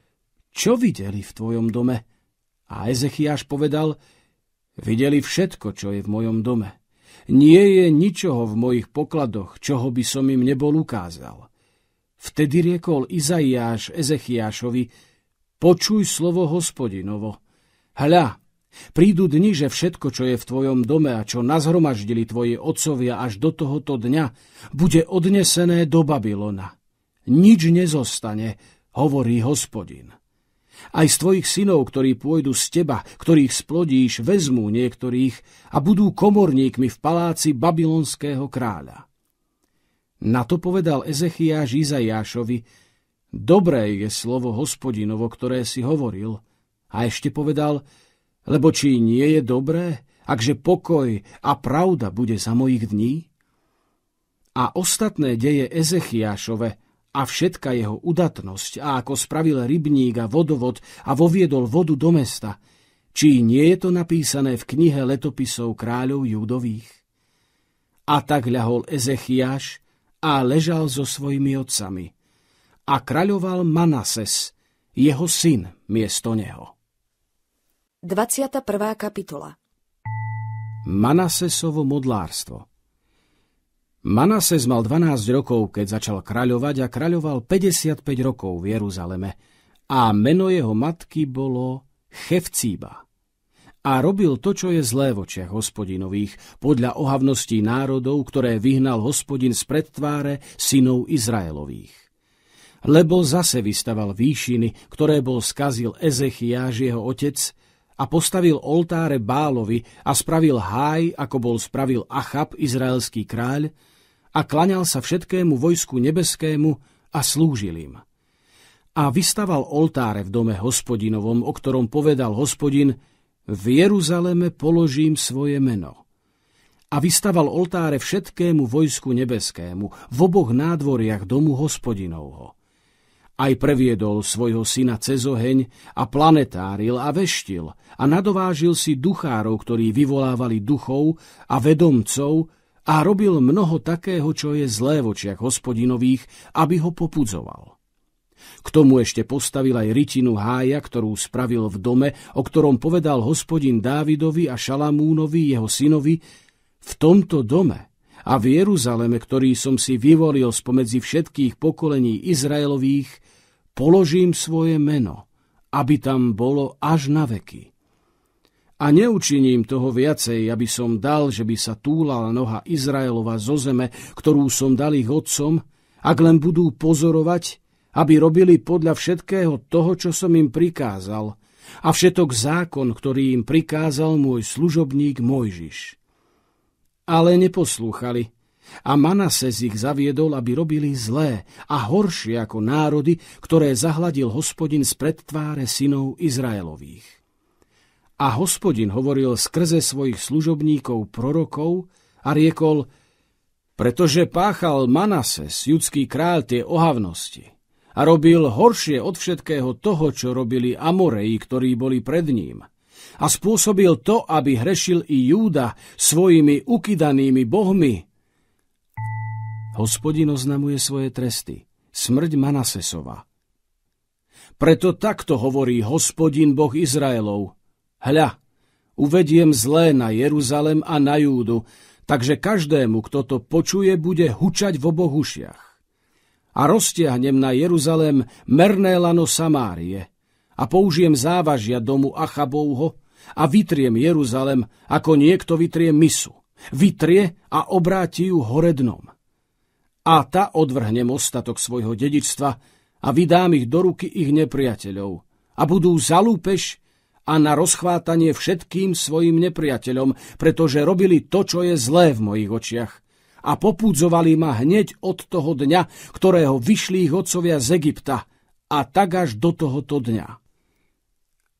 čo videli v tvojom dome? A Ezechiáš povedal, videli všetko, čo je v mojom dome. Nie je ničoho v mojich pokladoch, čoho by som im nebol ukázal. Vtedy riekol Izaiáš Ezechiášovi, počuj slovo hospodinovo. Hľa, prídu dni, že všetko, čo je v tvojom dome a čo nazhromaždili tvoji otcovia až do tohoto dňa, bude odnesené do Babylona. Nič nezostane, hovorí hospodin. Aj z tvojich synov, ktorí pôjdu z teba, ktorých splodíš, vezmú niektorých a budú komorníkmi v paláci babylonského kráľa. Na to povedal Ezechiáš Izajášovi, dobré je slovo hospodinovo, ktoré si hovoril. A ešte povedal, lebo či nie je dobré, akže pokoj a pravda bude za mojich dní? A ostatné deje Ezechiášove a všetka jeho udatnosť a ako spravil rybník a vodovod a voviedol vodu do mesta, či nie je to napísané v knihe letopisov kráľov judových. A tak ľahol Ezechiáš a ležal so svojimi otcami. A kráľoval Manases, jeho syn, miesto neho. 21. kapitola Manasesovo modlárstvo – Manases mal 12 rokov, keď začal kráľovať a kráľoval 55 rokov v Jeruzaleme a meno jeho matky bolo Chevcíba. A robil to, čo je zlé v očiach hospodinových, podľa ohavností národov, ktoré vyhnal hospodin z predtváre synov Izraelových. Lebo zase vystaval výšiny, ktoré bol skazil Ezechiáš jeho otec, a postavil oltáre Bálovi a spravil háj, ako bol spravil Achab, izraelský kráľ, a klaňal sa všetkému vojsku nebeskému a slúžil im. A vystaval oltáre v dome hospodinovom, o ktorom povedal hospodin, v Jeruzaleme položím svoje meno. A vystaval oltáre všetkému vojsku nebeskému v oboch nádvoriach domu hospodinovho. Aj previedol svojho syna cez oheň a planetáril a veštil a nadovážil si duchárov, ktorí vyvolávali duchov a vedomcov, a robil mnoho takého, čo je zlé v očiach hospodinových, aby ho popudzoval. K tomu ešte postavil aj rytinu hája, ktorú spravil v dome, o ktorom povedal hospodin Dávidovi a Šalamúnovi, jeho synovi, v tomto dome a v Jeruzaleme, ktorý som si vyvolil spomedzi všetkých pokolení Izraelových, položím svoje meno, aby tam bolo až na veky. A neučiním toho viacej, aby som dal, že by sa túlala noha Izraelova zo zeme, ktorú som dal ich otcom, ak len budú pozorovať, aby robili podľa všetkého toho, čo som im prikázal, a všetok zákon, ktorý im prikázal môj služobník Mojžiš. Ale neposlúchali, a Manases ich zaviedol, aby robili zlé a horšie ako národy, ktoré zahladil hospodin z tváre synov Izraelových. A hospodin hovoril skrze svojich služobníkov prorokov a riekol, pretože páchal Manases, judský kráľ, tie ohavnosti a robil horšie od všetkého toho, čo robili Amoreji, ktorí boli pred ním. A spôsobil to, aby hrešil i Júda svojimi ukydanými bohmi. Hospodin oznamuje svoje tresty, smrť Manasesova. Preto takto hovorí hospodin Boh Izraelov. Hľa, uvediem zlé na Jeruzalem a na Júdu, takže každému, kto to počuje, bude hučať v obohušiach. A roztiahnem na Jeruzalem merné lano Samárie a použijem závažia domu Achabovho a vytriem Jeruzalem, ako niekto vytrie misu. Vytrie a obráti ju hore dnom. A ta odvrhnem ostatok svojho dedičstva a vydám ich do ruky ich nepriateľov a budú zalúpeš a na rozchvátanie všetkým svojim nepriateľom, pretože robili to, čo je zlé v mojich očiach. A popudzovali ma hneď od toho dňa, ktorého vyšli ich otcovia z Egypta, a tak až do tohoto dňa.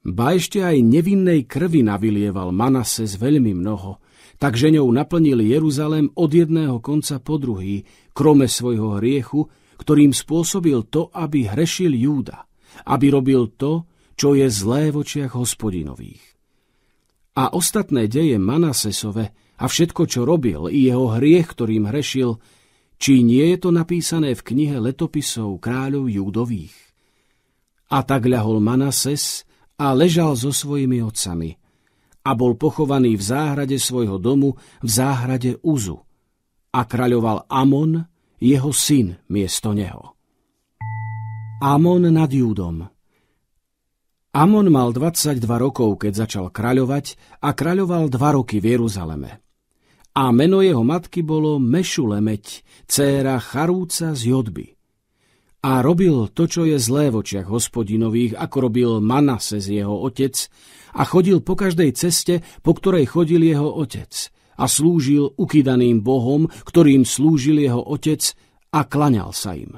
Ba ešte aj nevinnej krvi navilieval Manases veľmi mnoho, takže ňou naplnil Jeruzalém od jedného konca po druhý, krome svojho hriechu, ktorým spôsobil to, aby hrešil Júda, aby robil to, čo je zlé v očiach hospodinových. A ostatné deje Manasesove a všetko, čo robil, i jeho hriech, ktorým hrešil, či nie je to napísané v knihe letopisov kráľov júdových. A tak ľahol Manases a ležal so svojimi otcami a bol pochovaný v záhrade svojho domu v záhrade Uzu a kráľoval Amon, jeho syn, miesto neho. Amon nad Júdom – Amon mal 22 rokov, keď začal kráľovať a kráľoval dva roky v Jeruzaleme. A meno jeho matky bolo Mešulemeť, céra Charúca z Jodby. A robil to, čo je zlé v očiach hospodinových, ako robil Manases jeho otec, a chodil po každej ceste, po ktorej chodil jeho otec, a slúžil ukydaným bohom, ktorým slúžil jeho otec, a klaňal sa im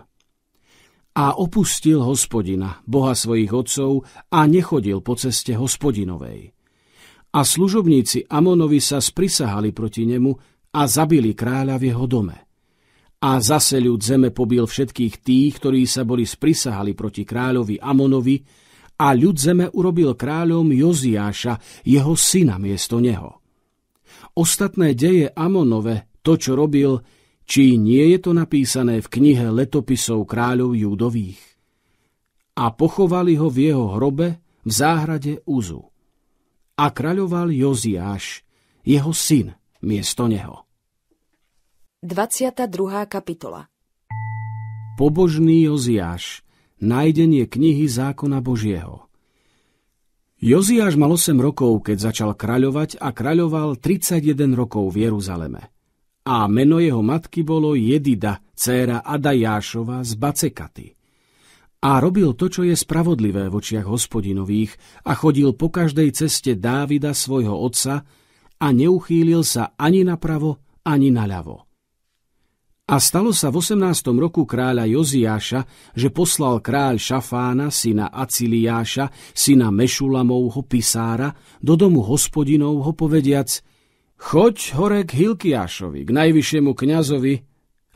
a opustil hospodina, boha svojich otcov a nechodil po ceste hospodinovej. A služobníci Amonovi sa sprisahali proti nemu a zabili kráľa v jeho dome. A zase ľud zeme pobil všetkých tých, ktorí sa boli sprisahali proti kráľovi Amonovi a ľud zeme urobil kráľom Joziáša, jeho syna miesto neho. Ostatné deje Amonove, to, čo robil, či nie je to napísané v knihe letopisov kráľov júdových? A pochovali ho v jeho hrobe v záhrade Uzu. A kráľoval Joziáš, jeho syn, miesto neho. 22. kapitola Pobožný Joziáš, nájdenie knihy zákona Božieho. Joziáš mal 8 rokov, keď začal kráľovať a kráľoval 31 rokov v Jeruzaleme a meno jeho matky bolo Jedida, dcéra Adajášova z Bacekaty. A robil to, čo je spravodlivé v očiach hospodinových a chodil po každej ceste Dávida svojho otca a neuchýlil sa ani napravo, ani naľavo. A stalo sa v 18. roku kráľa Joziáša, že poslal kráľ Šafána, syna Aciliáša, syna Mešulamovho pisára, do domu hospodinovho povediac – Choď hore k Hilkiášovi, k najvyššiemu kňazovi,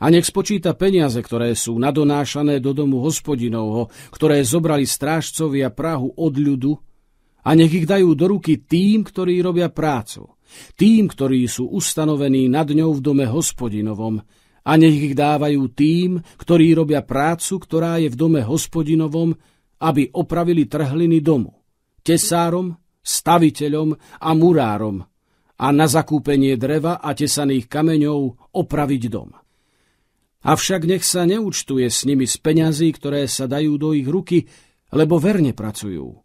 a nech spočíta peniaze, ktoré sú nadonášané do domu hospodinovho, ktoré zobrali strážcovia Prahu od ľudu, a nech ich dajú do ruky tým, ktorí robia prácu, tým, ktorí sú ustanovení nad ňou v dome hospodinovom, a nech ich dávajú tým, ktorí robia prácu, ktorá je v dome hospodinovom, aby opravili trhliny domu, tesárom, staviteľom a murárom, a na zakúpenie dreva a tesaných kameňov opraviť dom. Avšak nech sa neúčtuje s nimi z peňazí, ktoré sa dajú do ich ruky, lebo verne pracujú.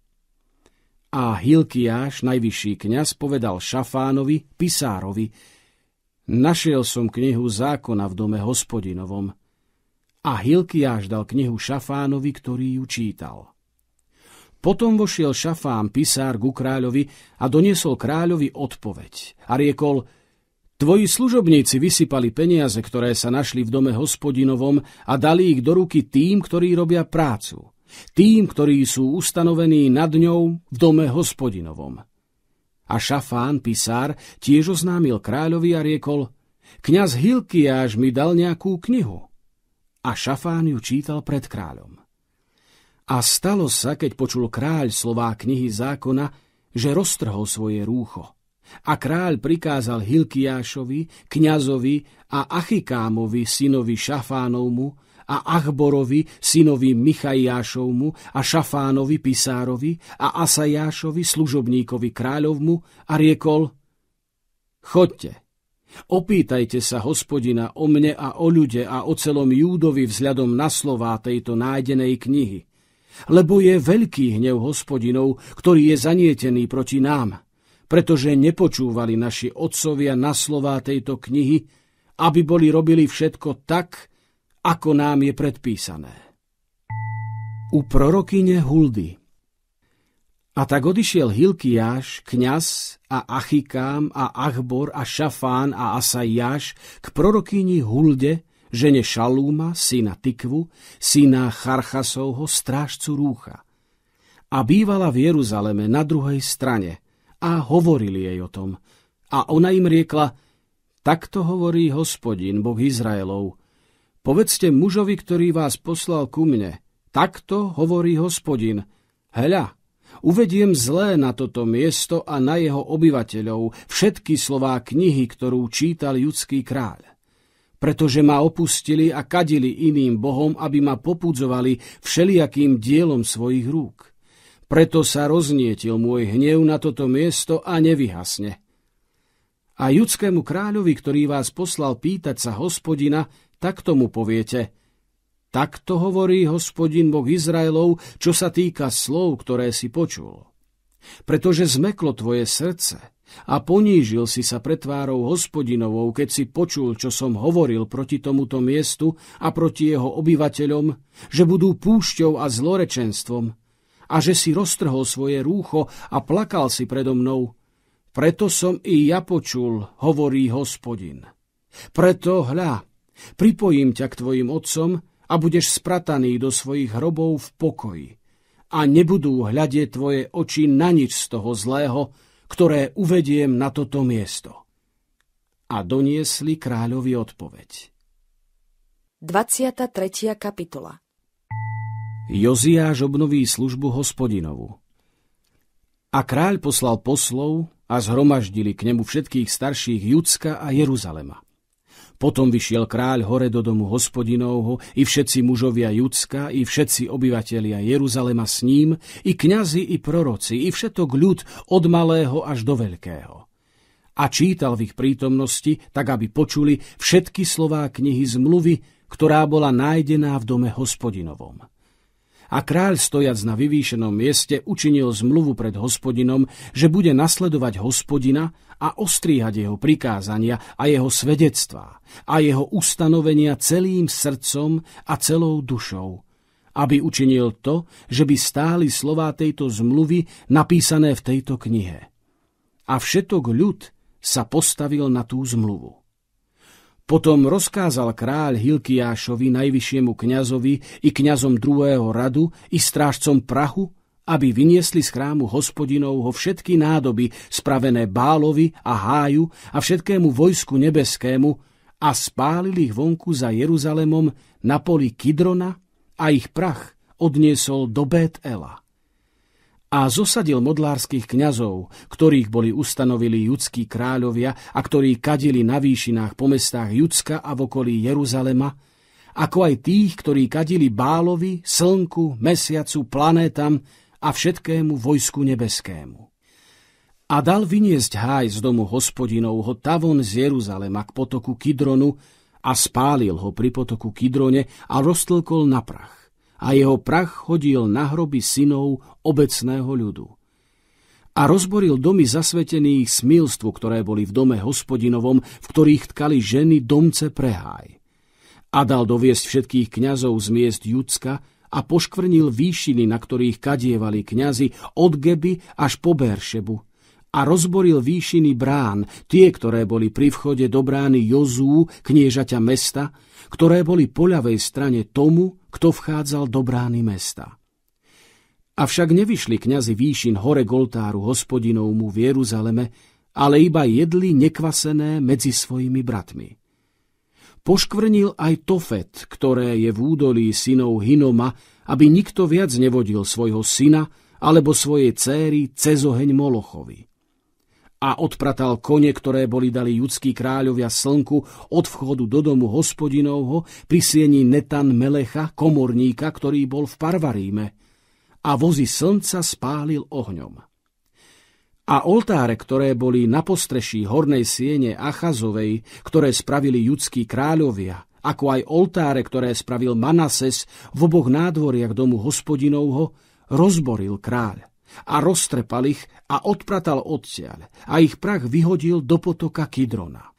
A Hilkiáš, najvyšší kňaz, povedal Šafánovi, pisárovi, Našiel som knihu zákona v dome hospodinovom. A Hilkiáš dal knihu Šafánovi, ktorý ju čítal. Potom vošiel Šafám pisár ku kráľovi a doniesol kráľovi odpoveď a riekol – Tvoji služobníci vysypali peniaze, ktoré sa našli v dome hospodinovom a dali ich do ruky tým, ktorí robia prácu, tým, ktorí sú ustanovení nad ňou v dome hospodinovom. A Šafán, pisár, tiež oznámil kráľovi a riekol, kňaz Hilkiáš mi dal nejakú knihu. A Šafán ju čítal pred kráľom. A stalo sa, keď počul kráľ slová knihy zákona, že roztrhol svoje rúcho. A kráľ prikázal Hilkiášovi, kňazovi a Achikámovi, synovi Šafánovmu, a Achborovi, synovi Michajášovmu, a Šafánovi, pisárovi, a Asajášovi, služobníkovi kráľovmu, a riekol, Chodte, opýtajte sa hospodina o mne a o ľude a o celom Júdovi vzhľadom na slová tejto nájdenej knihy, lebo je veľký hnev hospodinov, ktorý je zanietený proti nám, pretože nepočúvali naši otcovia na slová tejto knihy, aby boli robili všetko tak, ako nám je predpísané. U prorokyne Huldy a tak odišiel Hilkiáš, kňaz a Achikám a Achbor a Šafán a Asajáš k prorokyni Hulde, žene Šalúma, syna Tikvu, syna Charchasovho, strážcu rúcha. A bývala v Jeruzaleme na druhej strane a hovorili jej o tom. A ona im riekla, takto hovorí hospodin, Boh Izraelov, povedzte mužovi, ktorý vás poslal ku mne, takto hovorí hospodin, hľa, Uvediem zlé na toto miesto a na jeho obyvateľov všetky slová knihy, ktorú čítal judský kráľ pretože ma opustili a kadili iným bohom, aby ma popudzovali všelijakým dielom svojich rúk. Preto sa roznietil môj hnev na toto miesto a nevyhasne. A judskému kráľovi, ktorý vás poslal pýtať sa hospodina, tak tomu poviete. Takto hovorí hospodin Boh Izraelov, čo sa týka slov, ktoré si počul. Pretože zmeklo tvoje srdce – a ponížil si sa pred tvárou hospodinovou, keď si počul, čo som hovoril proti tomuto miestu a proti jeho obyvateľom, že budú púšťou a zlorečenstvom, a že si roztrhol svoje rúcho a plakal si predo mnou. Preto som i ja počul, hovorí hospodin. Preto hľa, pripojím ťa k tvojim otcom a budeš sprataný do svojich hrobov v pokoji. A nebudú hľadieť tvoje oči na nič z toho zlého, ktoré uvediem na toto miesto. A doniesli kráľovi odpoveď. 23. kapitola Joziáš obnoví službu hospodinovu. A kráľ poslal poslov a zhromaždili k nemu všetkých starších Judska a Jeruzalema. Potom vyšiel kráľ hore do domu hospodinovho, i všetci mužovia Judska, i všetci obyvatelia Jeruzalema s ním, i kňazi, i proroci, i všetok ľud od malého až do veľkého. A čítal v ich prítomnosti, tak aby počuli všetky slová knihy zmluvy, ktorá bola nájdená v dome hospodinovom. A kráľ stojac na vyvýšenom mieste učinil zmluvu pred hospodinom, že bude nasledovať hospodina a ostríhať jeho prikázania a jeho svedectvá a jeho ustanovenia celým srdcom a celou dušou, aby učinil to, že by stáli slová tejto zmluvy napísané v tejto knihe. A všetok ľud sa postavil na tú zmluvu. Potom rozkázal kráľ Hilkiášovi, najvyššiemu kňazovi i kňazom druhého radu i strážcom prachu, aby vyniesli z chrámu hospodinov ho všetky nádoby spravené bálovi a háju a všetkému vojsku nebeskému a spálili ich vonku za Jeruzalemom na poli Kidrona a ich prach odniesol do Bétela. A zosadil modlárskych kňazov, ktorých boli ustanovili judskí kráľovia a ktorí kadili na výšinách po mestách Judska a v okolí Jeruzalema, ako aj tých, ktorí kadili Bálovi, Slnku, Mesiacu, planétam a všetkému vojsku nebeskému. A dal vyniesť háj z domu hospodinovho tavon z Jeruzalema k potoku Kidronu a spálil ho pri potoku Kidrone a roztlkol na prach. A jeho prach chodil na hroby synov obecného ľudu. A rozboril domy zasvetených smilstvu, ktoré boli v dome hospodinovom, v ktorých tkali ženy domce háj. A dal doviesť všetkých kňazov z miest Judska, a poškvrnil výšiny, na ktorých kadievali kňazi od Geby až po Beršebu a rozboril výšiny brán, tie, ktoré boli pri vchode do brány Jozú, kniežaťa mesta, ktoré boli po ľavej strane tomu, kto vchádzal do brány mesta. Avšak nevyšli kňazi výšin hore Goltáru hospodinovmu v Jeruzaleme, ale iba jedli nekvasené medzi svojimi bratmi. Poškvrnil aj Tofet, ktoré je v údolí synov Hinoma, aby nikto viac nevodil svojho syna alebo svojej céry cez oheň Molochovi. A odpratal kone, ktoré boli dali judskí kráľovia slnku od vchodu do domu hospodinovho pri sieni Netan Melecha, komorníka, ktorý bol v Parvaríme, a vozy slnca spálil ohňom a oltáre, ktoré boli na postreší hornej siene Achazovej, ktoré spravili judskí kráľovia, ako aj oltáre, ktoré spravil Manases v oboch nádvoriach domu hospodinovho, rozboril kráľ a roztrepal ich a odpratal odtiaľ a ich prach vyhodil do potoka Kidrona.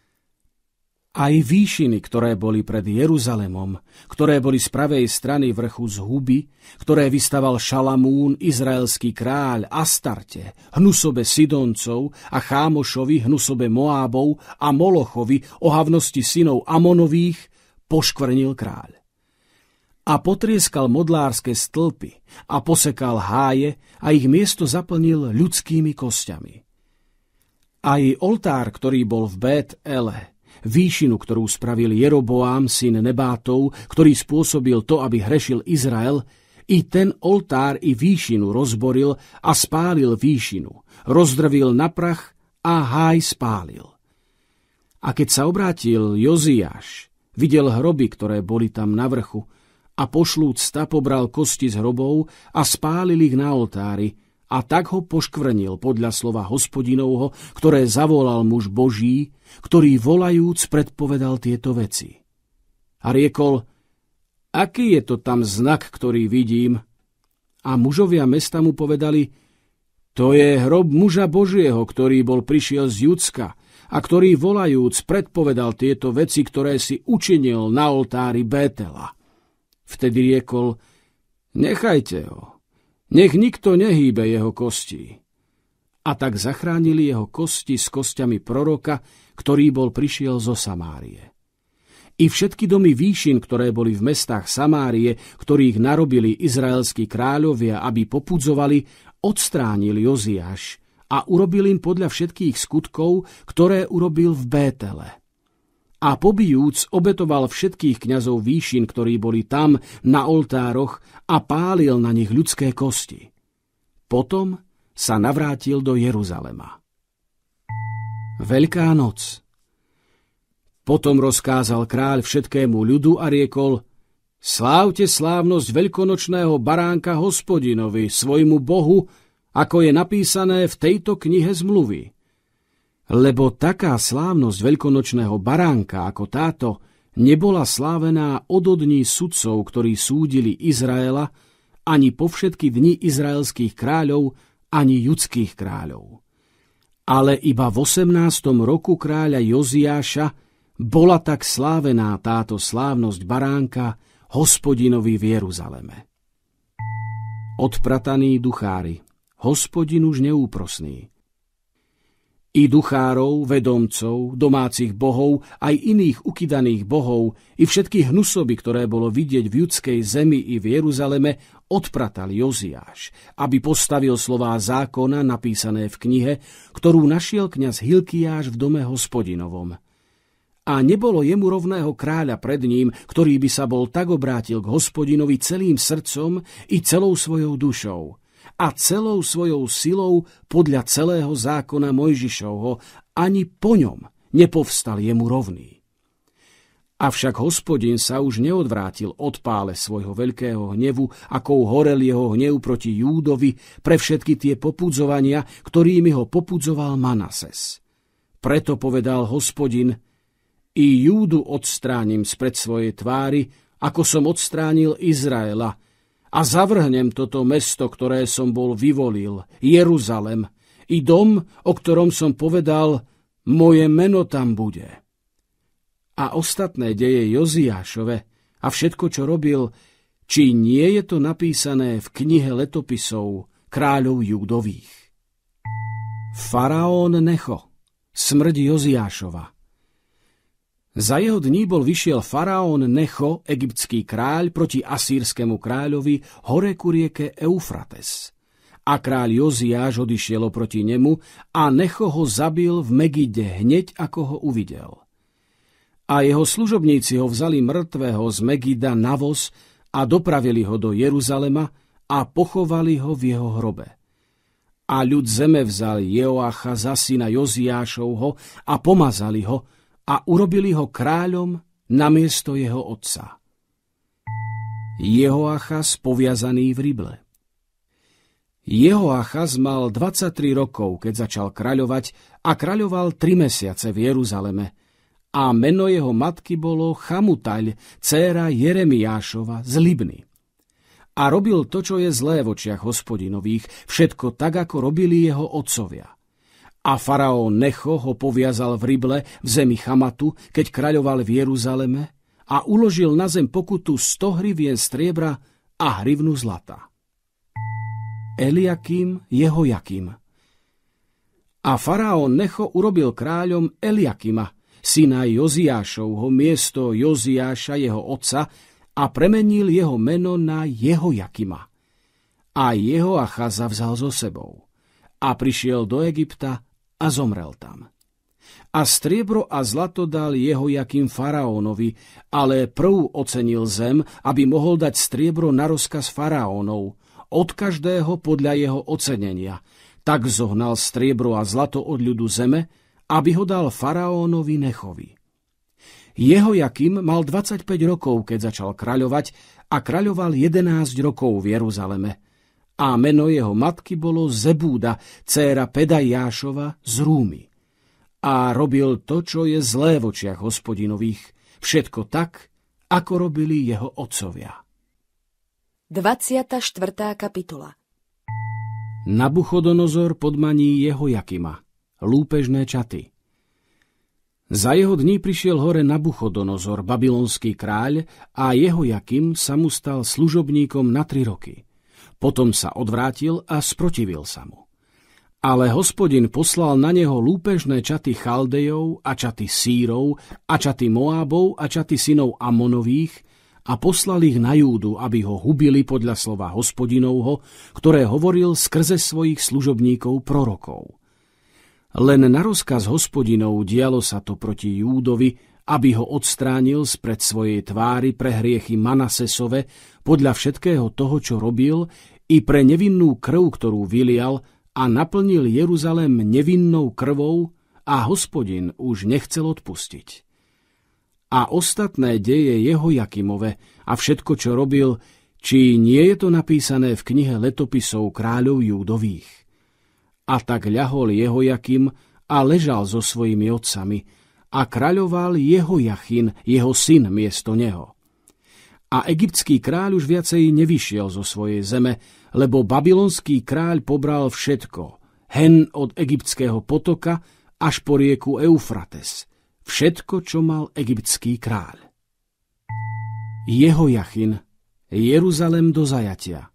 Aj výšiny, ktoré boli pred Jeruzalemom, ktoré boli z pravej strany vrchu z huby, ktoré vystaval Šalamún, izraelský kráľ, Astarte, hnusobe Sidoncov a Chámošovi, hnusobe Moábov a Molochovi ohavnosti synov Amonových, poškvrnil kráľ. A potrieskal modlárske stĺpy a posekal háje a ich miesto zaplnil ľudskými kostiami. Aj oltár, ktorý bol v Bet Ele, výšinu, ktorú spravil Jeroboám, syn Nebátov, ktorý spôsobil to, aby hrešil Izrael, i ten oltár i výšinu rozboril a spálil výšinu, rozdrvil na prach a háj spálil. A keď sa obrátil Joziáš, videl hroby, ktoré boli tam na vrchu, a pošlúc sta pobral kosti z hrobov a spálil ich na oltári, a tak ho poškvrnil podľa slova hospodinovho, ktoré zavolal muž Boží, ktorý volajúc predpovedal tieto veci. A riekol, aký je to tam znak, ktorý vidím? A mužovia mesta mu povedali, to je hrob muža Božieho, ktorý bol prišiel z Judska a ktorý volajúc predpovedal tieto veci, ktoré si učinil na oltári Bétela. Vtedy riekol, nechajte ho, nech nikto nehýbe jeho kosti. A tak zachránili jeho kosti s kostiami proroka, ktorý bol prišiel zo Samárie. I všetky domy výšin, ktoré boli v mestách Samárie, ktorých narobili izraelskí kráľovia, aby popudzovali, odstránil Joziáš a urobil im podľa všetkých skutkov, ktoré urobil v Bétele. A pobijúc obetoval všetkých kňazov výšin, ktorí boli tam na oltároch a pálil na nich ľudské kosti. Potom sa navrátil do Jeruzalema. Veľká noc. Potom rozkázal kráľ všetkému ľudu a riekol Slávte slávnosť veľkonočného baránka hospodinovi, svojmu bohu, ako je napísané v tejto knihe zmluvy. Lebo taká slávnosť veľkonočného baránka ako táto nebola slávená od dní sudcov, ktorí súdili Izraela, ani po všetky dni izraelských kráľov, ani judských kráľov ale iba v 18. roku kráľa Joziáša bola tak slávená táto slávnosť baránka hospodinovi v Jeruzaleme. Odprataní duchári, hospodin už neúprosný – i duchárov, vedomcov, domácich bohov, aj iných ukydaných bohov, i všetky hnusoby, ktoré bolo vidieť v judskej zemi i v Jeruzaleme, odpratal Joziáš, aby postavil slová zákona napísané v knihe, ktorú našiel kňaz Hilkiáš v dome hospodinovom. A nebolo jemu rovného kráľa pred ním, ktorý by sa bol tak obrátil k hospodinovi celým srdcom i celou svojou dušou – a celou svojou silou podľa celého zákona Mojžišovho, ani po ňom nepovstal jemu rovný. Avšak hospodin sa už neodvrátil od pále svojho veľkého hnevu, ako horel jeho hnev proti Júdovi pre všetky tie popudzovania, ktorými ho popudzoval Manases. Preto povedal hospodin, i Júdu odstránim spred svojej tvári, ako som odstránil Izraela, a zavrhnem toto mesto, ktoré som bol vyvolil, Jeruzalem, i dom, o ktorom som povedal, moje meno tam bude. A ostatné deje Joziášove a všetko, čo robil, či nie je to napísané v knihe letopisov kráľov judových. Faraón Necho, smrť Joziášova – za jeho dní bol vyšiel faraón Necho, egyptský kráľ, proti asýrskému kráľovi hore ku rieke Eufrates. A kráľ Joziáš odišiel proti nemu a Necho ho zabil v Megide hneď, ako ho uvidel. A jeho služobníci ho vzali mŕtvého z Megida na voz a dopravili ho do Jeruzalema a pochovali ho v jeho hrobe. A ľud zeme vzal Jeoacha za syna Joziášovho a pomazali ho, a urobili ho kráľom namiesto jeho otca. Jehoachas poviazaný v Rible. Jehoachas mal 23 rokov, keď začal kráľovať a kráľoval 3 mesiace v Jeruzaleme a meno jeho matky bolo Chamutaľ, dcéra Jeremiášova z Libny. A robil to, čo je zlé v očiach hospodinových, všetko tak, ako robili jeho otcovia. A faraón Necho ho poviazal v Rible v zemi Chamatu, keď kráľoval v Jeruzaleme a uložil na zem pokutu 100 hrivien striebra a hrivnu zlata. Eliakim jeho jakým. A faraón Necho urobil kráľom Eliakima, syna Joziášovho miesto Joziáša jeho otca a premenil jeho meno na jeho Jakima. A jeho Achaza vzal so sebou. A prišiel do Egypta a zomrel tam. A striebro a zlato dal jeho jakým faraónovi, ale prv ocenil zem, aby mohol dať striebro na rozkaz faraónov, od každého podľa jeho ocenenia. Tak zohnal striebro a zlato od ľudu zeme, aby ho dal faraónovi Nechovi. Jeho Jakim mal 25 rokov, keď začal kráľovať, a kráľoval 11 rokov v Jeruzaleme a meno jeho matky bolo Zebúda, dcéra Pedajášova z Rúmy. A robil to, čo je zlé v očiach hospodinových, všetko tak, ako robili jeho otcovia. 24. kapitola Nabuchodonozor podmaní jeho Jakima, lúpežné čaty. Za jeho dní prišiel hore Nabuchodonozor, babylonský kráľ, a jeho Jakim sa mu stal služobníkom na tri roky. Potom sa odvrátil a sprotivil sa mu. Ale hospodin poslal na neho lúpežné čaty Chaldejov a čaty Sírov a čaty Moábov a čaty synov Amonových a poslal ich na Júdu, aby ho hubili podľa slova hospodinovho, ktoré hovoril skrze svojich služobníkov prorokov. Len na rozkaz hospodinov dialo sa to proti Júdovi aby ho odstránil spred svojej tvári pre hriechy Manasesove podľa všetkého toho, čo robil, i pre nevinnú krv, ktorú vylial a naplnil Jeruzalem nevinnou krvou a hospodin už nechcel odpustiť. A ostatné deje jeho Jakimove a všetko, čo robil, či nie je to napísané v knihe letopisov kráľov Júdových. A tak ľahol jeho Jakim a ležal so svojimi otcami, a kráľoval jeho Jachin, jeho syn miesto neho. A egyptský kráľ už viacej nevyšiel zo svojej zeme, lebo babylonský kráľ pobral všetko, hen od egyptského potoka až po rieku Eufrates, všetko, čo mal egyptský kráľ. Jeho Jachin, Jeruzalem do zajatia.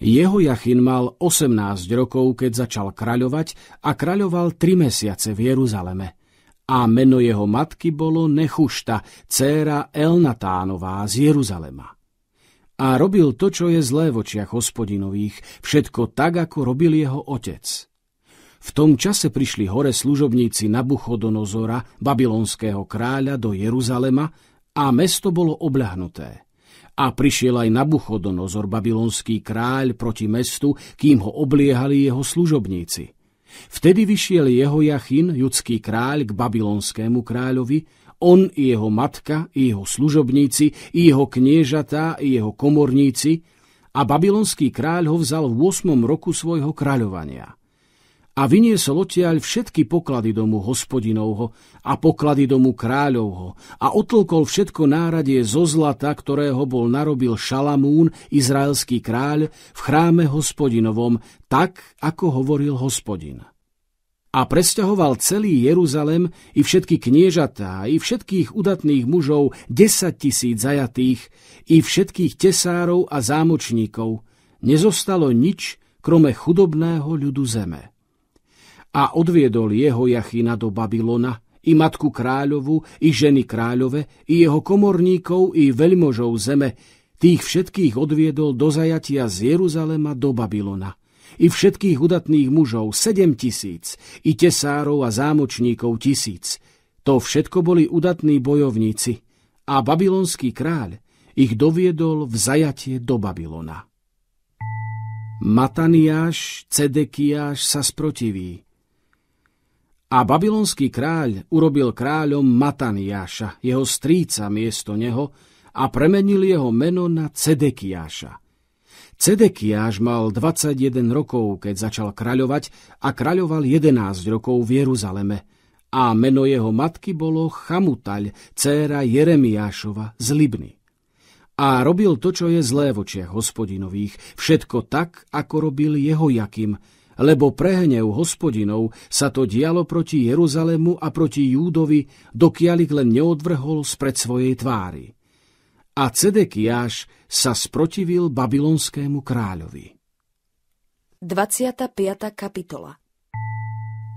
Jeho Jachin mal 18 rokov, keď začal kráľovať a kráľoval 3 mesiace v Jeruzaleme – a meno jeho matky bolo Nechušta, dcéra Elnatánová z Jeruzalema. A robil to, čo je zlé v očiach hospodinových, všetko tak, ako robil jeho otec. V tom čase prišli hore služobníci Nabuchodonozora, babylonského kráľa, do Jeruzalema a mesto bolo obľahnuté. A prišiel aj Nabuchodonozor, babylonský kráľ, proti mestu, kým ho obliehali jeho služobníci – Vtedy vyšiel jeho Jachin, judský kráľ, k babylonskému kráľovi, on i jeho matka, i jeho služobníci, i jeho kniežatá, i jeho komorníci a babylonský kráľ ho vzal v 8. roku svojho kráľovania – a vyniesol odtiaľ všetky poklady domu hospodinovho a poklady domu kráľovho a otlkol všetko náradie zo zlata, ktorého bol narobil Šalamún, izraelský kráľ, v chráme hospodinovom, tak, ako hovoril hospodin. A presťahoval celý Jeruzalem i všetky kniežatá, i všetkých udatných mužov, desať tisíc zajatých, i všetkých tesárov a zámočníkov. Nezostalo nič, krome chudobného ľudu zeme a odviedol jeho Jachina do Babylona, i matku kráľovu, i ženy kráľove, i jeho komorníkov, i veľmožov zeme, tých všetkých odviedol do zajatia z Jeruzalema do Babylona. I všetkých udatných mužov, sedem tisíc, i tesárov a zámočníkov tisíc. To všetko boli udatní bojovníci. A babylonský kráľ ich doviedol v zajatie do Babylona. Mataniáš, Cedekiáš sa sprotiví. A babylonský kráľ urobil kráľom Mataniáša, jeho strýca miesto neho, a premenil jeho meno na Cedekiáša. Cedekiáš mal 21 rokov, keď začal kráľovať a kráľoval 11 rokov v Jeruzaleme. A meno jeho matky bolo Chamutaľ, céra Jeremiášova z Libny. A robil to, čo je zlé v očiach hospodinových, všetko tak, ako robil jeho Jakim, lebo prehnev hospodinov sa to dialo proti Jeruzalému a proti Júdovi, dokiaľ ich len neodvrhol spred svojej tvári. A Cedekiáš sa sprotivil babylonskému kráľovi. 25. kapitola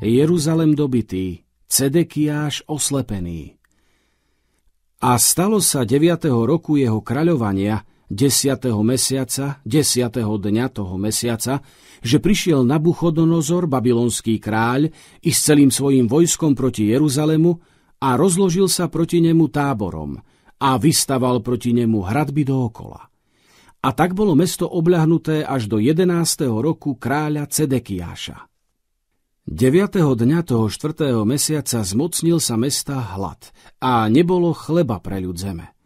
Jeruzalem dobitý, Cedekiáš oslepený. A stalo sa 9. roku jeho kráľovania, desiatého mesiaca, desiatého dňa toho mesiaca, že prišiel Nabuchodonozor, babylonský kráľ, i s celým svojim vojskom proti Jeruzalemu a rozložil sa proti nemu táborom a vystaval proti nemu hradby dookola. A tak bolo mesto obľahnuté až do 11. roku kráľa Cedekiáša. 9. dňa toho 4. mesiaca zmocnil sa mesta hlad a nebolo chleba pre ľud zeme.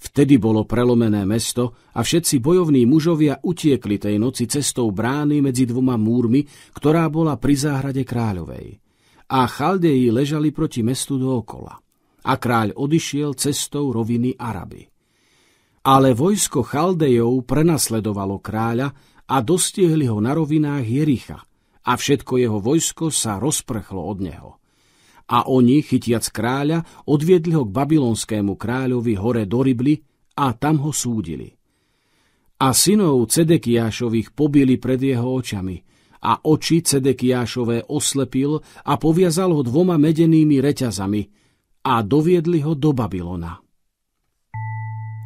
Vtedy bolo prelomené mesto a všetci bojovní mužovia utiekli tej noci cestou brány medzi dvoma múrmi, ktorá bola pri záhrade kráľovej. A chaldeji ležali proti mestu dookola. A kráľ odišiel cestou roviny Araby. Ale vojsko chaldejov prenasledovalo kráľa a dostihli ho na rovinách Jericha a všetko jeho vojsko sa rozprchlo od neho. A oni, chytiac kráľa, odviedli ho k babylonskému kráľovi hore do Ribli a tam ho súdili. A synov Cedekiášových pobili pred jeho očami a oči Cedekiášové oslepil a poviazal ho dvoma medenými reťazami a doviedli ho do Babylona.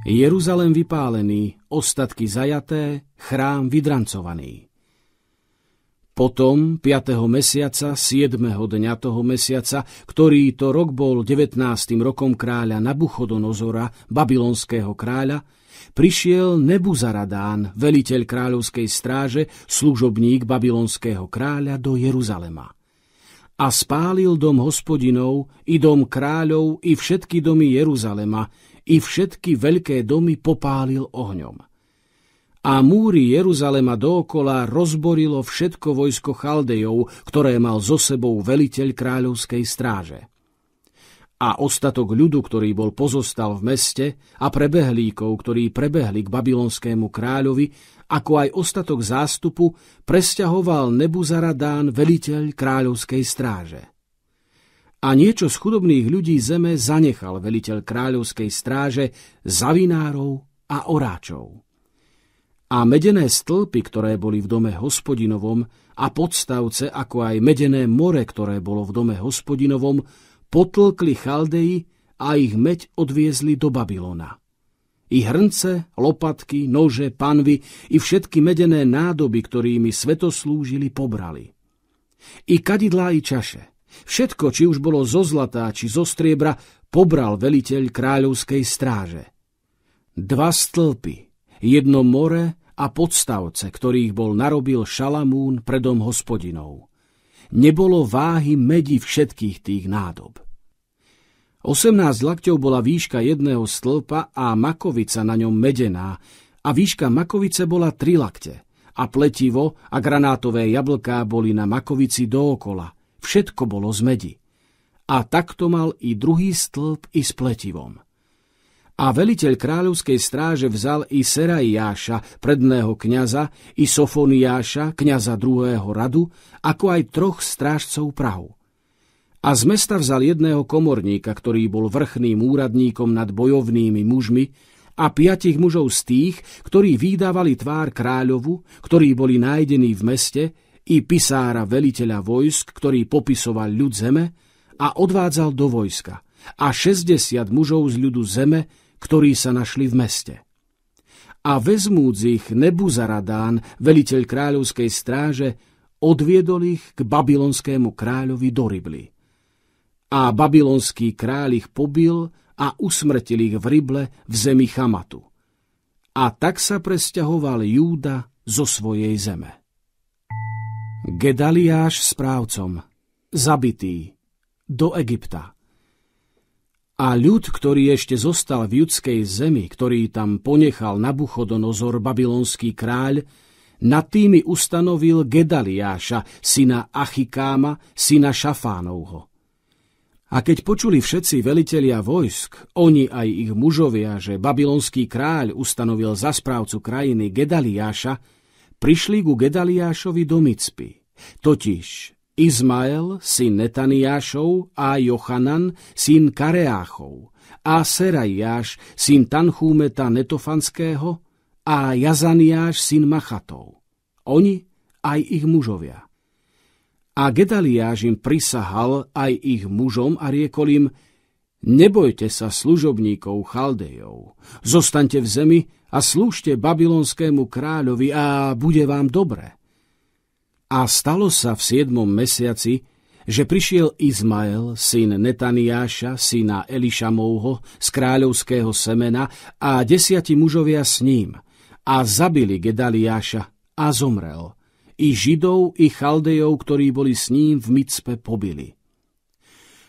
Jeruzalem vypálený, ostatky zajaté, chrám vydrancovaný. Potom, 5. mesiaca, 7. dňa toho mesiaca, ktorý to rok bol 19. rokom kráľa Nabuchodonozora, babylonského kráľa, prišiel Nebuzaradán, veliteľ kráľovskej stráže, služobník babylonského kráľa do Jeruzalema. A spálil dom hospodinov, i dom kráľov, i všetky domy Jeruzalema, i všetky veľké domy popálil ohňom a múry Jeruzalema dookola rozborilo všetko vojsko Chaldejov, ktoré mal so sebou veliteľ kráľovskej stráže. A ostatok ľudu, ktorý bol pozostal v meste, a prebehlíkov, ktorí prebehli k babylonskému kráľovi, ako aj ostatok zástupu, presťahoval Nebuzaradán veliteľ kráľovskej stráže. A niečo z chudobných ľudí zeme zanechal veliteľ kráľovskej stráže zavinárov a oráčov a medené stĺpy, ktoré boli v dome hospodinovom, a podstavce, ako aj medené more, ktoré bolo v dome hospodinovom, potlkli Chaldeji a ich meď odviezli do Babylona. I hrnce, lopatky, nože, panvy i všetky medené nádoby, ktorými svetoslúžili, pobrali. I kadidlá, i čaše. Všetko, či už bolo zo zlatá, či zo striebra, pobral veliteľ kráľovskej stráže. Dva stĺpy, jedno more a podstavce, ktorých bol narobil Šalamún predom hospodinov. Nebolo váhy medi všetkých tých nádob. 18 lakťov bola výška jedného stĺpa a makovica na ňom medená, a výška makovice bola tri lakte, a pletivo a granátové jablká boli na makovici dookola. Všetko bolo z medi. A takto mal i druhý stĺp i s pletivom. A veliteľ kráľovskej stráže vzal i Serajáša, predného kňaza, i Sofoniáša, kňaza druhého radu, ako aj troch strážcov Prahu. A z mesta vzal jedného komorníka, ktorý bol vrchným úradníkom nad bojovnými mužmi, a piatich mužov z tých, ktorí vydávali tvár kráľovu, ktorí boli nájdení v meste, i pisára veliteľa vojsk, ktorý popisoval ľud zeme a odvádzal do vojska, a 60 mužov z ľudu zeme, ktorí sa našli v meste. A vezmúc ich Nebuzaradán, veliteľ kráľovskej stráže, odviedol ich k babylonskému kráľovi do ribli. A babylonský kráľ ich pobil a usmrtil ich v Rible v zemi Chamatu. A tak sa presťahoval Júda zo svojej zeme. Gedaliáš správcom, zabitý, do Egypta. A ľud, ktorý ešte zostal v judskej zemi, ktorý tam ponechal Nabuchodonozor, babylonský kráľ, nad tými ustanovil Gedaliáša, syna Achikáma, syna Šafánovho. A keď počuli všetci velitelia vojsk, oni aj ich mužovia, že babylonský kráľ ustanovil za správcu krajiny Gedaliáša, prišli ku Gedaliášovi do Micpy. Totiž Izmael, syn Netaniášov, a Jochanan, syn Kareáchov, a Serajáš, syn Tanchúmeta Netofanského, a Jazaniáš, syn Machatov. Oni aj ich mužovia. A Gedaliáš im prisahal aj ich mužom a riekol im, nebojte sa služobníkov Chaldejov, zostaňte v zemi a slúžte babylonskému kráľovi a bude vám dobre. A stalo sa v siedmom mesiaci, že prišiel Izmael, syn Netaniáša, syna Elišamovho, z kráľovského semena a desiati mužovia s ním a zabili Gedaliáša a zomrel. I Židov, i Chaldejov, ktorí boli s ním v Micpe, pobili.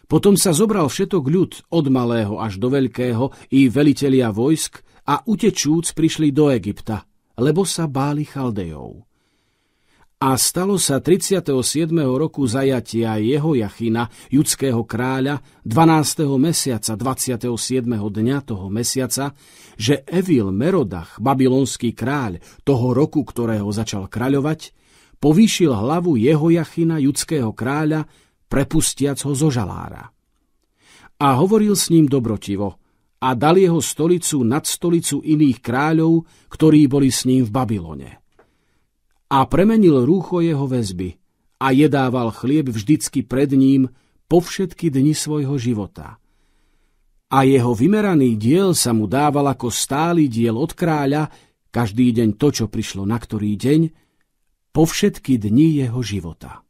Potom sa zobral všetok ľud, od malého až do veľkého, i velitelia vojsk, a utečúc prišli do Egypta, lebo sa báli Chaldejov. A stalo sa 37. roku zajatia jeho Jachina, judského kráľa, 12. mesiaca, 27. dňa toho mesiaca, že Evil Merodach, babylonský kráľ, toho roku, ktorého začal kráľovať, povýšil hlavu jeho Jachina, judského kráľa, prepustiac ho zo žalára. A hovoril s ním dobrotivo a dal jeho stolicu nad stolicu iných kráľov, ktorí boli s ním v Babylone a premenil rúcho jeho väzby a jedával chlieb vždycky pred ním po všetky dni svojho života. A jeho vymeraný diel sa mu dával ako stály diel od kráľa, každý deň to, čo prišlo na ktorý deň, po všetky dni jeho života.